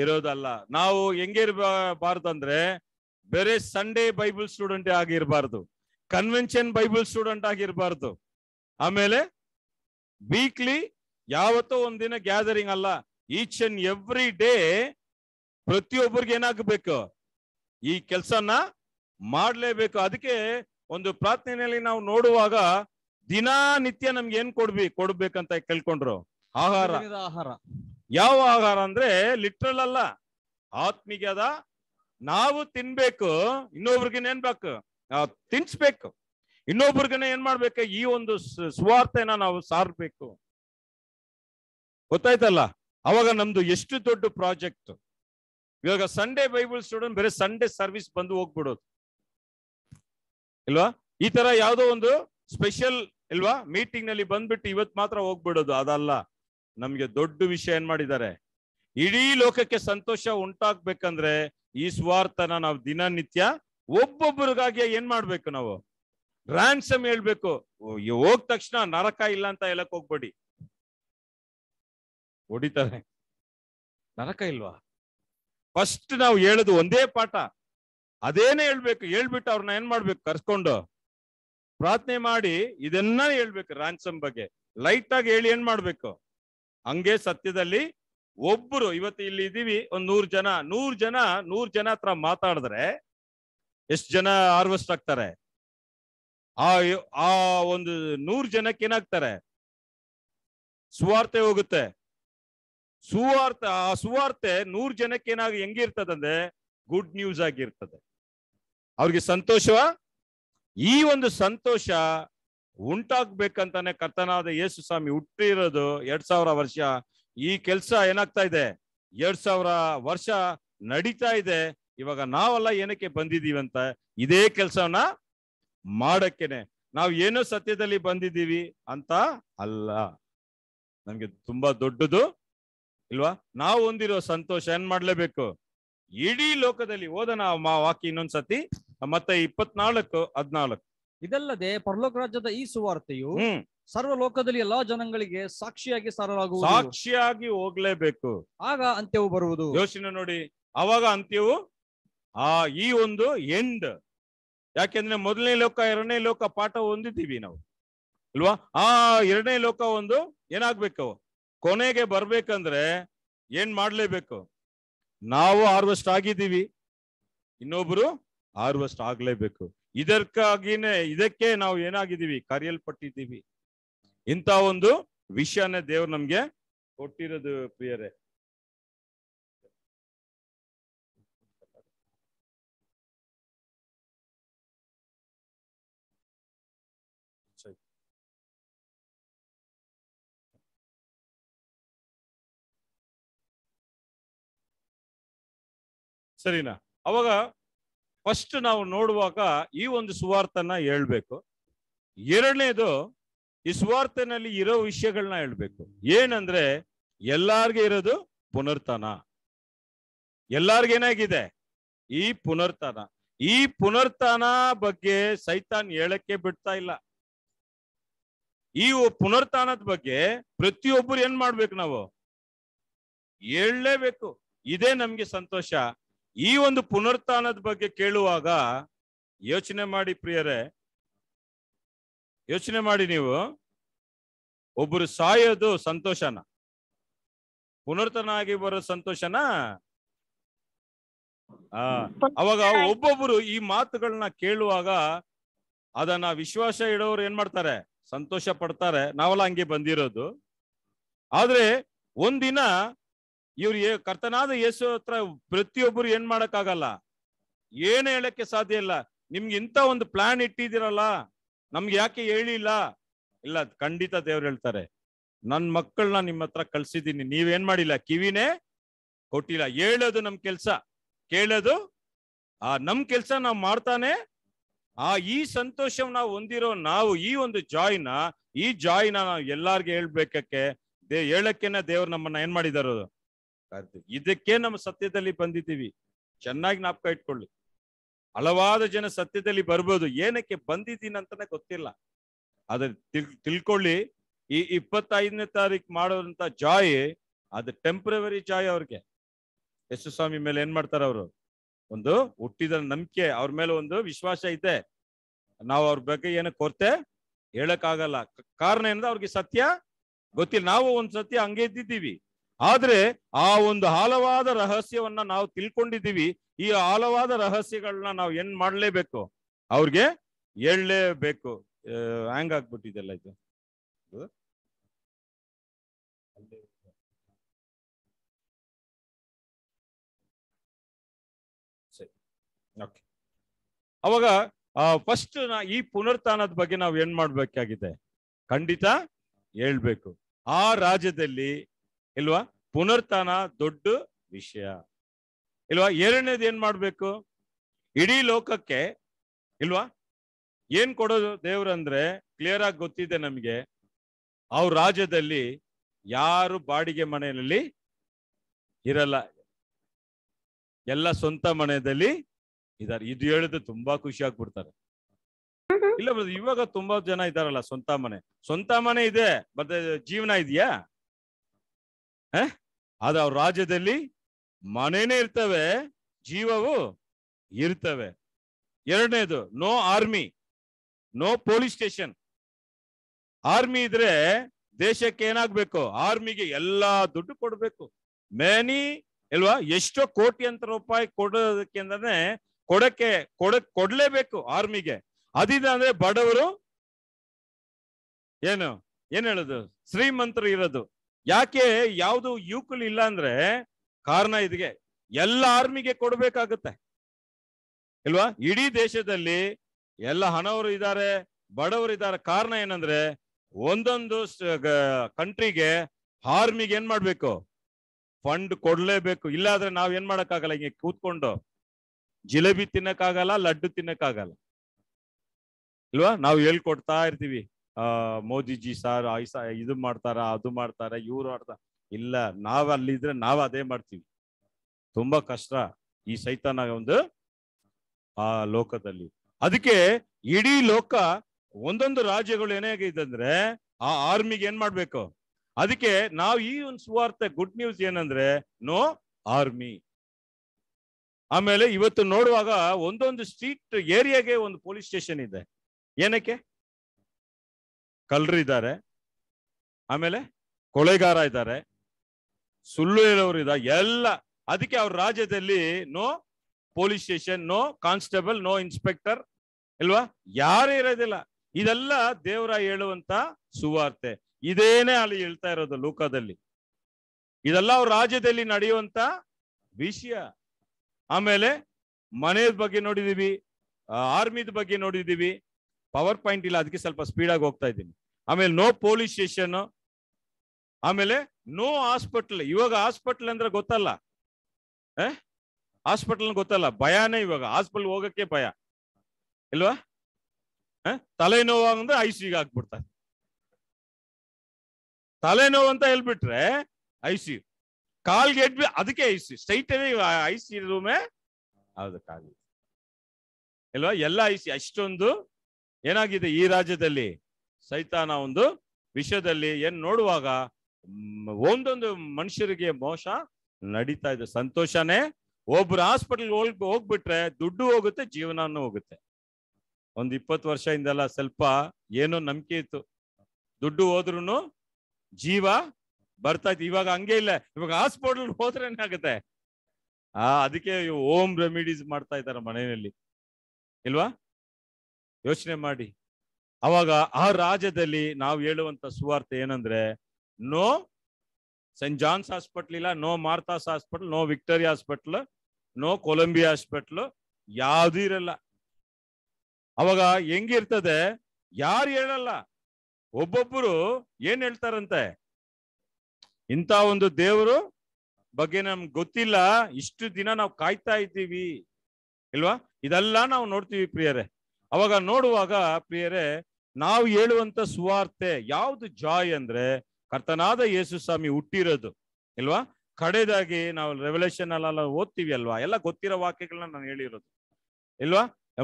ಇರೋದಲ್ಲ ನಾವು ಹೆಂಗಿರ್ಬಾರ್ದು ಅಂದ್ರೆ ಬೇರೆ ಸಂಡೇ ಬೈಬಲ್ ಸ್ಟೂಡೆಂಟ್ ಆಗಿರ್ಬಾರ್ದು ಕನ್ವೆನ್ಷನ್ ಬೈಬಲ್ ಸ್ಟೂಡೆಂಟ್ ಆಗಿರ್ಬಾರ್ದು ಆಮೇಲೆ ವೀಕ್ಲಿ ಯಾವತ್ತೋ ಒಂದಿನ ಗ್ಯಾದರಿಂಗ್ ಅಲ್ಲ ಈಚ್ ಅಂಡ್ ಎವ್ರಿ ಡೇ ಪ್ರತಿಯೊಬ್ಬರಿಗೆ ಏನಾಗಬೇಕು ಈ ಕೆಲಸನ ಮಾಡಲೇಬೇಕು ಅದಕ್ಕೆ ಒಂದು ಪ್ರಾರ್ಥನೆಯಲ್ಲಿ ನಾವು ನೋಡುವಾಗ ದಿನಾನಿತ್ಯ ನಮ್ಗೆ ಏನ್ ಕೊಡ್ಬಿ ಕೊಡ್ಬೇಕಂತ ಕೇಳ್ಕೊಂಡ್ರು ಆಹಾರ ಆಹಾರ ಯಾವ ಆಹಾರ ಅಂದ್ರೆ ಲಿಟ್ರಲ್ ಅಲ್ಲ ಆತ್ಮೀಗೆ ಅದ ನಾವು ತಿನ್ಬೇಕು ಇನ್ನೊಬ್ರಿಗಿನ ಏನ್ಬೇಕು ತಿನ್ಸ್ಬೇಕು ಇನ್ನೊಬ್ರಿಗಿನ ಏನ್ ಮಾಡ್ಬೇಕು ಈ ಒಂದು ಸುವಾರ್ತೆನ ನಾವು ಸಾರ್ಬೇಕು ಗೊತ್ತಾಯ್ತಲ್ಲ ಅವಾಗ ನಮ್ದು ಎಷ್ಟು ದೊಡ್ಡ ಪ್ರಾಜೆಕ್ಟ್ ಇವಾಗ ಸಂಡೇ ಬೈಬಲ್ ಸ್ಟೂಡೆಂಟ್ ಬೇರೆ ಸಂಡೆ ಸರ್ವಿಸ್ ಬಂದು ಹೋಗ್ಬಿಡೋದು ಇಲ್ವಾ ಈ ತರ ಯಾವುದೋ ಒಂದು ಸ್ಪೆಷಲ್ ಇಲ್ವಾ ಮೀಟಿಂಗ್ ನಲ್ಲಿ ಬಂದ್ಬಿಟ್ಟು ಇವತ್ ಮಾತ್ರ ಹೋಗ್ಬಿಡೋದು ಅದಲ್ಲ ನಮ್ಗೆ ದೊಡ್ಡ ವಿಷಯ ಏನ್ ಮಾಡಿದ್ದಾರೆ ಇಡೀ ಲೋಕಕ್ಕೆ ಸಂತೋಷ ಉಂಟಾಗ್ಬೇಕಂದ್ರೆ ಈ ಸ್ವಾರ್ಥನ ನಾವು ದಿನನಿತ್ಯ ಒಬ್ಬೊಬ್ಬರಿಗಾಗಿ ಏನ್ ಮಾಡ್ಬೇಕು ನಾವು ರ್ಯಾನ್ಸಮ್ ಹೇಳ್ಬೇಕು ಹೋಗ್ ತಕ್ಷಣ ನರಕ ಇಲ್ಲ ಅಂತ ಹೇಳಕ್ ಹೋಗ್ಬೇಡಿ ಹೊಡಿತಾರೆ ನರಕ ಇಲ್ವಾ ಫಸ್ಟ್ ನಾವು ಹೇಳೋದು ಒಂದೇ ಪಾಠ ಅದೇನೇ ಹೇಳ್ಬೇಕು ಹೇಳ್ಬಿಟ್ಟು ಅವ್ರನ್ನ ಏನ್ ಮಾಡ್ಬೇಕು ಕರ್ಸ್ಕೊಂಡು ಪ್ರಾರ್ಥನೆ ಮಾಡಿ ಇದನ್ನ ಹೇಳ್ಬೇಕು ರಾನ್ಸಮ್ ಬಗ್ಗೆ ಲೈಟ್ ಆಗಿ ಹೇಳಿ ಏನ್ ಮಾಡ್ಬೇಕು ಹಂಗೆ ಸತ್ಯದಲ್ಲಿ ಒಬ್ರು ಇವತ್ತು ಇಲ್ಲಿ ಇದೀವಿ ಒಂದ್ ನೂರ್ ಜನ ನೂರ್ ಜನ ನೂರ್ ಜನ ಹತ್ರ ಮಾತಾಡಿದ್ರೆ ಎಷ್ಟ್ ಜನ ಹಾರ್ವೆಸ್ಟ್ ಆಗ್ತಾರೆ ಆ ಆ ಒಂದು ನೂರ್ ಜನಕ್ಕೆ ಏನಾಗ್ತಾರೆ ಸುವಾರ್ಥೆ ಹೋಗುತ್ತೆ ಸುವಾರ್ಥ ಆ ಸುವಾರ್ತೆ ನೂರ್ ಜನಕ್ಕೆ ಏನಾಗ ಹೆಂಗಿರ್ತದಂದ್ರೆ ಗುಡ್ ನ್ಯೂಸ್ ಆಗಿರ್ತದೆ ಅವ್ರಿಗೆ ಸಂತೋಷವ ಈ ಒಂದು ಸಂತೋಷ ಉಂಟಾಗ್ಬೇಕಂತಾನೆ ಕರ್ತನಾದ ಯೇಸು ಸ್ವಾಮಿ ಹುಟ್ಟಿರೋದು ಎರಡ್ ಸಾವಿರ ವರ್ಷ ಈ ಕೆಲಸ ಏನಾಗ್ತಾ ಇದೆ ಎರಡ್ ಸಾವಿರ ವರ್ಷ ನಡೀತಾ ಇದೆ ಇವಾಗ ನಾವೆಲ್ಲ ಏನಕ್ಕೆ ಬಂದಿದೀವಿ ಅಂತ ಇದೇ ಕೆಲಸವನ್ನ ಮಾಡಕ್ಕೇನೆ ನಾವು ಏನೋ ಸತ್ಯದಲ್ಲಿ ಬಂದಿದ್ದೀವಿ ಅಂತ ಅಲ್ಲ ನಮ್ಗೆ ತುಂಬಾ ದೊಡ್ಡದು ಇಲ್ವಾ ನಾವು ಹೊಂದಿರೋ ಸಂತೋಷ ಏನ್ ಮಾಡ್ಲೇಬೇಕು ಇಡೀ ಲೋಕದಲ್ಲಿ ವಾಕಿ ವಾಕ್ಯ ಇನ್ನೊಂದ್ಸತಿ ಮತ್ತೆ ಇಪ್ಪತ್ನಾಲ್ಕು ಹದ್ನಾಲ್ಕು ಇದಲ್ಲದೆ ಪರಲೋಕ ರಾಜ್ಯದ ಈ ಸುವಾರ್ತೆಯು ಸರ್ವ ಲೋಕದಲ್ಲಿ ಎಲ್ಲಾ ಜನಗಳಿಗೆ ಸಾಕ್ಷಿಯಾಗಿ ಸಾರಲಾಗುವುದು ಸಾಕ್ಷಿಯಾಗಿ ಹೋಗ್ಲೇಬೇಕು ಆಗ ಅಂತ್ಯವು ಬರುವುದು ಯೋಚನೆ ನೋಡಿ ಅವಾಗ ಅಂತ್ಯವು ಆ ಈ ಒಂದು ಎಂಡ್ ಯಾಕೆಂದ್ರೆ ಮೊದಲನೇ ಲೋಕ ಎರಡನೇ ಲೋಕ ಪಾಠ ಹೊಂದಿದ್ದೀವಿ ನಾವು ಇಲ್ವಾ ಆ ಎರಡನೇ ಲೋಕ ಒಂದು ಏನಾಗ್ಬೇಕು ಕೊನೆಗೆ ಬರ್ಬೇಕಂದ್ರೆ ಏನ್ ಮಾಡ್ಲೇಬೇಕು ನಾವು ಹಾರ್ವೆಸ್ಟ್ ಆಗಿದ್ದೀವಿ ಇನ್ನೊಬ್ರು ಹಾರ್ವೆಸ್ಟ್ ಆಗ್ಲೇಬೇಕು ಇದಕ್ಕಾಗಿನೇ ಇದಕ್ಕೆ ನಾವು ಏನಾಗಿದ್ದೀವಿ ಕರೆಯಲ್ಪಟ್ಟಿದ್ದೀವಿ ಇಂಥ ಒಂದು ವಿಷಯನೇ ದೇವ್ರು ನಮ್ಗೆ ಕೊಟ್ಟಿರೋದು ಪ್ರಿಯರೇ ಸರಿನಾ ಅವಾಗ ಫಸ್ಟ್ ನಾವು ನೋಡುವಾಗ ಈ ಒಂದು ಸುವಾರ್ಥನ ಹೇಳ್ಬೇಕು ಎರಡನೇದು ಈ ಸುವಾರ್ತನಲ್ಲಿ ಇರೋ ವಿಷಯಗಳನ್ನ ಹೇಳ್ಬೇಕು ಏನಂದ್ರೆ ಎಲ್ಲಾರ್ಗೆ ಇರೋದು ಪುನರ್ತನ ಎಲ್ಲಾರ್ಗೇನಾಗಿದೆ ಈ ಪುನರ್ತನ ಈ ಪುನರ್ತನ ಬಗ್ಗೆ ಸೈತಾನ್ ಹೇಳಕ್ಕೆ ಬಿಡ್ತಾ ಇಲ್ಲ ಈ ಪುನರ್ತನದ ಬಗ್ಗೆ ಪ್ರತಿಯೊಬ್ಬರು ಏನ್ ಮಾಡ್ಬೇಕು ನಾವು ಹೇಳಲೇಬೇಕು ಇದೇ ನಮ್ಗೆ ಸಂತೋಷ ಈ ಒಂದು ಪುನರ್ತಾನದ ಬಗ್ಗೆ ಕೇಳುವಾಗ ಯೋಚನೆ ಮಾಡಿ ಪ್ರಿಯರೇ ಯೋಚನೆ ಮಾಡಿ ನೀವು ಒಬ್ಬರು ಸಾಯೋದು ಸಂತೋಷನ ಪುನರ್ತನ ಆಗಿ ಬರೋ ಸಂತೋಷನ ಆ ಅವಾಗ ಒಬ್ಬೊಬ್ರು ಈ ಮಾತುಗಳನ್ನ ಕೇಳುವಾಗ ಅದನ್ನ ವಿಶ್ವಾಸ ಇಡೋರು ಏನ್ ಮಾಡ್ತಾರೆ ಸಂತೋಷ ಪಡ್ತಾರೆ ನಾವೆಲ್ಲ ಹಂಗೆ ಬಂದಿರೋದು ಆದ್ರೆ ಒಂದಿನ ಇವ್ರು ಕರ್ತನಾದ ಯೇಸು ಹತ್ರ ಪ್ರತಿಯೊಬ್ಬರು ಏನ್ ಮಾಡಕ್ಕಾಗಲ್ಲ ಏನು ಹೇಳಕ್ಕೆ ಸಾಧ್ಯ ಇಲ್ಲ ನಿಮ್ಗೆ ಇಂತ ಒಂದು ಪ್ಲಾನ್ ಇಟ್ಟಿದಿರಲ್ಲ ನಮ್ಗೆ ಯಾಕೆ ಹೇಳಿಲ್ಲ ಇಲ್ಲ ಖಂಡಿತ ದೇವ್ರು ಹೇಳ್ತಾರೆ ನನ್ ಮಕ್ಕಳನ್ನ ನಿಮ್ಮ ಹತ್ರ ಕಳ್ಸಿದ್ದೀನಿ ನೀವೇನ್ ಮಾಡಿಲ್ಲ ಕಿವಿನೇ ಕೊಟ್ಟಿಲ್ಲ ಹೇಳೋದು ನಮ್ ಕೆಲ್ಸ ಕೇಳೋದು ಆ ನಮ್ ಕೆಲ್ಸ ನಾವು ಮಾಡ್ತಾನೆ ಆ ಈ ಸಂತೋಷವ್ ನಾವು ಹೊಂದಿರೋ ನಾವು ಈ ಒಂದು ಜಾಯ್ನ ಈ ಜಾಯ್ನ ನಾವು ಎಲ್ಲಾರ್ಗೆ ಹೇಳ್ಬೇಕಕ್ಕೆ ದೇ ಹೇಳಕ್ಕೆನೆ ದೇವ್ರು ನಮ್ಮನ್ನ ಏನ್ ಮಾಡಿದಾರ ಕಾರ್ತಿಕ್ ಇದಕ್ಕೆ ನಮ್ಮ ಸತ್ಯದಲ್ಲಿ ಬಂದಿದ್ದೀವಿ ಚೆನ್ನಾಗಿ ಜ್ಞಾಪಕ ಇಟ್ಕೊಳ್ಳಿ ಹಲವಾರು ಜನ ಸತ್ಯದಲ್ಲಿ ಬರ್ಬೋದು ಏನಕ್ಕೆ ಬಂದಿದ್ದೀನಿ ಅಂತಾನೆ ಗೊತ್ತಿಲ್ಲ ಅದ್ರ ತಿಳ್ ತಿಳ್ಕೊಳ್ಳಿ ಈ ಇಪ್ಪತ್ತೈದನೇ ತಾರೀಕು ಮಾಡೋದಂತ ಜಾಯ್ ಅದು ಟೆಂಪ್ರವರಿ ಜಾಯ್ ಅವ್ರಿಗೆ ಯಶು ಸ್ವಾಮಿ ಮೇಲೆ ಏನ್ ಮಾಡ್ತಾರ ಅವರು ಒಂದು ಹುಟ್ಟಿದ ನಂಬಿಕೆ ಅವ್ರ ಮೇಲೆ ಒಂದು ವಿಶ್ವಾಸ ಐತೆ ನಾವು ಅವ್ರ ಬಗ್ಗೆ ಏನ ಕೊರತೆ ಹೇಳಕ್ ಆಗಲ್ಲ ಕಾರಣ ಏನಂದ್ರೆ ಅವ್ರಿಗೆ ಸತ್ಯ ಗೊತ್ತಿಲ್ಲ ನಾವು ಒಂದ್ ಸತ್ಯ ಹಂಗೆ ಇದ್ದಿದ್ದೀವಿ ಆದ್ರೆ ಆ ಒಂದು ಆಳವಾದ ರಹಸ್ಯವನ್ನ ನಾವು ತಿಳ್ಕೊಂಡಿದ್ದೀವಿ ಈ ಆಳವಾದ ರಹಸ್ಯಗಳನ್ನ ನಾವು ಏನ್ ಮಾಡ್ಲೇಬೇಕು ಅವ್ರಿಗೆ ಹೇಳಲೇಬೇಕು ಹ್ಯಾಂಗ್ ಆಗ್ಬಿಟ್ಟಿದೆಲ್ಲ ಇದು ಓಕೆ ಅವಾಗ ಫಸ್ಟ್ ನಾ ಈ ಪುನರ್ತಾನದ ಬಗ್ಗೆ ನಾವು ಏನ್ ಮಾಡ್ಬೇಕಾಗಿದೆ ಖಂಡಿತ ಹೇಳ್ಬೇಕು ಆ ರಾಜ್ಯದಲ್ಲಿ ಇಲ್ವಾ ಪುನರ್ತನ ದೊಡ್ಡ ವಿಷಯ ಇಲ್ವಾ ಎರಡನೇದು ಏನ್ ಮಾಡ್ಬೇಕು ಇಡೀ ಲೋಕಕ್ಕೆ ಇಲ್ವಾ ಏನ್ ಕೊಡೋದು ದೇವ್ರಂದ್ರೆ ಕ್ಲಿಯರ್ ಆಗಿ ಗೊತ್ತಿದೆ ನಮ್ಗೆ ಅವ್ರ ರಾಜ್ಯದಲ್ಲಿ ಯಾರು ಬಾಡಿಗೆ ಮನೆಯಲ್ಲಿ ಇರಲ್ಲ ಎಲ್ಲ ಸ್ವಂತ ಮನೆಯಲ್ಲಿ ಇದಾರೆ ಇದು ಹೇಳಿದ್ರೆ ತುಂಬಾ ಖುಷಿ ಆಗ್ಬಿಡ್ತಾರೆ ಇಲ್ಲ ಇವಾಗ ತುಂಬಾ ಜನ ಇದಾರಲ್ಲ ಸ್ವಂತ ಮನೆ ಸ್ವಂತ ಮನೆ ಇದೆ ಮತ್ತೆ ಜೀವನ ಇದೆಯಾ ಆದ್ರೆ ಅವ್ರ ರಾಜ್ಯದಲ್ಲಿ ಮನೇನೆ ಇರ್ತವೆ ಜೀವವು ಇರ್ತವೆ ಎರಡನೇದು no army no police station army ಇದ್ರೆ ದೇಶಕ್ಕೆ ಏನಾಗ್ಬೇಕು ಆರ್ಮಿಗೆ ಎಲ್ಲಾ ದುಡ್ಡು ಕೊಡ್ಬೇಕು ಮೆನಿ ಇಲ್ವಾ ಎಷ್ಟೋ ಕೋಟ್ಯಂತರ ರೂಪಾಯಿ ಕೊಡೋದಕ್ಕೆ ಅಂದ್ರೆ ಕೊಡಕ್ಕೆ ಕೊಡಕ್ ಕೊಡ್ಲೇಬೇಕು ಆರ್ಮಿಗೆ ಅದಿದ ಅಂದ್ರೆ ಬಡವರು ಏನು ಏನ್ ಹೇಳೋದು ಶ್ರೀಮಂತರು ಇರೋದು ಯಾಕೆ ಯಾವುದು ಯೂಕಲ್ ಇಲ್ಲ ಅಂದ್ರೆ ಕಾರಣ ಇದಿಗೆ ಎಲ್ಲ ಆರ್ಮಿಗೆ ಕೊಡ್ಬೇಕಾಗತ್ತೆ ಇಲ್ವಾ ಇಡೀ ದೇಶದಲ್ಲಿ ಎಲ್ಲ ಹಣವರು ಇದ್ದಾರೆ ಬಡವರು ಇದ್ದಾರೆ ಕಾರಣ ಏನಂದ್ರೆ ಒಂದೊಂದು ಕಂಟ್ರಿಗೆ ಆರ್ಮಿಗೆ ಏನ್ ಮಾಡ್ಬೇಕು ಫಂಡ್ ಕೊಡ್ಲೇಬೇಕು ಇಲ್ಲಾದ್ರೆ ನಾವ್ ಏನ್ ಮಾಡಕ್ಕಾಗಲ್ಲ ಹಿಂಗೆ ಕೂತ್ಕೊಂಡು ಜಿಲೇಬಿ ತಿನ್ನಕ್ಕಾಗಲ್ಲ ಲಡ್ಡು ತಿನ್ನಕ್ಕಾಗಲ್ಲ ಇಲ್ವಾ ನಾವು ಹೇಳ್ಕೊಡ್ತಾ ಇರ್ತೀವಿ ಮೋದಿಜಿ ಸಾರ್ ಐಸಾ ಇದು ಮಾಡ್ತಾರ ಅದು ಮಾಡ್ತಾರ ಇವ್ರು ಆಡ್ತಾರ ಇಲ್ಲ ನಾವ್ ಅಲ್ಲಿದ್ರೆ ನಾವ್ ಅದೇ ಮಾಡ್ತೀವಿ ತುಂಬಾ ಕಷ್ಟ ಈ ಸೈತಾನ ಒಂದು ಆ ಲೋಕದಲ್ಲಿ ಅದಕ್ಕೆ ಇಡೀ ಲೋಕ ಒಂದೊಂದು ರಾಜ್ಯಗಳು ಏನೇ ಅಂದ್ರೆ ಆ ಆರ್ಮಿಗೆ ಏನ್ ಮಾಡ್ಬೇಕು ಅದಕ್ಕೆ ನಾವು ಈ ಒಂದು ಸುವಾರ್ತೆ ಗುಡ್ ನ್ಯೂಸ್ ಏನಂದ್ರೆ ನೋ ಆರ್ಮಿ ಆಮೇಲೆ ಇವತ್ತು ನೋಡುವಾಗ ಒಂದೊಂದು ಸ್ಟ್ರೀಟ್ ಏರಿಯಾಗೆ ಒಂದು ಪೊಲೀಸ್ ಸ್ಟೇಷನ್ ಇದೆ ಏನಕ್ಕೆ ಇದ್ದಾರೆ ಆಮೇಲೆ ಕೊಳೆಗಾರ ಇದ್ದಾರೆ ಸುಳ್ಳು ಹೇಳೋರು ಇದ್ದಾರೆ ಎಲ್ಲ ಅದಕ್ಕೆ ಅವ್ರ ರಾಜ್ಯದಲ್ಲಿ no police station no constable no inspector ಇಲ್ವಾ ಯಾರು ಇರೋದಿಲ್ಲ ಇದೆಲ್ಲ ದೇವರ ಹೇಳುವಂತ ಸುವಾರ್ತೆ ಇದೇನೆ ಅಲ್ಲಿ ಹೇಳ್ತಾ ಇರೋದು ಲೋಕದಲ್ಲಿ ಇದೆಲ್ಲ ಅವ್ರ ರಾಜ್ಯದಲ್ಲಿ ನಡೆಯುವಂತ ವಿಷಯ ಆಮೇಲೆ ಮನೆಯ ಬಗ್ಗೆ ನೋಡಿದೀವಿ ಆರ್ಮಿದ ಬಗ್ಗೆ ನೋಡಿದೀವಿ ಪವರ್ ಪಾಯಿಂಟ್ ಇಲ್ಲ ಅದಕ್ಕೆ ಸ್ವಲ್ಪ ಆಗಿ ಹೋಗ್ತಾ ಇದ್ದೀನಿ ಆಮೇಲೆ ನೋ ಪೊಲೀಸ್ ಸ್ಟೇಷನ್ ಆಮೇಲೆ ನೋ ಹಾಸ್ಪಿಟಲ್ ಇವಾಗ ಹಾಸ್ಪಿಟಲ್ ಅಂದ್ರೆ ಗೊತ್ತಲ್ಲ ಹಾಸ್ಪಿಟಲ್ ಗೊತ್ತಲ್ಲ ಭಯನೇ ಇವಾಗ ಹಾಸ್ಪಿಟಲ್ ಹೋಗಕ್ಕೆ ಭಯ ಇಲ್ವಾ ತಲೆನೋವು ಅಂದ್ರೆ ಐಸಿಗೆ ತಲೆ ತಲೆನೋವು ಅಂತ ಹೇಳ್ಬಿಟ್ರೆ ಐಸಿ ಕಾಲ್ಗೆ ಬಿ ಅದಕ್ಕೆ ಐಸಿ ಸ್ಟ್ರೈಟ್ ಐಸಿ ರೂಮೇ ಹೌದು ಕಾಲ್ ಇಲ್ವಾ ಎಲ್ಲ ಸಿ ಅಷ್ಟೊಂದು ಏನಾಗಿದೆ ಈ ರಾಜ್ಯದಲ್ಲಿ ಸೈತಾನ ಒಂದು ವಿಷಯದಲ್ಲಿ ಏನ್ ನೋಡುವಾಗ ಒಂದೊಂದು ಮನುಷ್ಯರಿಗೆ ಮೋಸ ನಡೀತಾ ಇದೆ ಸಂತೋಷನೇ ಒಬ್ರು ಹಾಸ್ಪಿಟಲ್ ಹೋಗಿ ಹೋಗ್ಬಿಟ್ರೆ ದುಡ್ಡು ಹೋಗುತ್ತೆ ಜೀವನನೂ ಹೋಗುತ್ತೆ ಒಂದು ಇಪ್ಪತ್ತು ವರ್ಷ ಹಿಂದೆಲ್ಲ ಸ್ವಲ್ಪ ಏನೋ ನಂಬಿಕೆ ಇತ್ತು ದುಡ್ಡು ಹೋದ್ರು ಜೀವ ಬರ್ತಾ ಇತ್ತು ಇವಾಗ ಹಂಗೆ ಇಲ್ಲ ಇವಾಗ ಹಾಸ್ಪಿಟಲ್ ಹೋದ್ರೆ ಆಗುತ್ತೆ ಆ ಅದಕ್ಕೆ ಹೋಮ್ ರೆಮಿಡೀಸ್ ಮಾಡ್ತಾ ಇದ್ದಾರೆ ಮನೆಯಲ್ಲಿ ಇಲ್ವಾ ಯೋಚನೆ ಮಾಡಿ ಅವಾಗ ಆ ರಾಜ್ಯದಲ್ಲಿ ನಾವು ಹೇಳುವಂತ ಸುವಾರ್ತೆ ಏನಂದ್ರೆ ನೋ ಸೆಂಟ್ ಜಾನ್ಸ್ ಹಾಸ್ಪಿಟ್ಲ್ ಇಲ್ಲ no Martha's hospital no Victoria hospital no Columbia hospital ಯಾವ್ದು ಇರಲ್ಲ ಅವಾಗ ಹೆಂಗಿರ್ತದೆ ಯಾರು ಹೇಳಲ್ಲ ಒಬ್ಬೊಬ್ಬರು ಏನ್ ಹೇಳ್ತಾರಂತೆ ಇಂಥ ಒಂದು ದೇವರು ಬಗ್ಗೆ ನಮ್ಗೆ ಗೊತ್ತಿಲ್ಲ ಇಷ್ಟು ದಿನ ನಾವು ಕಾಯ್ತಾ ಇದ್ದೀವಿ ಇಲ್ವಾ ಇದೆಲ್ಲ ನಾವು ನೋಡ್ತೀವಿ ಪ್ರಿಯರೇ ಅವಾಗ ನೋಡುವಾಗ ಪ್ರಿಯರೇ ನಾವು ಹೇಳುವಂತ ಸುವಾರ್ತೆ ಯಾವ್ದು ಜಾಯ್ ಅಂದ್ರೆ ಕರ್ತನಾದ ಯೇಸು ಸ್ವಾಮಿ ಹುಟ್ಟಿರೋದು ಇಲ್ವಾ ಕಡೆದಾಗಿ ನಾವು ರೆವಲ್ಯೂಷನ್ ಅಲ್ಲೆಲ್ಲ ಓದ್ತೀವಿ ಅಲ್ವಾ ಎಲ್ಲ ಗೊತ್ತಿರೋ ವಾಕ್ಯಗಳನ್ನ ನಾನು ಹೇಳಿರೋದು ಇಲ್ವಾ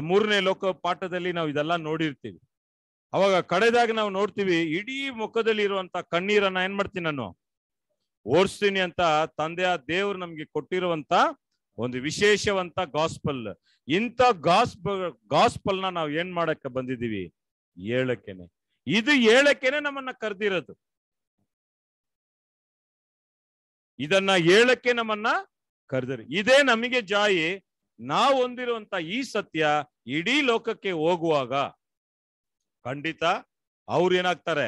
ಮೂರನೇ ಲೋಕ ಪಾಠದಲ್ಲಿ ನಾವು ಇದೆಲ್ಲ ನೋಡಿರ್ತೀವಿ ಅವಾಗ ಕಡೆದಾಗಿ ನಾವು ನೋಡ್ತೀವಿ ಇಡೀ ಮುಖದಲ್ಲಿ ಇರುವಂತ ಕಣ್ಣೀರನ್ನ ಏನ್ ಮಾಡ್ತೀನಿ ನಾನು ಓಡಿಸ್ತೀನಿ ಅಂತ ತಂದೆಯ ದೇವ್ರು ನಮ್ಗೆ ಕೊಟ್ಟಿರುವಂತ ಒಂದು ವಿಶೇಷವಂತ ಗಾಸ್ಪಲ್ ಇಂಥ ಗಾಸ್ಪ ಗಾಸ್ಪಲ್ ನ ನಾವು ಏನ್ ಮಾಡಕ್ಕೆ ಬಂದಿದ್ದೀವಿ ಏಳಕ್ಕೆನೆ ಇದು ಏಳಕ್ಕೆನೆ ನಮ್ಮನ್ನ ಕರೆದಿರೋದು ಇದನ್ನ ಹೇಳಕ್ಕೆ ನಮ್ಮನ್ನ ಕರೆದರು ಇದೇ ನಮಗೆ ಜಾಯಿ ನಾವು ಹೊಂದಿರುವಂತ ಈ ಸತ್ಯ ಇಡೀ ಲೋಕಕ್ಕೆ ಹೋಗುವಾಗ ಖಂಡಿತ ಅವ್ರು ಏನಾಗ್ತಾರೆ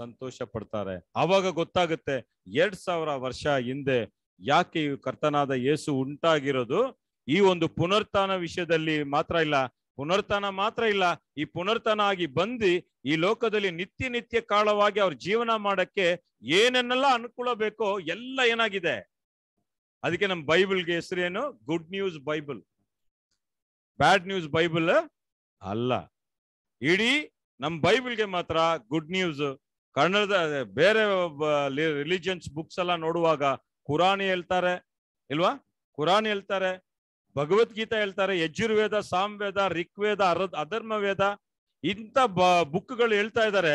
ಸಂತೋಷ ಪಡ್ತಾರೆ ಅವಾಗ ಗೊತ್ತಾಗುತ್ತೆ ಎರಡ್ ಸಾವಿರ ವರ್ಷ ಹಿಂದೆ ಯಾಕೆ ಕರ್ತನಾದ ಯೇಸು ಉಂಟಾಗಿರೋದು ಈ ಒಂದು ಪುನರ್ತನ ವಿಷಯದಲ್ಲಿ ಮಾತ್ರ ಇಲ್ಲ ಪುನರ್ತನ ಮಾತ್ರ ಇಲ್ಲ ಈ ಪುನರ್ತನ ಆಗಿ ಬಂದು ಈ ಲೋಕದಲ್ಲಿ ನಿತ್ಯ ನಿತ್ಯ ಕಾಲವಾಗಿ ಅವ್ರ ಜೀವನ ಮಾಡಕ್ಕೆ ಏನೇನೆಲ್ಲ ಅನುಕೂಲ ಬೇಕೋ ಎಲ್ಲ ಏನಾಗಿದೆ ಅದಕ್ಕೆ ನಮ್ಮ ಬೈಬಲ್ಗೆ ಹೆಸರು ಏನು good news Bible bad news Bible ಅಲ್ಲ ಇಡೀ ನಮ್ಮ ಬೈಬಲ್ಗೆ ಮಾತ್ರ ಗುಡ್ ನ್ಯೂಸ್ ಕನ್ನಡದ ಬೇರೆ ರಿಲಿಜಿಯನ್ಸ್ ಬುಕ್ಸ್ ಎಲ್ಲ ನೋಡುವಾಗ ಕುರಾನ್ ಹೇಳ್ತಾರೆ ಇಲ್ವಾ ಕುರಾನ್ ಹೇಳ್ತಾರೆ ಭಗವದ್ಗೀತಾ ಹೇಳ್ತಾರೆ ಯಜುರ್ವೇದ ಸಾಮ್ವೇದ ಋಗ್ವೇದ ಅರದ ಅಧರ್ಮ ವೇದ ಇಂಥ ಬುಕ್ಗಳು ಹೇಳ್ತಾ ಇದಾರೆ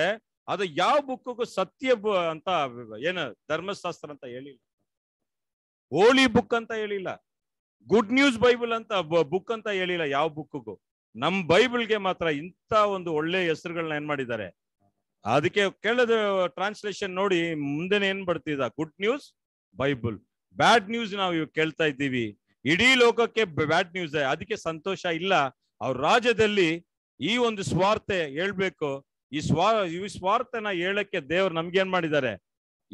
ಅದು ಯಾವ ಬುಕ್ಗೂ ಸತ್ಯ ಅಂತ ಏನು ಧರ್ಮಶಾಸ್ತ್ರ ಅಂತ ಹೇಳಿಲ್ಲ ಹೋಲಿ ಬುಕ್ ಅಂತ ಹೇಳಿಲ್ಲ ಗುಡ್ ನ್ಯೂಸ್ ಬೈಬಲ್ ಅಂತ ಬುಕ್ ಅಂತ ಹೇಳಿಲ್ಲ ಯಾವ ಬುಕ್ಗೂ ನಮ್ ಬೈಬಲ್ಗೆ ಮಾತ್ರ ಇಂಥ ಒಂದು ಒಳ್ಳೆ ಹೆಸರುಗಳನ್ನ ಏನ್ ಮಾಡಿದ್ದಾರೆ ಅದಕ್ಕೆ ಕೇಳದ ಟ್ರಾನ್ಸ್ಲೇಷನ್ ನೋಡಿ ಮುಂದೆನೇ ಏನ್ ಬರ್ತಿದ good news Bible bad news ನಾವು ಇವಾಗ ಕೇಳ್ತಾ ಇದ್ದೀವಿ ಇಡೀ ಲೋಕಕ್ಕೆ ಬ್ಯಾಡ್ ನ್ಯೂಸ್ ಅದಕ್ಕೆ ಸಂತೋಷ ಇಲ್ಲ ಅವ್ರ ರಾಜ್ಯದಲ್ಲಿ ಈ ಒಂದು ಸ್ವಾರ್ಥೆ ಹೇಳ್ಬೇಕು ಈ ಸ್ವಾ ಈ ಸ್ವಾರ್ಥನ ಹೇಳಕ್ಕೆ ದೇವ್ರು ನಮ್ಗೇನ್ ಮಾಡಿದ್ದಾರೆ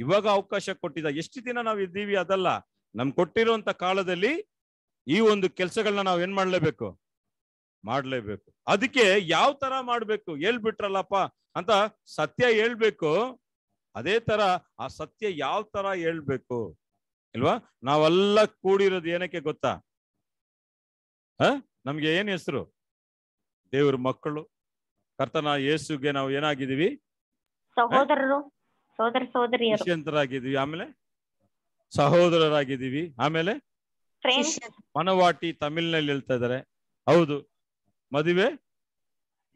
ಇವಾಗ ಅವಕಾಶ ಕೊಟ್ಟಿದ ಎಷ್ಟು ದಿನ ನಾವು ಇದ್ದೀವಿ ಅದಲ್ಲ ನಮ್ ಕೊಟ್ಟಿರುವಂತ ಕಾಲದಲ್ಲಿ ಈ ಒಂದು ಕೆಲಸಗಳನ್ನ ನಾವ್ ಏನ್ ಮಾಡ್ಲೇಬೇಕು ಮಾಡ್ಲೇಬೇಕು ಅದಕ್ಕೆ ಯಾವ ತರ ಮಾಡ್ಬೇಕು ಹೇಳ್ಬಿಟ್ರಲ್ಲಪ್ಪ ಅಂತ ಸತ್ಯ ಹೇಳ್ಬೇಕು ಅದೇ ತರ ಆ ಸತ್ಯ ಯಾವ ತರ ಹೇಳ್ಬೇಕು ಇಲ್ವಾ ನಾವೆಲ್ಲ ಕೂಡಿರೋದು ಏನಕ್ಕೆ ಗೊತ್ತಾ ಹ ನಮ್ಗೆ ಏನ್ ಹೆಸರು ದೇವ್ರ ಮಕ್ಕಳು ಕರ್ತನ ಯೇಸುಗೆ ನಾವು ಏನಾಗಿದೀವಿ ಸಹೋದರರು ಆಮೇಲೆ ಸಹೋದರರಾಗಿದ್ದೀವಿ ಆಮೇಲೆ ಮನವಾಟಿ ತಮಿಳ್ನಲ್ಲಿ ಹೇಳ್ತಾ ಇದಾರೆ ಹೌದು ಮದುವೆ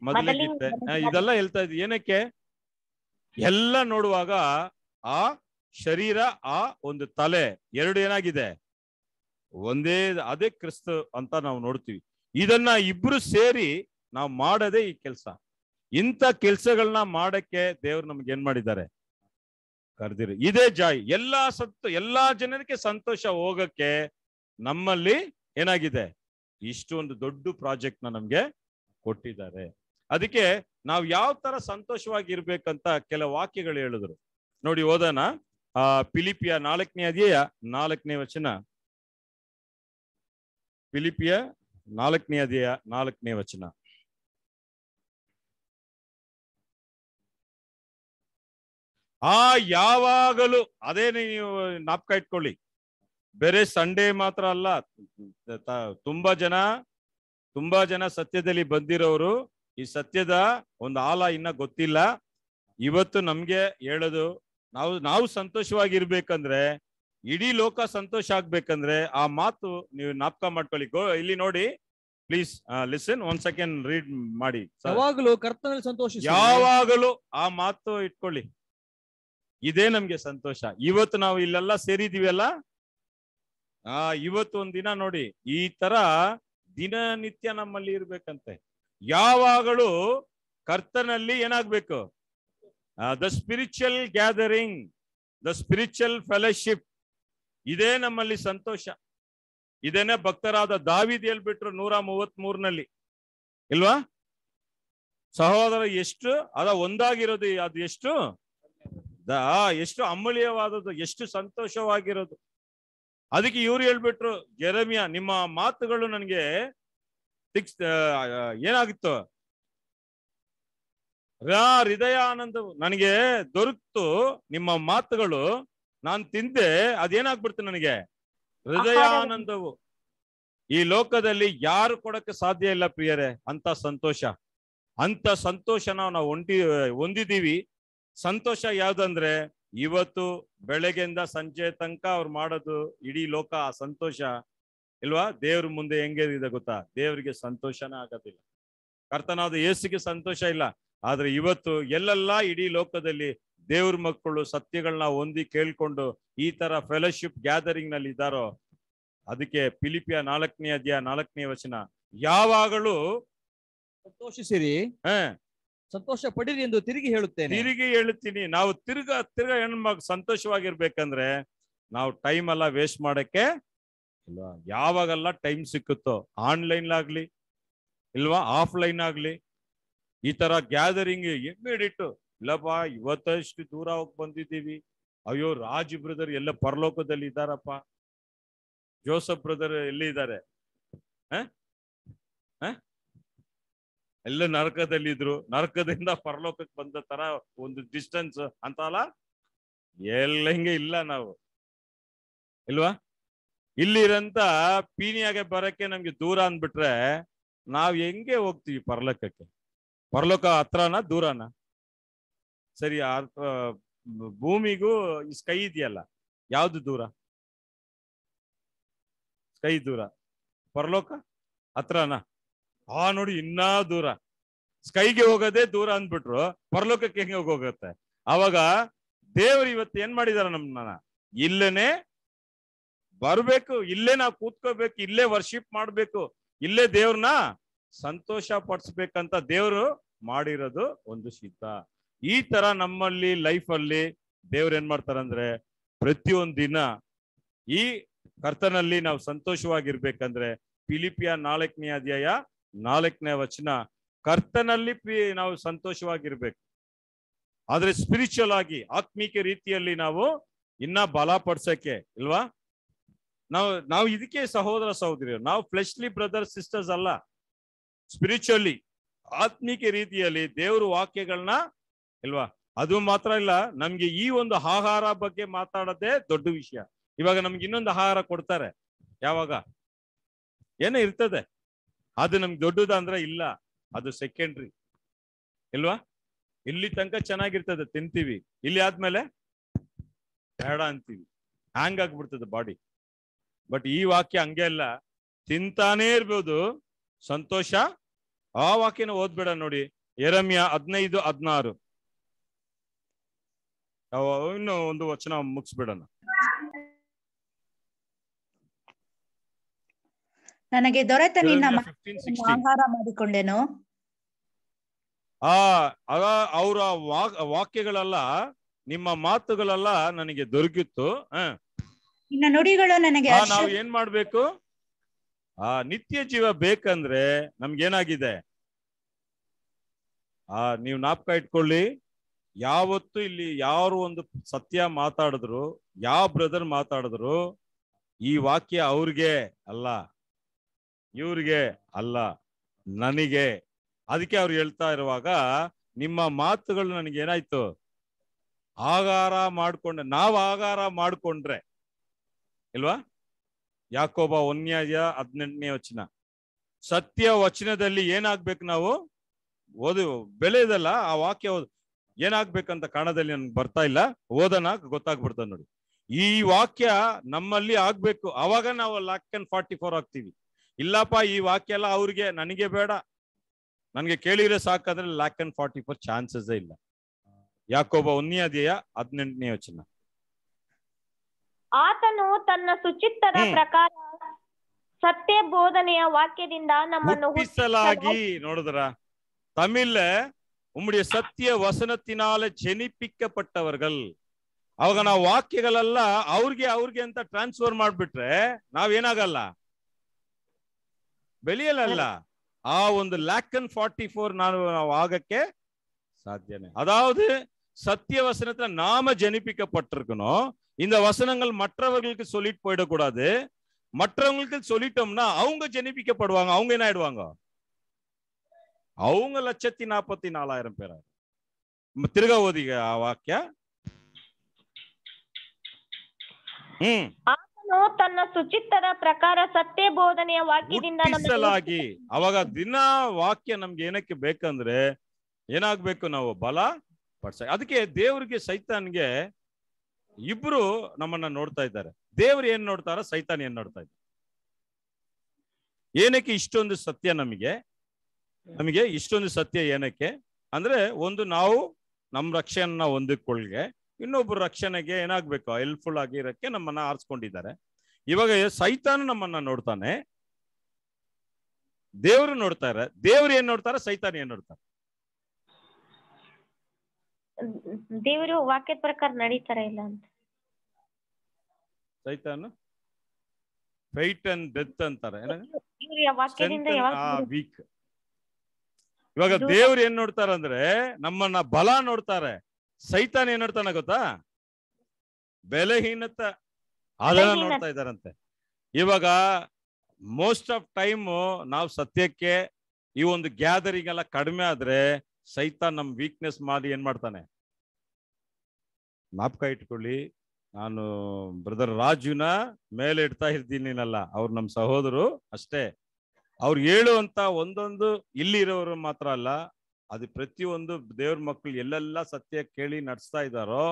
ಮದ್ಲಿಗಿತ್ತೆ ಇದೆಲ್ಲ ಹೇಳ್ತಾ ಇದ್ವಿ ಏನಕ್ಕೆ ಎಲ್ಲ ನೋಡುವಾಗ ಆ ಶರೀರ ಆ ಒಂದು ತಲೆ ಎರಡು ಏನಾಗಿದೆ ಒಂದೇ ಅದೇ ಕ್ರಿಸ್ತ ಅಂತ ನಾವು ನೋಡ್ತೀವಿ ಇದನ್ನ ಇಬ್ರು ಸೇರಿ ನಾವು ಮಾಡದೆ ಈ ಕೆಲಸ ಇಂಥ ಕೆಲಸಗಳನ್ನ ಮಾಡಕ್ಕೆ ದೇವ್ರು ನಮ್ಗೆ ಏನ್ ಮಾಡಿದ್ದಾರೆ ಕರೆದಿರಿ ಇದೇ ಜಾಯ್ ಎಲ್ಲಾ ಸತ್ತು ಎಲ್ಲಾ ಜನರಿಗೆ ಸಂತೋಷ ಹೋಗಕ್ಕೆ ನಮ್ಮಲ್ಲಿ ಏನಾಗಿದೆ ಇಷ್ಟೊಂದು ದೊಡ್ಡ ಪ್ರಾಜೆಕ್ಟ್ ನಮ್ಗೆ ಕೊಟ್ಟಿದ್ದಾರೆ ಅದಕ್ಕೆ ನಾವು ಯಾವ ತರ ಸಂತೋಷವಾಗಿ ಇರ್ಬೇಕಂತ ಕೆಲ ವಾಕ್ಯಗಳು ಹೇಳಿದ್ರು ನೋಡಿ ಓದೋಣ ಆ ಪಿಲಿಪಿಯ ನಾಲ್ಕನೇ ಅಧ್ಯಯ ನಾಲ್ಕನೇ ವಚನ ಪಿಲಿಪಿಯ ನಾಲ್ಕನೇ ಅಧ್ಯಯ ನಾಲ್ಕನೇ ವಚನ ಆ ಯಾವಾಗಲೂ ಅದೇ ನೀವು ನಾಪ್ಕ ಇಟ್ಕೊಳ್ಳಿ ಬೇರೆ ಸಂಡೇ ಮಾತ್ರ ಅಲ್ಲ ತುಂಬಾ ಜನ ತುಂಬಾ ಜನ ಸತ್ಯದಲ್ಲಿ ಬಂದಿರೋರು ಈ ಸತ್ಯದ ಒಂದು ಆಲ ಇನ್ನ ಗೊತ್ತಿಲ್ಲ ಇವತ್ತು ನಮ್ಗೆ ಹೇಳೋದು ನಾವು ನಾವು ಸಂತೋಷವಾಗಿರ್ಬೇಕಂದ್ರೆ ಇಡೀ ಲೋಕ ಸಂತೋಷ ಆಗ್ಬೇಕಂದ್ರೆ ಆ ಮಾತು ನೀವು ನಾಪ್ಕ ಮಾಡ್ಕೊಳ್ಳಿ ಇಲ್ಲಿ ನೋಡಿ ಪ್ಲೀಸ್ ಲಿಸನ್ ಒಂದ್ ಸೆಕೆಂಡ್ ರೀಡ್ ಮಾಡಿ ಯಾವಾಗಲೂ ಕರ್ತನಲ್ಲಿ ಸಂತೋಷ ಯಾವಾಗಲೂ ಆ ಮಾತು ಇಟ್ಕೊಳ್ಳಿ ಇದೇ ನಮ್ಗೆ ಸಂತೋಷ ಇವತ್ತು ನಾವು ಇಲ್ಲೆಲ್ಲ ಸೇರಿದೀವಲ್ಲ ಆ ಇವತ್ತು ಒಂದಿನ ದಿನ ನೋಡಿ ಈ ತರ ದಿನನಿತ್ಯ ನಮ್ಮಲ್ಲಿ ಇರ್ಬೇಕಂತೆ ಯಾವಾಗಲೂ ಕರ್ತನಲ್ಲಿ ಏನಾಗ್ಬೇಕು the spiritual gathering the spiritual fellowship ಇದೇ ನಮ್ಮಲ್ಲಿ ಸಂತೋಷ ಇದೇನೆ ಭಕ್ತರಾದ ದಾವಿದ್ ಹೇಳ್ಬಿಟ್ರು ನೂರ ಮೂವತ್ ಮೂರ್ನಲ್ಲಿ ಇಲ್ವಾ ಸಹೋದರ ಎಷ್ಟು ಅದ ಒಂದಾಗಿರೋದು ಅದು ಎಷ್ಟು ಎಷ್ಟು ಅಮೂಲ್ಯವಾದದ್ದು ಎಷ್ಟು ಸಂತೋಷವಾಗಿರೋದು ಅದಕ್ಕೆ ಇವ್ರು ಹೇಳ್ಬಿಟ್ರು ಜೆರಮಿಯಾ ನಿಮ್ಮ ಮಾತುಗಳು ನನಗೆ ದಿಕ್ಸ್ ಏನಾಗಿತ್ತು ಹೃದಯ ಆನಂದ ನನಗೆ ದೊರಕ್ತು ನಿಮ್ಮ ಮಾತುಗಳು ನಾನು ತಿಂದೆ ಅದೇನಾಗ್ಬಿಡ್ತು ನನಗೆ ಹೃದಯಾನಂದವು ಈ ಲೋಕದಲ್ಲಿ ಯಾರು ಕೊಡಕ್ಕೆ ಸಾಧ್ಯ ಇಲ್ಲ ಪ್ರಿಯರೇ ಅಂತ ಸಂತೋಷ ಅಂತ ಸಂತೋಷ ನಾವು ಹೊಂದಿ ಹೊಂದಿದೀವಿ ಸಂತೋಷ ಯಾವ್ದಂದ್ರೆ ಇವತ್ತು ಬೆಳಗ್ಗೆಯಿಂದ ಸಂಜೆ ತನಕ ಅವ್ರು ಮಾಡೋದು ಇಡೀ ಲೋಕ ಆ ಸಂತೋಷ ಇಲ್ವಾ ದೇವ್ರ ಮುಂದೆ ಹೆಂಗೆ ಇದೆ ಗೊತ್ತಾ ದೇವ್ರಿಗೆ ಸಂತೋಷನ ಆಗೋದಿಲ್ಲ ಕರ್ತನಾದ ಯೇಸಿಗೆ ಸಂತೋಷ ಇಲ್ಲ ಆದ್ರೆ ಇವತ್ತು ಎಲ್ಲೆಲ್ಲಾ ಇಡೀ ಲೋಕದಲ್ಲಿ ದೇವ್ರ ಮಕ್ಕಳು ಸತ್ಯಗಳನ್ನ ಹೊಂದಿ ಕೇಳ್ಕೊಂಡು ಈ ತರ ಫೆಲೋಶಿಪ್ ಗ್ಯಾದರಿಂಗ್ ನಲ್ಲಿ ಇದ್ದಾರೋ ಅದಕ್ಕೆ ಪಿಲಿಪಿಯ ನಾಲ್ಕನೇ ಅಧ್ಯಾಯ ನಾಲ್ಕನೇ ವಚನ ಯಾವಾಗಲೂ ಸಂತೋಷಿಸಿರಿ ಹ ಸಂತೋಷ ಪಡಿರಿ ಎಂದು ತಿರುಗಿ ಹೇಳುತ್ತೇನೆ ತಿರುಗಿ ಹೇಳುತ್ತೀನಿ ನಾವು ತಿರ್ಗ ತಿರ್ಗಾ ಹೆಣ್ಮಗ್ ಸಂತೋಷವಾಗಿರ್ಬೇಕಂದ್ರೆ ನಾವು ಟೈಮ್ ಎಲ್ಲ ವೇಸ್ಟ್ ಮಾಡಕ್ಕೆ ಇಲ್ವಾ ಯಾವಾಗೆಲ್ಲ ಟೈಮ್ ಸಿಕ್ಕುತ್ತೋ ಆನ್ಲೈನ್ ಆಗ್ಲಿ ಇಲ್ವಾ ಆಫ್ಲೈನ್ ಆಗ್ಲಿ ಈ ತರ ಗ್ಯಾದರಿಂಗ್ ಇಮ್ಮಿಡಿಯೇಟ್ ಇಲ್ಲಪ್ಪ ಇವತ್ತಷ್ಟು ದೂರ ಹೋಗಿ ಬಂದಿದ್ದೀವಿ ಅಯ್ಯೋ ರಾಜ್ ಬ್ರದರ್ ಎಲ್ಲ ಪರಲೋಕದಲ್ಲಿ ಇದ್ದಾರಪ್ಪ ಜೋಸಫ್ ಬ್ರದರ್ ಎಲ್ಲಿ ಇದ್ದಾರೆ ಎಲ್ಲ ನರಕದಲ್ಲಿ ಇದ್ರು ನರಕದಿಂದ ಪರಲೋಕಕ್ಕೆ ಬಂದ ತರ ಒಂದು ಡಿಸ್ಟೆನ್ಸ್ ಅಂತ ಅಲ್ಲ ಎಲ್ಲ ಹಿಂಗೆ ಇಲ್ಲ ನಾವು ಇಲ್ವಾ ಇಲ್ಲಿರಂತ ಪೀಣಿಯಾಗೆ ಬರಕ್ಕೆ ನಮ್ಗೆ ದೂರ ಅಂದ್ಬಿಟ್ರೆ ನಾವ್ ಹೆಂಗೆ ಹೋಗ್ತಿವಿ ಪರಲೋಕಕ್ಕೆ ಪರಲೋಕ ಹತ್ರನ ದೂರನ ಸರಿ ಭೂಮಿಗೂ ಸ್ಕೈ ಇದೆಯಲ್ಲ ಯಾವ್ದು ದೂರ ಸ್ಕೈ ದೂರ ಪರಲೋಕ ಹತ್ರನ ಆ ನೋಡಿ ಇನ್ನ ದೂರ ಸ್ಕೈಗೆ ಹೋಗೋದೇ ದೂರ ಅಂದ್ಬಿಟ್ರು ಪರಲೋಕಕ್ಕೆ ಹೆಂಗೆ ಹೋಗುತ್ತೆ ಅವಾಗ ದೇವರು ಇವತ್ತು ಏನ್ ಮಾಡಿದಾರ ನಮ್ಮನ್ನ ಇಲ್ಲನೇ ಬರ್ಬೇಕು ಇಲ್ಲೇ ನಾವು ಕೂತ್ಕೋಬೇಕು ಇಲ್ಲೇ ವರ್ಷಿಪ್ ಮಾಡ್ಬೇಕು ಇಲ್ಲೇ ದೇವ್ರನ್ನ ಸಂತೋಷ ಪಡಿಸ್ಬೇಕಂತ ದೇವ್ರು ಮಾಡಿರೋದು ಒಂದು ಸಿದ್ಧ ಈ ತರ ನಮ್ಮಲ್ಲಿ ಲೈಫ್ ಅಲ್ಲಿ ದೇವ್ರ ಏನ್ ಮಾಡ್ತಾರಂದ್ರೆ ಪ್ರತಿಯೊಂದು ದಿನ ಈ ಕರ್ತನಲ್ಲಿ ನಾವು ಸಂತೋಷವಾಗಿರ್ಬೇಕಂದ್ರೆ ಪಿಲಿಪಿಯ ನಾಲ್ಕನೇ ಅಧ್ಯಾಯ ನಾಲ್ಕನೇ ವಚನ ಕರ್ತನಲ್ಲಿ ನಾವು ಸಂತೋಷವಾಗಿರ್ಬೇಕು ಆದ್ರೆ ಸ್ಪಿರಿಚುವಲ್ ಆಗಿ ಆತ್ಮೀಕ ರೀತಿಯಲ್ಲಿ ನಾವು ಇನ್ನ ಬಲ ಪಡ್ಸಕ್ಕೆ ಇಲ್ವಾ ನಾವು ನಾವು ಇದಕ್ಕೆ ಸಹೋದರ ಸಹೋದರಿ ನಾವು ಫ್ಲೆಶ್ಲಿ ಬ್ರದರ್ ಸಿಸ್ಟರ್ಸ್ ಅಲ್ಲ ಸ್ಪಿರಿಚುವಲಿ ಆತ್ಮೀಕ ರೀತಿಯಲ್ಲಿ ದೇವ್ರ ವಾಕ್ಯಗಳನ್ನ ಇಲ್ವಾ ಅದು ಮಾತ್ರ ಇಲ್ಲ ನಮ್ಗೆ ಈ ಒಂದು ಆಹಾರ ಬಗ್ಗೆ ಮಾತಾಡೋದೇ ದೊಡ್ಡ ವಿಷಯ ಇವಾಗ ನಮ್ಗೆ ಇನ್ನೊಂದು ಆಹಾರ ಕೊಡ್ತಾರೆ ಯಾವಾಗ ಏನೇ ಇರ್ತದೆ ಅದು ನಮ್ಗೆ ದೊಡ್ಡದಂದ್ರೆ ಇಲ್ಲ ಅದು ಸೆಕೆಂಡ್ರಿ ಇಲ್ವಾ ಇಲ್ಲಿ ತನಕ ಚೆನ್ನಾಗಿರ್ತದೆ ತಿಂತೀವಿ ಇಲ್ಲಿ ಆದ್ಮೇಲೆ ಬೇಡ ಅಂತೀವಿ ಹ್ಯಾಂಗ್ ಆಗ್ಬಿಡ್ತದೆ ಬಾಡಿ ಬಟ್ ಈ ವಾಕ್ಯ ಹಂಗೆ ಅಲ್ಲ ತಿಂತಾನೇ ಇರ್ಬೋದು ಸಂತೋಷ ಆ ವಾಕ್ಯನ ಓದ್ಬೇಡ ನೋಡಿ ಎರಮ್ಯ ಹದಿನೈದು ಹದಿನಾರು ಇನ್ನು ಒಂದು ವಚನ ಮುಗಿಸ್ಬಿಡೋಣ ನನಗೆ ದೊರೆತ ನಿನ್ನ ಆಹಾರ ಮಾಡಿಕೊಂಡೆನು ಆ ಅವರ ವಾಕ್ಯಗಳೆಲ್ಲ ನಿಮ್ಮ ಮಾತುಗಳೆಲ್ಲ ನನಗೆ ದೊರಕಿತ್ತು ನಿನ್ನ ನುಡಿಗಳು ನನಗೆ ನಾವು ಏನ್ ಮಾಡ್ಬೇಕು ಆ ನಿತ್ಯ ಜೀವ ಬೇಕಂದ್ರೆ ನಮ್ಗೇನಾಗಿದೆ ಆ ನೀವು ನಾಪಕ ಇಟ್ಕೊಳ್ಳಿ ಯಾವತ್ತು ಇಲ್ಲಿ ಯಾರು ಒಂದು ಸತ್ಯ ಮಾತಾಡಿದ್ರು ಯಾವ ಬ್ರದರ್ ಮಾತಾಡಿದ್ರು ಈ ವಾಕ್ಯ ಅವ್ರಿಗೆ ಅಲ್ಲ ಇವ್ರಿಗೆ ಅಲ್ಲ ನನಗೆ ಅದಕ್ಕೆ ಅವ್ರು ಹೇಳ್ತಾ ಇರುವಾಗ ನಿಮ್ಮ ಮಾತುಗಳು ನನಗೆ ಆಗಾರ ಮಾಡ್ಕೊಂಡೆ ನಾವು ಆಗಾರ ಮಾಡ್ಕೊಂಡ್ರೆ ಇಲ್ವಾ ಯಾಕೋಬ ಒನ್ಯಾಯ ಹದಿನೆಂಟನೇ ವಚನ ಸತ್ಯ ವಚನದಲ್ಲಿ ಏನಾಗ್ಬೇಕು ನಾವು ಓದು ಬೆಳೆದಲ್ಲ ಆ ವಾಕ್ಯ ಏನಾಗ್ಬೇಕಂತ ಕಾಣದಲ್ಲಿ ನನ್ಗೆ ಬರ್ತಾ ಇಲ್ಲ ಓದನ ಗೊತ್ತಾಗ್ಬಿಡ್ತದೆ ನೋಡಿ ಈ ವಾಕ್ಯ ನಮ್ಮಲ್ಲಿ ಆಗ್ಬೇಕು ಅವಾಗ ನಾವು ಲ್ಯಾಕ್ ಅಂಡ್ ಫಾರ್ಟಿ ಫೋರ್ ಆಗ್ತೀವಿ ಇಲ್ಲಪ್ಪ ಈ ವಾಕ್ಯ ಎಲ್ಲ ಅವ್ರಿಗೆ ನನಗೆ ಬೇಡ ನನಗೆ ಕೇಳಿದ್ರೆ ಸಾಕಾದ್ರೆ lack and forty four chances ಇಲ್ಲ ಯಾಕೋಬ ಉನ್ಯಾದಿಯ ಹದಿನೆಂಟನೇ ವಚನ ಆತನು ತನ್ನ ಸುಚಿತ್ತರ ಪ್ರಕಾರ ಸತ್ಯ போதನೆಯ ವಾಕ್ಯದಿಂದ ನಮ್ಮನ್ನು ಹುಟ್ಟಿಸಲಾಗಿ ನೋಡಿದ್ರ தமிழ்ல உம்முடைய சத்திய ವಸನத்தினால ಜನಿಪಿக்கப்பಟ್ಟವர்கள் ಅವಾಗ ನಾವು ವಾಕ್ಯಗಳೆಲ್ಲ ಅವ್ರಿಗೆ ಅವ್ರಿಗೆ ಅಂತ ಟ್ರಾನ್ಸ್ಫರ್ ಮಾಡ್ಬಿಟ್ರೆ ನಾವೇನಾಗಲ್ಲ ಬೆಳೆಯಲಲ್ಲ ಆ ಒಂದು ಲ್ಯಾಕನ್ ಫಾರ್ಟಿ ಫೋರ್ ನಾನು ನಾವು ಆಗಕ್ಕೆ ಸಾಧ್ಯನೇ ಅದಾವುದು சத்திய வசனத்துல நாம ஜனிப்பிக்கப்பட்டிருக்கணும் இந்த வசனங்கள் மற்றவர்களுக்கு சொல்லிட்டு போயிடக்கூடாது மற்றவங்களுக்கு சொல்லிட்டோம்னா அவங்க ஜெனிப்பிக்கப்படுவாங்க அவங்க என்ன ஆயிடுவாங்க அவங்க லட்சத்தி நாற்பத்தி நாலாயிரம் பேர் திருகவதி வாக்கிய ತನ್ನ ಶುಚಿತ್ವದ ಪ್ರಕಾರ ಸತ್ಯ ಬೋಧನೆಯ ವಾಕ್ಯದಿಂದ ಹುಟ್ಟಿಸಲಾಗಿ ಅವಾಗ ದಿನ பல ನಮ್ಗೆ ಏನಕ್ಕೆ ಬೇಕಂದ್ರೆ ಇಬ್ರು ನಮ್ಮನ್ನ ನೋಡ್ತಾ ಇದ್ದಾರೆ ದೇವ್ರು ಏನ್ ನೋಡ್ತಾರ ಸೈತಾನ್ ಏನ್ ನೋಡ್ತಾ ಇದ್ದಾರೆ ಏನಕ್ಕೆ ಇಷ್ಟೊಂದು ಸತ್ಯ ನಮಗೆ ನಮಗೆ ಇಷ್ಟೊಂದು ಸತ್ಯ ಏನಕ್ಕೆ ಅಂದ್ರೆ ಒಂದು ನಾವು ನಮ್ಮ ರಕ್ಷೆಯನ್ನ ಹೊಂದಿಕೊಳ್ಗೆ ಇನ್ನೊಬ್ರು ರಕ್ಷಣೆಗೆ ಏನಾಗ್ಬೇಕು ಹೆಲ್ಪ್ಫುಲ್ ಆಗಿರಕ್ಕೆ ನಮ್ಮನ್ನ ಆರಿಸ್ಕೊಂಡಿದ್ದಾರೆ ಇವಾಗ ಸೈತಾನ ನಮ್ಮನ್ನ ನೋಡ್ತಾನೆ ದೇವ್ರು ನೋಡ್ತಾರೆ ದೇವ್ರು ಏನ್ ನೋಡ್ತಾರ ಸೈತಾನ ಏನ್ ನೋಡ್ತಾರೆ ದೇವರು ವಾಕ್ಯದ ಪ್ರಕಾರ ನಡೀತಾರ ಇಲ್ಲ ಅಂತ ಸೈತಾನು ಫೈಟ್ ಅಂಡ್ ಡೆತ್ ಅಂತಾರೆ ವೀಕ್ ಇವಾಗ ದೇವ್ರು ಏನ್ ನೋಡ್ತಾರೆ ಅಂದ್ರೆ ನಮ್ಮನ್ನ ಬಲ ನೋಡ್ತಾರೆ ಸೈತಾನ್ ಏನ್ ನೋಡ್ತಾನ ಗೊತ್ತಾ ಬೆಲೆಹೀನತ ಅದನ್ನ ನೋಡ್ತಾ ಇದಾರಂತೆ ಇವಾಗ ಮೋಸ್ಟ್ ಆಫ್ ಟೈಮ್ ನಾವು ಸತ್ಯಕ್ಕೆ ಈ ಒಂದು ಗ್ಯಾದರಿಂಗ್ ಎಲ್ಲ ಕಡಿಮೆ ಆದ್ರೆ ಸೈತಾನ್ ನಮ್ ವೀಕ್ನೆಸ್ ಮಾಡಿ ಏನ್ ಮಾಡ್ತಾನೆ ನಾಪ್ಕ ಇಟ್ಕೊಳ್ಳಿ ನಾನು ಬ್ರದರ್ ರಾಜುನ ಮೇಲೆ ಇಡ್ತಾ ಇರ್ತೀನಿ ಅಲ್ಲ ಅವ್ರು ನಮ್ಮ ಸಹೋದರು ಅಷ್ಟೇ ಅವ್ರು ಹೇಳುವಂತ ಒಂದೊಂದು ಇಲ್ಲಿ ಇರೋರು ಮಾತ್ರ ಅಲ್ಲ ಅದು ಪ್ರತಿಯೊಂದು ದೇವ್ರ ಮಕ್ಕಳು ಎಲ್ಲೆಲ್ಲ ಸತ್ಯ ಕೇಳಿ ನಡೆಸ್ತಾ ಇದ್ದಾರೋ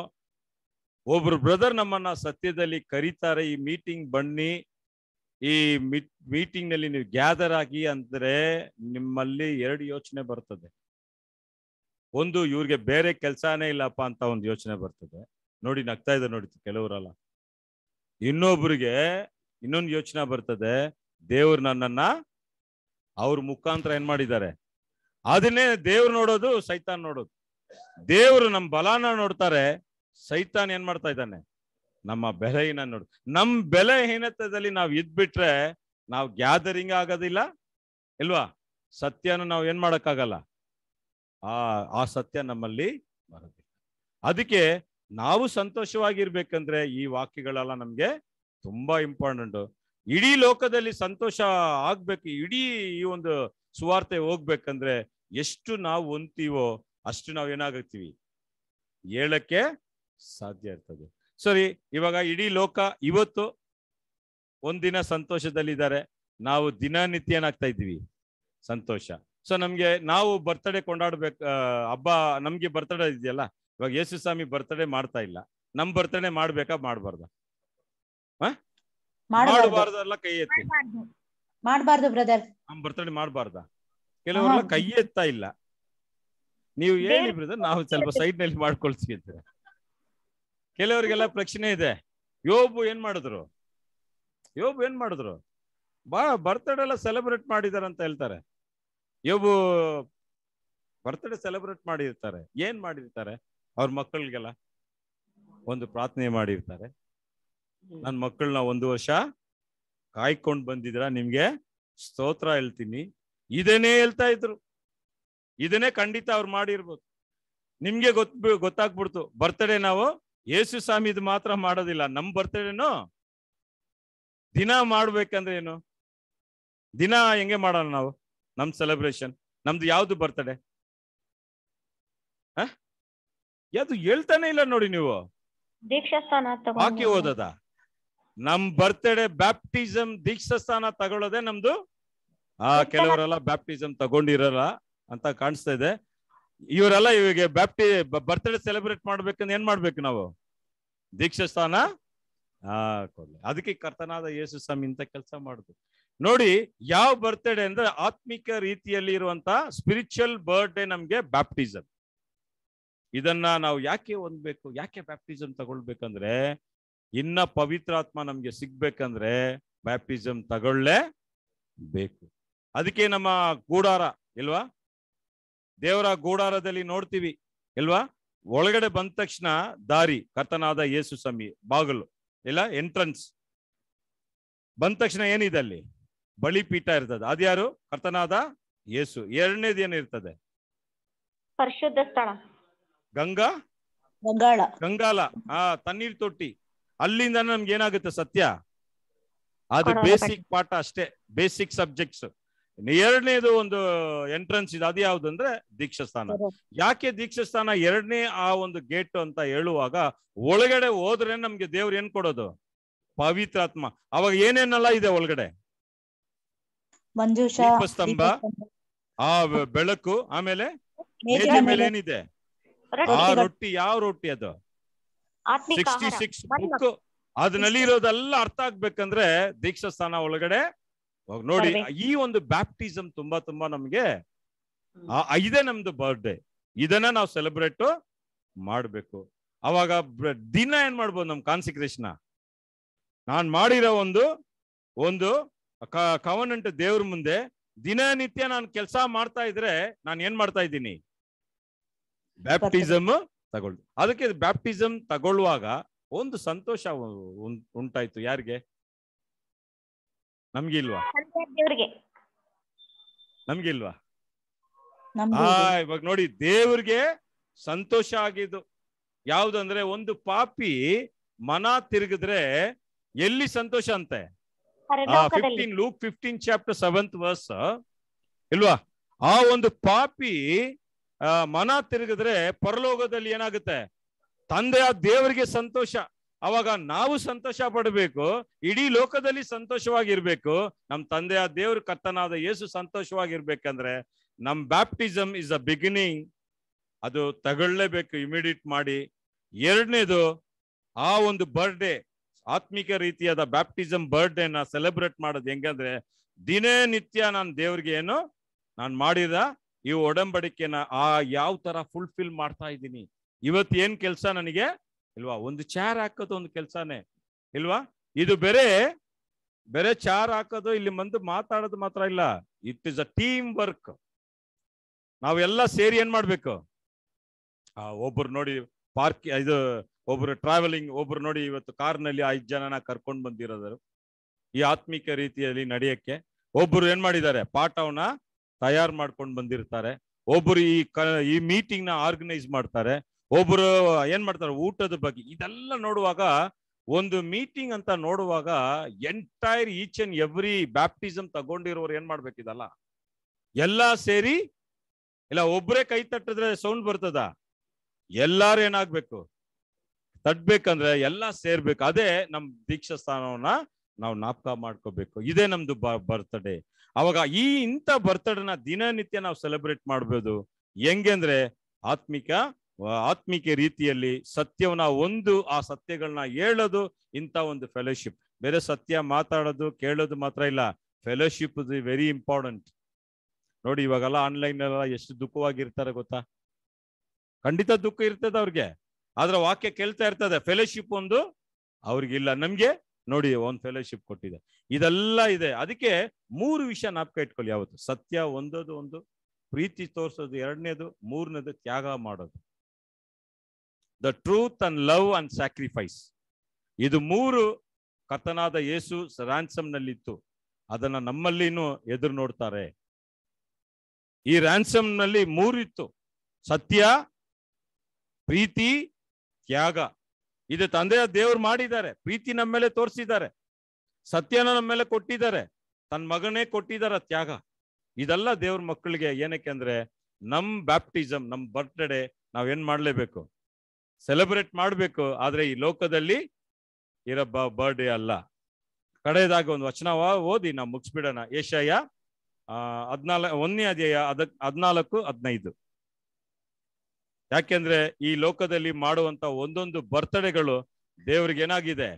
ಒಬ್ರು ಬ್ರದರ್ ನಮ್ಮನ್ನ ಸತ್ಯದಲ್ಲಿ ಕರೀತಾರೆ ಈ ಮೀಟಿಂಗ್ ಬನ್ನಿ ಈ ಮೀಟಿಂಗ್ ನಲ್ಲಿ ನೀವು ಗ್ಯಾದರ್ ಆಗಿ ಅಂದ್ರೆ ನಿಮ್ಮಲ್ಲಿ ಎರಡು ಯೋಚನೆ ಬರ್ತದೆ ಒಂದು ಇವ್ರಿಗೆ ಬೇರೆ ಕೆಲಸನೇ ಇಲ್ಲಪ್ಪ ಅಂತ ಒಂದು ಯೋಚನೆ ಬರ್ತದೆ ನೋಡಿ ನಗ್ತಾ ಇದ್ದಾರೆ ನೋಡಿ ಕೆಲವರಲ್ಲ ಇನ್ನೊಬ್ಬರಿಗೆ ಇನ್ನೊಂದು ಯೋಚನೆ ಬರ್ತದೆ ದೇವ್ರು ನನ್ನನ್ನ ಅವ್ರ ಮುಖಾಂತರ ಏನ್ ಮಾಡಿದ್ದಾರೆ ಅದನ್ನೇ ದೇವ್ರು ನೋಡೋದು ಸೈತಾನ್ ನೋಡೋದು ದೇವ್ರು ನಮ್ಮ ಬಲಾನ ನೋಡ್ತಾರೆ ಸೈತಾನ್ ಏನ್ ಮಾಡ್ತಾ ಇದ್ದಾನೆ ನಮ್ಮ ಬೆಲೆಹೀನ ನೋಡು ನಮ್ ಬೆಲೆಹೀನತದಲ್ಲಿ ನಾವು ಇದ್ಬಿಟ್ರೆ ನಾವು ಗ್ಯಾದರಿಂಗ್ ಆಗೋದಿಲ್ಲ ಇಲ್ವಾ ಸತ್ಯನ ನಾವು ಏನ್ ಮಾಡಕ್ಕಾಗಲ್ಲ ಆ ಆ ಸತ್ಯ ನಮ್ಮಲ್ಲಿ ಬರೋದಿಲ್ಲ ಅದಕ್ಕೆ ನಾವು ಸಂತೋಷವಾಗಿರ್ಬೇಕಂದ್ರೆ ಈ ವಾಕ್ಯಗಳೆಲ್ಲ ನಮ್ಗೆ ತುಂಬಾ ಇಂಪಾರ್ಟೆಂಟ್ ಇಡೀ ಲೋಕದಲ್ಲಿ ಸಂತೋಷ ಆಗ್ಬೇಕು ಇಡೀ ಈ ಒಂದು ಸುವಾರ್ತೆ ಹೋಗ್ಬೇಕಂದ್ರೆ ಎಷ್ಟು ನಾವು ಹೊಂತೀವೋ ಅಷ್ಟು ನಾವು ಏನಾಗತ್ತೀವಿ ಹೇಳಕ್ಕೆ ಸಾಧ್ಯ ಇರ್ತದೆ ಸರಿ ಇವಾಗ ಇಡೀ ಲೋಕ ಇವತ್ತು ಒಂದಿನ ಸಂತೋಷದಲ್ಲಿದ್ದಾರೆ ನಾವು ದಿನನಿತ್ಯ ಏನಾಗ್ತಾ ಇದ್ದೀವಿ ಸಂತೋಷ ಸೊ ನಮ್ಗೆ ನಾವು ಬರ್ತಡೇ ಕೊಂಡಾಡ್ಬೇಕು ಹಬ್ಬ ನಮ್ಗೆ ಬರ್ತಡೇ ಇದೆಯಲ್ಲ ಇವಾಗ ಯೇಸು ಸ್ವಾಮಿ ಬರ್ತಡೇ ಮಾಡ್ತಾ ಇಲ್ಲ ನಮ್ ಬರ್ತಡೇ ಮಾಡ್ಬೇಕಾ ಮಾಡ್ಬಾರ್ದ ಮಾಡಬಾರ್ದಲ್ಲ ಕೈ ಎತ್ತಿ ಮಾಡಬಾರ್ದು ಬ್ರದರ್ ಬರ್ತಡೇ ಮಾಡಬಾರ್ದ ಕೆಲವರೆಲ್ಲ ಕೈ ಎತ್ತಾ ಇಲ್ಲ ನೀವು ಹೇಳಿ ಬ್ರದರ್ ನಾವು ಸ್ವಲ್ಪ ಸೈಡ್ ನಲ್ಲಿ ಮಾಡ್ಕೊಳ್ತೀವಿ ಅಂತ ಕೆಲವರಿಗೆಲ್ಲ ಪ್ರಶ್ನೆ ಇದೆ ಯೋಬು ಏನ್ ಮಾಡಿದ್ರು ಯೋಬು ಏನ್ ಮಾಡಿದ್ರು ಬಾ ಬರ್ತಡೇ ಎಲ್ಲ ಸೆಲೆಬ್ರೇಟ್ ಮಾಡಿದಾರೆ ಅಂತ ಹೇಳ್ತಾರೆ ಯೋಬು ಬರ್ತ್ಡೇ ಸೆಲೆಬ್ರೇಟ್ ಮಾಡಿರ್ತಾರೆ ಏನ್ ಮಾಡಿರ್ತಾರೆ ಅವ್ರ ಮಕ್ಕಳಿಗೆಲ್ಲ ಒಂದು ಪ್ರಾರ್ಥನೆ ಮಾಡಿರ್ತಾರೆ ನನ್ನ ಮಕ್ಕಳನ್ನ ಒಂದು ವರ್ಷ ಕಾಯ್ಕೊಂಡು ಬಂದಿದ್ರ ನಿಮ್ಗೆ ಸ್ತೋತ್ರ ಹೇಳ್ತೀನಿ ಇದನ್ನೇ ಹೇಳ್ತಾ ಇದ್ರು ಇದನ್ನೇ ಖಂಡಿತ ಅವ್ರು ಮಾಡಿರ್ಬೋದು ನಿಮ್ಗೆ ಗೊತ್ ಗೊತ್ತಾಗ್ಬಿಡ್ತು ಬರ್ತಡೇ ನಾವು ಯೇಸು ಸ್ವಾಮಿ ಇದು ಮಾತ್ರ ಮಾಡೋದಿಲ್ಲ ನಮ್ ಬರ್ತಡೇನು ದಿನ ಮಾಡ್ಬೇಕಂದ್ರೆ ಏನು ದಿನ ಹೆಂಗೆ ಮಾಡೋಣ ನಾವು ನಮ್ ಸೆಲೆಬ್ರೇಷನ್ ನಮ್ದು ಯಾವ್ದು ಬರ್ತಡೇ ಅದು ಹೇಳ್ತಾನೆ ಇಲ್ಲ ನೋಡಿ ನೀವು ದೀಕ್ಷಾಸ್ಥಾನ ಬಾಕಿ ಓದದ ನಮ್ ಬರ್ತ್ಡೇ ಬ್ಯಾಪ್ಟಿಸಮ್ ದೀಕ್ಷಾಸ್ಥಾನ ತಗೊಳ್ಳೋದೆ ನಮ್ದು ಆ ಕೆಲವರೆಲ್ಲ ಬ್ಯಾಪ್ಟಿಸಮ್ ತಗೊಂಡಿರಲ್ಲ ಅಂತ ಕಾಣಿಸ್ತಾ ಇದೆ ಇವರೆಲ್ಲ ಇವಾಗ ಬ್ಯಾಪ್ಟಿ ಬರ್ತ್ಡೇ ಸೆಲೆಬ್ರೇಟ್ ಮಾಡ್ಬೇಕಂದ್ರೆ ಏನ್ ಮಾಡ್ಬೇಕು ನಾವು ದೀಕ್ಷಾಸ್ಥಾನ ಆ ಕೊಡ್ಲಿ ಅದಕ್ಕೆ ಕರ್ತನಾದ ಯೇಸು ಸ್ವಾಮಿ ಇಂತ ಕೆಲಸ ಮಾಡುದು ನೋಡಿ ಯಾವ ಬರ್ತ್ಡೇ ಅಂದ್ರೆ ಆತ್ಮಿಕ ರೀತಿಯಲ್ಲಿ ಇರುವಂತ ಸ್ಪಿರಿಚುವಲ್ ಬರ್ತ್ಡೇ ನಮ್ಗೆ ಬ್ಯಾಪ್ಟಿಸಮ್ ಇದನ್ನ ನಾವು ಯಾಕೆ ಹೊಂದ್ಬೇಕು ಯಾಕೆ ಬ್ಯಾಪ್ಟಿಸಮ್ ತಗೊಳ್ಬೇಕಂದ್ರೆ ಇನ್ನ ಪವಿತ್ರಾತ್ಮ ನಮ್ಗೆ ಸಿಗ್ಬೇಕಂದ್ರೆ ಬ್ಯಾಪ್ಟಿಸಮ್ ತಗೊಳ್ಳೇ ಬೇಕು ಅದಕ್ಕೆ ನಮ್ಮ ಗೂಡಾರ ಇಲ್ವಾ ದೇವರ ಗೂಡಾರದಲ್ಲಿ ನೋಡ್ತೀವಿ ಇಲ್ವಾ ಒಳಗಡೆ ಬಂದ ತಕ್ಷಣ ದಾರಿ ಕರ್ತನಾದ ಯೇಸು ಸ್ವಾಮಿ ಬಾಗಲು ಇಲ್ಲ ಎಂಟ್ರನ್ಸ್ ಬಂದ ತಕ್ಷಣ ಏನಿದೆ ಅಲ್ಲಿ ಬಳಿ ಪೀಠ ಇರ್ತದೆ ಅದ್ಯಾರು ಕರ್ತನಾದ ಯೇಸು ಎರಡನೇದೇನಿರ್ತದೆ ಪರಿಶುದ್ಧ ಸ್ಥಳ ಗಂಗಾ ಗಂಗಾಲ ಆ ತಣ್ಣೀರ್ ತೊಟ್ಟಿ ಅಲ್ಲಿಂದ ನಮ್ಗೆ ಏನಾಗುತ್ತೆ ಸತ್ಯ ಅದು ಬೇಸಿಕ್ ಪಾಠ ಅಷ್ಟೇ ಬೇಸಿಕ್ ಸಬ್ಜೆಕ್ಟ್ಸ್ ಎರಡನೇದು ಒಂದು ಎಂಟ್ರೆನ್ಸ್ ಇದೆ ಅದು ಯಾವ್ದು ಅಂದ್ರೆ ದೀಕ್ಷಸ್ಥಾನ ಯಾಕೆ ದೀಕ್ಷಸ್ಥಾನ ಎರಡನೇ ಆ ಒಂದು ಗೇಟ್ ಅಂತ ಹೇಳುವಾಗ ಒಳಗಡೆ ಹೋದ್ರೆ ನಮ್ಗೆ ದೇವ್ರು ಏನ್ ಕೊಡೋದು ಪವಿತ್ರಾತ್ಮ ಅವಾಗ ಏನೇನೆಲ್ಲ ಇದೆ ಒಳಗಡೆ ದೀಪಸ್ತಂಭ ಆ ಬೆಳಕು ಆಮೇಲೆ ಮೇಲೆ ಏನಿದೆ ಆ ರೊಟ್ಟಿ ಯಾವ ರೊಟ್ಟಿ ಅದು ಸಿಕ್ಸ್ಟಿ ಸಿಕ್ಸ್ ಬುಕ್ ಅದ್ರಲ್ಲಿ ಇರೋದೆಲ್ಲ ಅರ್ಥ ಆಗ್ಬೇಕಂದ್ರೆ ದೀಕ್ಷಾ ಸ್ಥಾನ ಒಳಗಡೆ ನೋಡಿ ಈ ಒಂದು ಬ್ಯಾಪ್ಟಿಸಮ್ ತುಂಬಾ ತುಂಬಾ ನಮ್ಗೆ ಇದೇ ನಮ್ದು ಬರ್ಡೇ ಇದನ್ನ ನಾವು ಸೆಲೆಬ್ರೇಟ್ ಮಾಡ್ಬೇಕು ಅವಾಗ ದಿನ ಏನ್ ಮಾಡ್ಬೋದು ನಮ್ ಕಾನ್ಸಿಕ್ರೇಷನ್ ನಾನ್ ಮಾಡಿರೋ ಒಂದು ಒಂದು ಕವನಂಟ ದೇವ್ರ ಮುಂದೆ ದಿನನಿತ್ಯ ನಾನು ಕೆಲಸ ಮಾಡ್ತಾ ಇದ್ರೆ ನಾನು ಏನ್ ಮಾಡ್ತಾ ಇದ್ದೀನಿ ಬ್ಯಾಪ್ಟಿಸಮ್ ತಗೊಳ್ ಅದಕ್ಕೆ ಬ್ಯಾಪ್ಟಿಸಮ್ ತಗೊಳ್ಳುವಾಗ ಒಂದು ಸಂತೋಷ ಉಂಟಾಯ್ತು ಯಾರಿಗೆ ನಮ್ಗಿಲ್ವಾ ನಮ್ಗಿಲ್ವಾ ಇವಾಗ ನೋಡಿ ದೇವ್ರಿಗೆ ಸಂತೋಷ ಆಗಿದ್ದು ಯಾವ್ದಂದ್ರೆ ಒಂದು ಪಾಪಿ ಮನ ತಿರುಗಿದ್ರೆ ಎಲ್ಲಿ ಸಂತೋಷ ಅಂತೆ fifteen Luke fifteen chapter seventh verse ಇಲ್ವಾ ಆ ಒಂದು ಪಾಪಿ ಮನ ತಿರುಗಿದ್ರೆ ಪರಲೋಕದಲ್ಲಿ ಏನಾಗುತ್ತೆ ತಂದೆಯ ದೇವರಿಗೆ ಸಂತೋಷ ಅವಾಗ ನಾವು ಸಂತೋಷ ಪಡಬೇಕು ಇಡೀ ಲೋಕದಲ್ಲಿ ಸಂತೋಷವಾಗಿರ್ಬೇಕು ನಮ್ಮ ತಂದೆಯ ದೇವ್ರ ಕರ್ತನಾದ ಏಸು ಸಂತೋಷವಾಗಿರ್ಬೇಕಂದ್ರೆ ನಮ್ ಬ್ಯಾಪ್ಟಿಸಮ್ ಇಸ್ ಅ ಬಿಗಿನಿಂಗ್ ಅದು ತಗೊಳ್ಳೇಬೇಕು ಇಮಿಡಿಯೇಟ್ ಮಾಡಿ ಎರಡನೇದು ಆ ಒಂದು ಬರ್ಡೇ ಆತ್ಮಿಕ ರೀತಿಯಾದ ಬ್ಯಾಪ್ಟಿಸಮ್ ಬರ್ಡೇನ ಸೆಲೆಬ್ರೇಟ್ ಮಾಡೋದು ಹೆಂಗಂದ್ರೆ ದಿನೇ ನಿತ್ಯ ನಾನು ದೇವ್ರಿಗೆ ಏನು ನಾನು ಮಾಡಿದ ಈ ಒಡಂಬಡಿಕೆನ ಆ ಯಾವ ತರ ಫುಲ್ಫಿಲ್ ಮಾಡ್ತಾ ಇದ್ದೀನಿ ಇವತ್ತು ಏನ್ ಕೆಲಸ ನನಗೆ ಇಲ್ವಾ ಒಂದು ಚಾರ್ ಹಾಕೋದು ಒಂದು ಕೆಲಸನೇ ಇಲ್ವಾ ಇದು ಬೇರೆ ಬೇರೆ ಚಾರ್ ಹಾಕೋದು ಇಲ್ಲಿ ಮಂದು ಮಾತಾಡೋದು ಮಾತ್ರ ಇಲ್ಲ it is a team work ನಾವೆಲ್ಲ ಸೇರಿ ಏನ್ ಮಾಡ್ಬೇಕು ಆ ಒಬ್ರು ನೋಡಿ ಪಾರ್ಕ್ ಇದು ಒಬ್ರು ಟ್ರಾವೆಲಿಂಗ್ ಒಬ್ರು ನೋಡಿ ಇವತ್ತು ನಲ್ಲಿ ಐದು ಜನನ ಕರ್ಕೊಂಡು ಬಂದಿರೋದರು ಈ ಆತ್ಮಿಕ ರೀತಿಯಲ್ಲಿ ನಡೆಯಕ್ಕೆ ಒಬ್ರು ಏನ್ ಮಾಡಿದ್ದಾರೆ ಪಾಠವನ್ನ ತಯಾರು ಮಾಡ್ಕೊಂಡು ಬಂದಿರ್ತಾರೆ ಒಬ್ಬರು ಈ ಕ ಈ ಮೀಟಿಂಗ್ ನ ಆರ್ಗನೈಸ್ ಮಾಡ್ತಾರೆ ಒಬ್ಬರು ಏನ್ ಮಾಡ್ತಾರೆ ಊಟದ ಬಗ್ಗೆ ಇದೆಲ್ಲ ನೋಡುವಾಗ ಒಂದು ಮೀಟಿಂಗ್ ಅಂತ ನೋಡುವಾಗ entire each and every baptism ತಗೊಂಡಿರೋರು ಏನ್ ಮಾಡ್ಬೇಕಿದಲ್ಲ ಎಲ್ಲ ಸೇರಿ ಇಲ್ಲ ಒಬ್ಬರೇ ಕೈ ತಟ್ಟಿದ್ರೆ ಸೌಂಡ್ ಬರ್ತದ ಎಲ್ಲಾರು ಏನಾಗ್ಬೇಕು ತಟ್ಬೇಕಂದ್ರೆ ಎಲ್ಲ ಸೇರ್ಬೇಕು ಅದೇ ನಮ್ ದೀಕ್ಷಾ ಸ್ಥಾನವನ್ನ ನಾವು ನಾಪಕ ಮಾಡ್ಕೋಬೇಕು ಇದೇ ನಮ್ದು ಬರ್ತ್ಡೇ ಅವಾಗ ಈ ಇಂಥ ಬರ್ತಡೇನ ದಿನನಿತ್ಯ ನಾವು ಸೆಲೆಬ್ರೇಟ್ ಮಾಡ್ಬೋದು ಹೆಂಗೆಂದ್ರೆ ಆತ್ಮಿಕ ಆತ್ಮಿಕ ರೀತಿಯಲ್ಲಿ ಸತ್ಯವನ್ನ ಒಂದು ಆ ಸತ್ಯಗಳನ್ನ ಹೇಳೋದು ಇಂಥ ಒಂದು ಫೆಲೋಶಿಪ್ ಬೇರೆ ಸತ್ಯ ಮಾತಾಡೋದು ಕೇಳೋದು ಮಾತ್ರ ಇಲ್ಲ ಫೆಲೋಶಿಪ್ ಇಸ್ ವೆರಿ ಇಂಪಾರ್ಟೆಂಟ್ ನೋಡಿ ಇವಾಗೆಲ್ಲ ಆನ್ಲೈನ್ ಎಲ್ಲ ಎಷ್ಟು ದುಃಖವಾಗಿರ್ತಾರೆ ಗೊತ್ತಾ ಖಂಡಿತ ದುಃಖ ಇರ್ತದೆ ಅವ್ರಿಗೆ ಆದ್ರೆ ವಾಕ್ಯ ಕೇಳ್ತಾ ಇರ್ತದೆ ಫೆಲೋಶಿಪ್ ಒಂದು ಅವ್ರಿಗಿಲ್ಲ ನಮ್ಗೆ ನೋಡಿ ಒಂದು ಫೆಲೋಶಿಪ್ ಕೊಟ್ಟಿದೆ ಇದೆಲ್ಲ ಇದೆ ಅದಕ್ಕೆ ಮೂರು ವಿಷಯ ನಾಪ್ಕ ಇಟ್ಕೊಳ್ಳಿ ಯಾವತ್ತು ಸತ್ಯ ಒಂದೋದು ಒಂದು ಪ್ರೀತಿ ತೋರಿಸೋದು ಎರಡನೇದು ಮೂರನೇದು ತ್ಯಾಗ ಮಾಡೋದು the truth and love and sacrifice ಇದು ಮೂರು ಕಥನಾದ ಯೇಸು ರ್ಯಾನ್ಸಮ್ನಲ್ಲಿತ್ತು ಅದನ್ನ ನಮ್ಮಲ್ಲಿನೂ ಎದುರು ನೋಡ್ತಾರೆ ಈ ರ್ಯಾನ್ಸಮ್ನಲ್ಲಿ ಇತ್ತು ಸತ್ಯ ಪ್ರೀತಿ ತ್ಯಾಗ ಇದು ತಂದೆಯ ದೇವ್ರು ಮಾಡಿದ್ದಾರೆ ಪ್ರೀತಿ ನಮ್ಮ ಮೇಲೆ ತೋರಿಸಿದ್ದಾರೆ ಸತ್ಯನ ನಮ್ಮ ಮೇಲೆ ಕೊಟ್ಟಿದ್ದಾರೆ ತನ್ನ ಮಗನೇ ಕೊಟ್ಟಿದ್ದಾರೆ ತ್ಯಾಗ ಇದೆಲ್ಲ ದೇವ್ರ ಮಕ್ಕಳಿಗೆ ಏನಕ್ಕೆ ಅಂದ್ರೆ ನಮ್ ಬ್ಯಾಪ್ಟಿಸಮ್ ನಮ್ ಬರ್ತ್ಡೇ ಏನ್ ಮಾಡ್ಲೇಬೇಕು ಸೆಲೆಬ್ರೇಟ್ ಮಾಡ್ಬೇಕು ಆದ್ರೆ ಈ ಲೋಕದಲ್ಲಿ ಇರಬ್ಬ ಬರ್ಡೇ ಅಲ್ಲ ಕಡೆಯದಾಗಿ ಒಂದು ವಚನ ಓದಿ ನಾವು ಮುಗಿಸ್ಬಿಡೋಣ ಆ ಹದ್ನಾಲ್ ಒಂದನೇ ಅಧ್ಯಾಯ ಅದ ಹದ್ನಾಲ್ಕು ಹದಿನೈದು ಯಾಕೆಂದ್ರೆ ಈ ಲೋಕದಲ್ಲಿ ಮಾಡುವಂತ ಒಂದೊಂದು ಬರ್ತಡೆಗಳು ದೇವ್ರಿಗೆ ಏನಾಗಿದೆ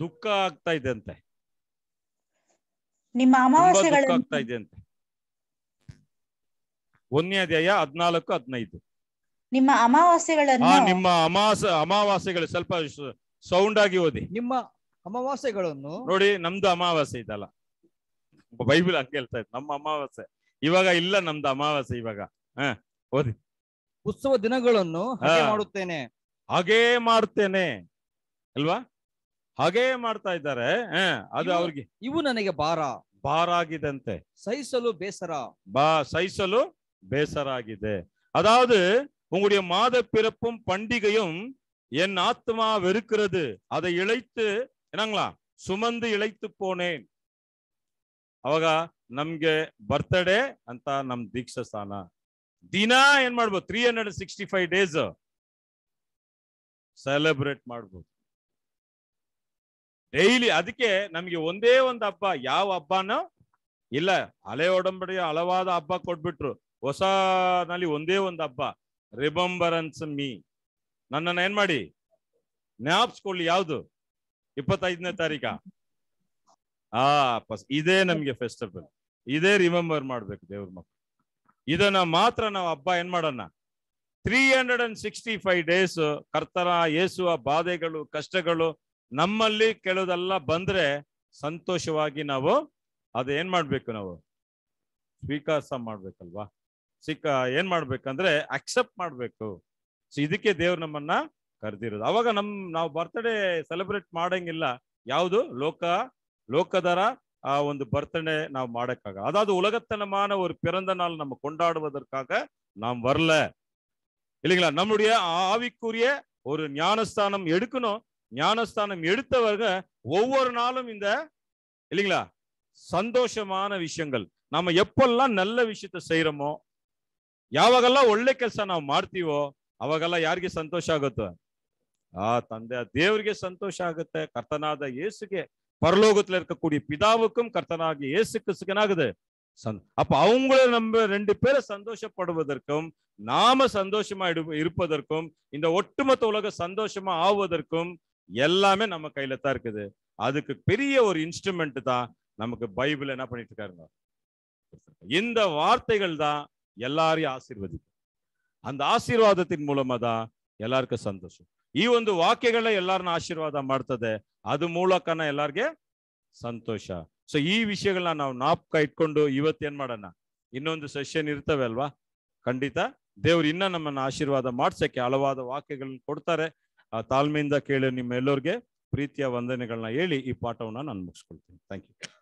ದುಃಖ ಆಗ್ತಾ ಇದೆ ಅಂತೆ ದುಃಖ ಆಗ್ತಾ ಇದೆ ಅಂತೆ ಒಂದನೇ ಅಧ್ಯಾಯ ಹದ್ನಾಲ್ಕು ಹದಿನೈದು ನಿಮ್ಮ ಅಮಾವಾಸ್ಯಗಳನ್ನು ನಿಮ್ಮ ಅಮಾಸ ಅಮಾವಾಸ್ಯಗಳು ಸ್ವಲ್ಪ ಸೌಂಡ್ ಆಗಿ ಓದಿ ನಿಮ್ಮ ಅಮಾವಾಸ್ಯಗಳನ್ನು ನೋಡಿ ನಮ್ದು ಅಮಾವಾಸ್ಯ ಇದಲ್ಲ ಬೈಬಲ್ ಹಂಗೆ ಹೇಳ್ತಾ ಇತ್ತು ನಮ್ಮ ಅಮಾವಾಸ್ಯ ಇವಾಗ ಇಲ್ಲ ನಮ್ದು ಅಮಾವಾಸ್ಯ ಇವಾಗ ಹ ಓದಿ ಉತ್ಸವ ದಿನಗಳನ್ನು ಹಾಗೆ ಮಾಡುತ್ತೇನೆ ಹಾಗೇ ಮಾಡ್ತೇನೆ ಅಲ್ವಾ ಹಾಗೇ ಮಾಡ್ತಾ ಇದ್ದಾರೆ ಅದು ಅವ್ರಿಗೆ ಇವು ನನಗೆ ಭಾರ ಭಾರ ಆಗಿದಂತೆ ಸಹಿಸಲು ಬೇಸರ ಬಾ ಸಹಿಸಲು ಬೇಸರ ಆಗಿದೆ அதாவது உங்களுடைய மாத பிறப்பும் பண்டிகையும் என் ஆத்மா வெறுக்கிறது அதை இழைத்து என்னங்களா சுமந்து இழைத்து போனேன் ಅವಾಗ ನಮ್ಗೆ ಬರ್ತಡೇ ಅಂತ ನಮ್ ದೀಕ್ಷಸ್ಥಾನ ದಿನಾ ಏನ್ ಮಾಡ್ಬೋದು three hundred sixty five days celebrate ಮಾಡ್ಬೋದು ಡೈಲಿ ಅದಕ್ಕೆ ನಮ್ಗೆ ಒಂದೇ ಒಂದು ಹಬ್ಬ ಯಾವ ಹಬ್ಬನ ಇಲ್ಲ ಹಳೆ ಒಡಂಬಡಿಯ ಹಳವಾದ ಹಬ್ಬ ಕೊಟ್ಬಿಟ್ರು ಹೊಸನಲ್ಲಿ ಒಂದೇ ಒಂದು ಹಬ್ಬ ರಿಬಂಬರನ್ಸ್ ಮೀ ನನ್ನನ್ನು ಏನ್ ಮಾಡಿ ಜ್ಞಾಪಿಸ್ಕೊಳ್ಳಿ ಯಾವ್ದು ಇಪ್ಪತ್ತೈದನೇ ತಾರೀಕ ಆ ಇದೇ ನಮ್ಗೆ ಫೆಸ್ಟಿವಲ್ ಇದೇ ರಿಮೆಂಬರ್ ಮಾಡ್ಬೇಕು ದೇವ್ರ ಮಕ್ಕಳು ಇದನ್ನ ಮಾತ್ರ ನಾವು ಹಬ್ಬ ಏನ್ ಮಾಡೋಣ three hundred and sixty five days ಕರ್ತರ ಏಸುವ ಬಾಧೆಗಳು ಕಷ್ಟಗಳು ನಮ್ಮಲ್ಲಿ ಕೆಲವುದೆಲ್ಲ ಬಂದ್ರೆ ಸಂತೋಷವಾಗಿ ನಾವು ಅದೇನ್ ಮಾಡ್ಬೇಕು ನಾವು ಸ್ವೀಕಾರ ಮಾಡ್ಬೇಕಲ್ವಾ ಸಿಕ್ಕ ಏನ್ ಮಾಡ್ಬೇಕಂದ್ರೆ ಅಕ್ಸೆಪ್ಟ್ ಮಾಡ್ಬೇಕು ಸೊ ಇದಕ್ಕೆ ದೇವ್ರು ನಮ್ಮನ್ನ ಕರೆದಿರೋದು ಅವಾಗ ನಮ್ ನಾವು ಬರ್ತ್ಡೇ ಸೆಲೆಬ್ರೇಟ್ ಮಾಡಂಗಿಲ್ಲ ಯಾವುದು ಲೋಕ ಲೋಕದರ ಒಂದು ಬರ್ತಡೇ நாம் ಮಾಡೋಕ್ಕಾಗ அதாவது உலகத்தனமான ஒரு பிறந்த நாள் நம்ம கொண்டாடுவதற்காக நாம் வரல இல்லைங்களா நம்முடைய ஆவிக்குரிய ஒரு ஞானஸ்தானம் எடுக்கணும் ஞானஸ்தானம் எடுத்தவங்க ஒவ்வொரு நாளும் இந்த இல்லைங்களா சந்தோஷமான விஷயங்கள் நம்ம எப்பெல்லாம் நல்ல விஷயத்த செய்யறோமோ யாவகெல்லாம் ஒள்ளை கெல்ச நாம் ಮಾಡ್ತೀವೋ அவகெல்லாம் யாருக்கே சந்தோஷ ஆகத்துவ ஆஹ் தந்தை ದೇವ್ರಿಗೆ சந்தோஷ ஆகத்த கர்த்தநாத இயேசுகே பரலோகத்துல இருக்கக்கூடிய பிதாவுக்கும் கர்த்தனாக இயேசு கிறிஸ்துக்கனாகுது அப்ப அவங்கள நம்ம ரெண்டு பேரை சந்தோஷப்படுவதற்கும் நாம சந்தோஷமா இருப்பதற்கும் இந்த ஒட்டுமொத்த உலக சந்தோஷமா ஆவதற்கும் எல்லாமே நம்ம கையில தான் இருக்குது அதுக்கு பெரிய ஒரு இன்ஸ்ட்ருமெண்ட் தான் நமக்கு பைபிள் என்ன பண்ணிட்டு இருக்காருங்க இந்த வார்த்தைகள் தான் எல்லாரையும் ஆசீர்வதிக்கும் அந்த ஆசீர்வாதத்தின் மூலமா தான் எல்லாருக்கும் சந்தோஷம் ಈ ಒಂದು ವಾಕ್ಯಗಳೇ ಎಲ್ಲರನ್ನ ಆಶೀರ್ವಾದ ಮಾಡ್ತದೆ ಅದು ಮೂಲಕನ ಎಲ್ಲಾರ್ಗೆ ಸಂತೋಷ ಸೊ ಈ ವಿಷಯಗಳನ್ನ ನಾವು ನಾಪ್ಕ ಇಟ್ಕೊಂಡು ಇವತ್ತೇನ್ ಮಾಡೋಣ ಇನ್ನೊಂದು ಸೆಷನ್ ಇರ್ತವೆ ಅಲ್ವಾ ಖಂಡಿತ ದೇವ್ರು ಇನ್ನ ನಮ್ಮನ್ನ ಆಶೀರ್ವಾದ ಮಾಡ್ಸಕ್ಕೆ ಹಲವಾದ ವಾಕ್ಯಗಳನ್ನ ಕೊಡ್ತಾರೆ ಆ ತಾಳ್ಮೆಯಿಂದ ಕೇಳಿ ನಿಮ್ಮೆಲ್ಲರಿಗೆ ಪ್ರೀತಿಯ ವಂದನೆಗಳನ್ನ ಹೇಳಿ ಈ ಪಾಠವನ್ನ ನಾನು ಮುಗಿಸ್ಕೊಳ್ತೀನಿ ಥ್ಯಾಂಕ್ ಯು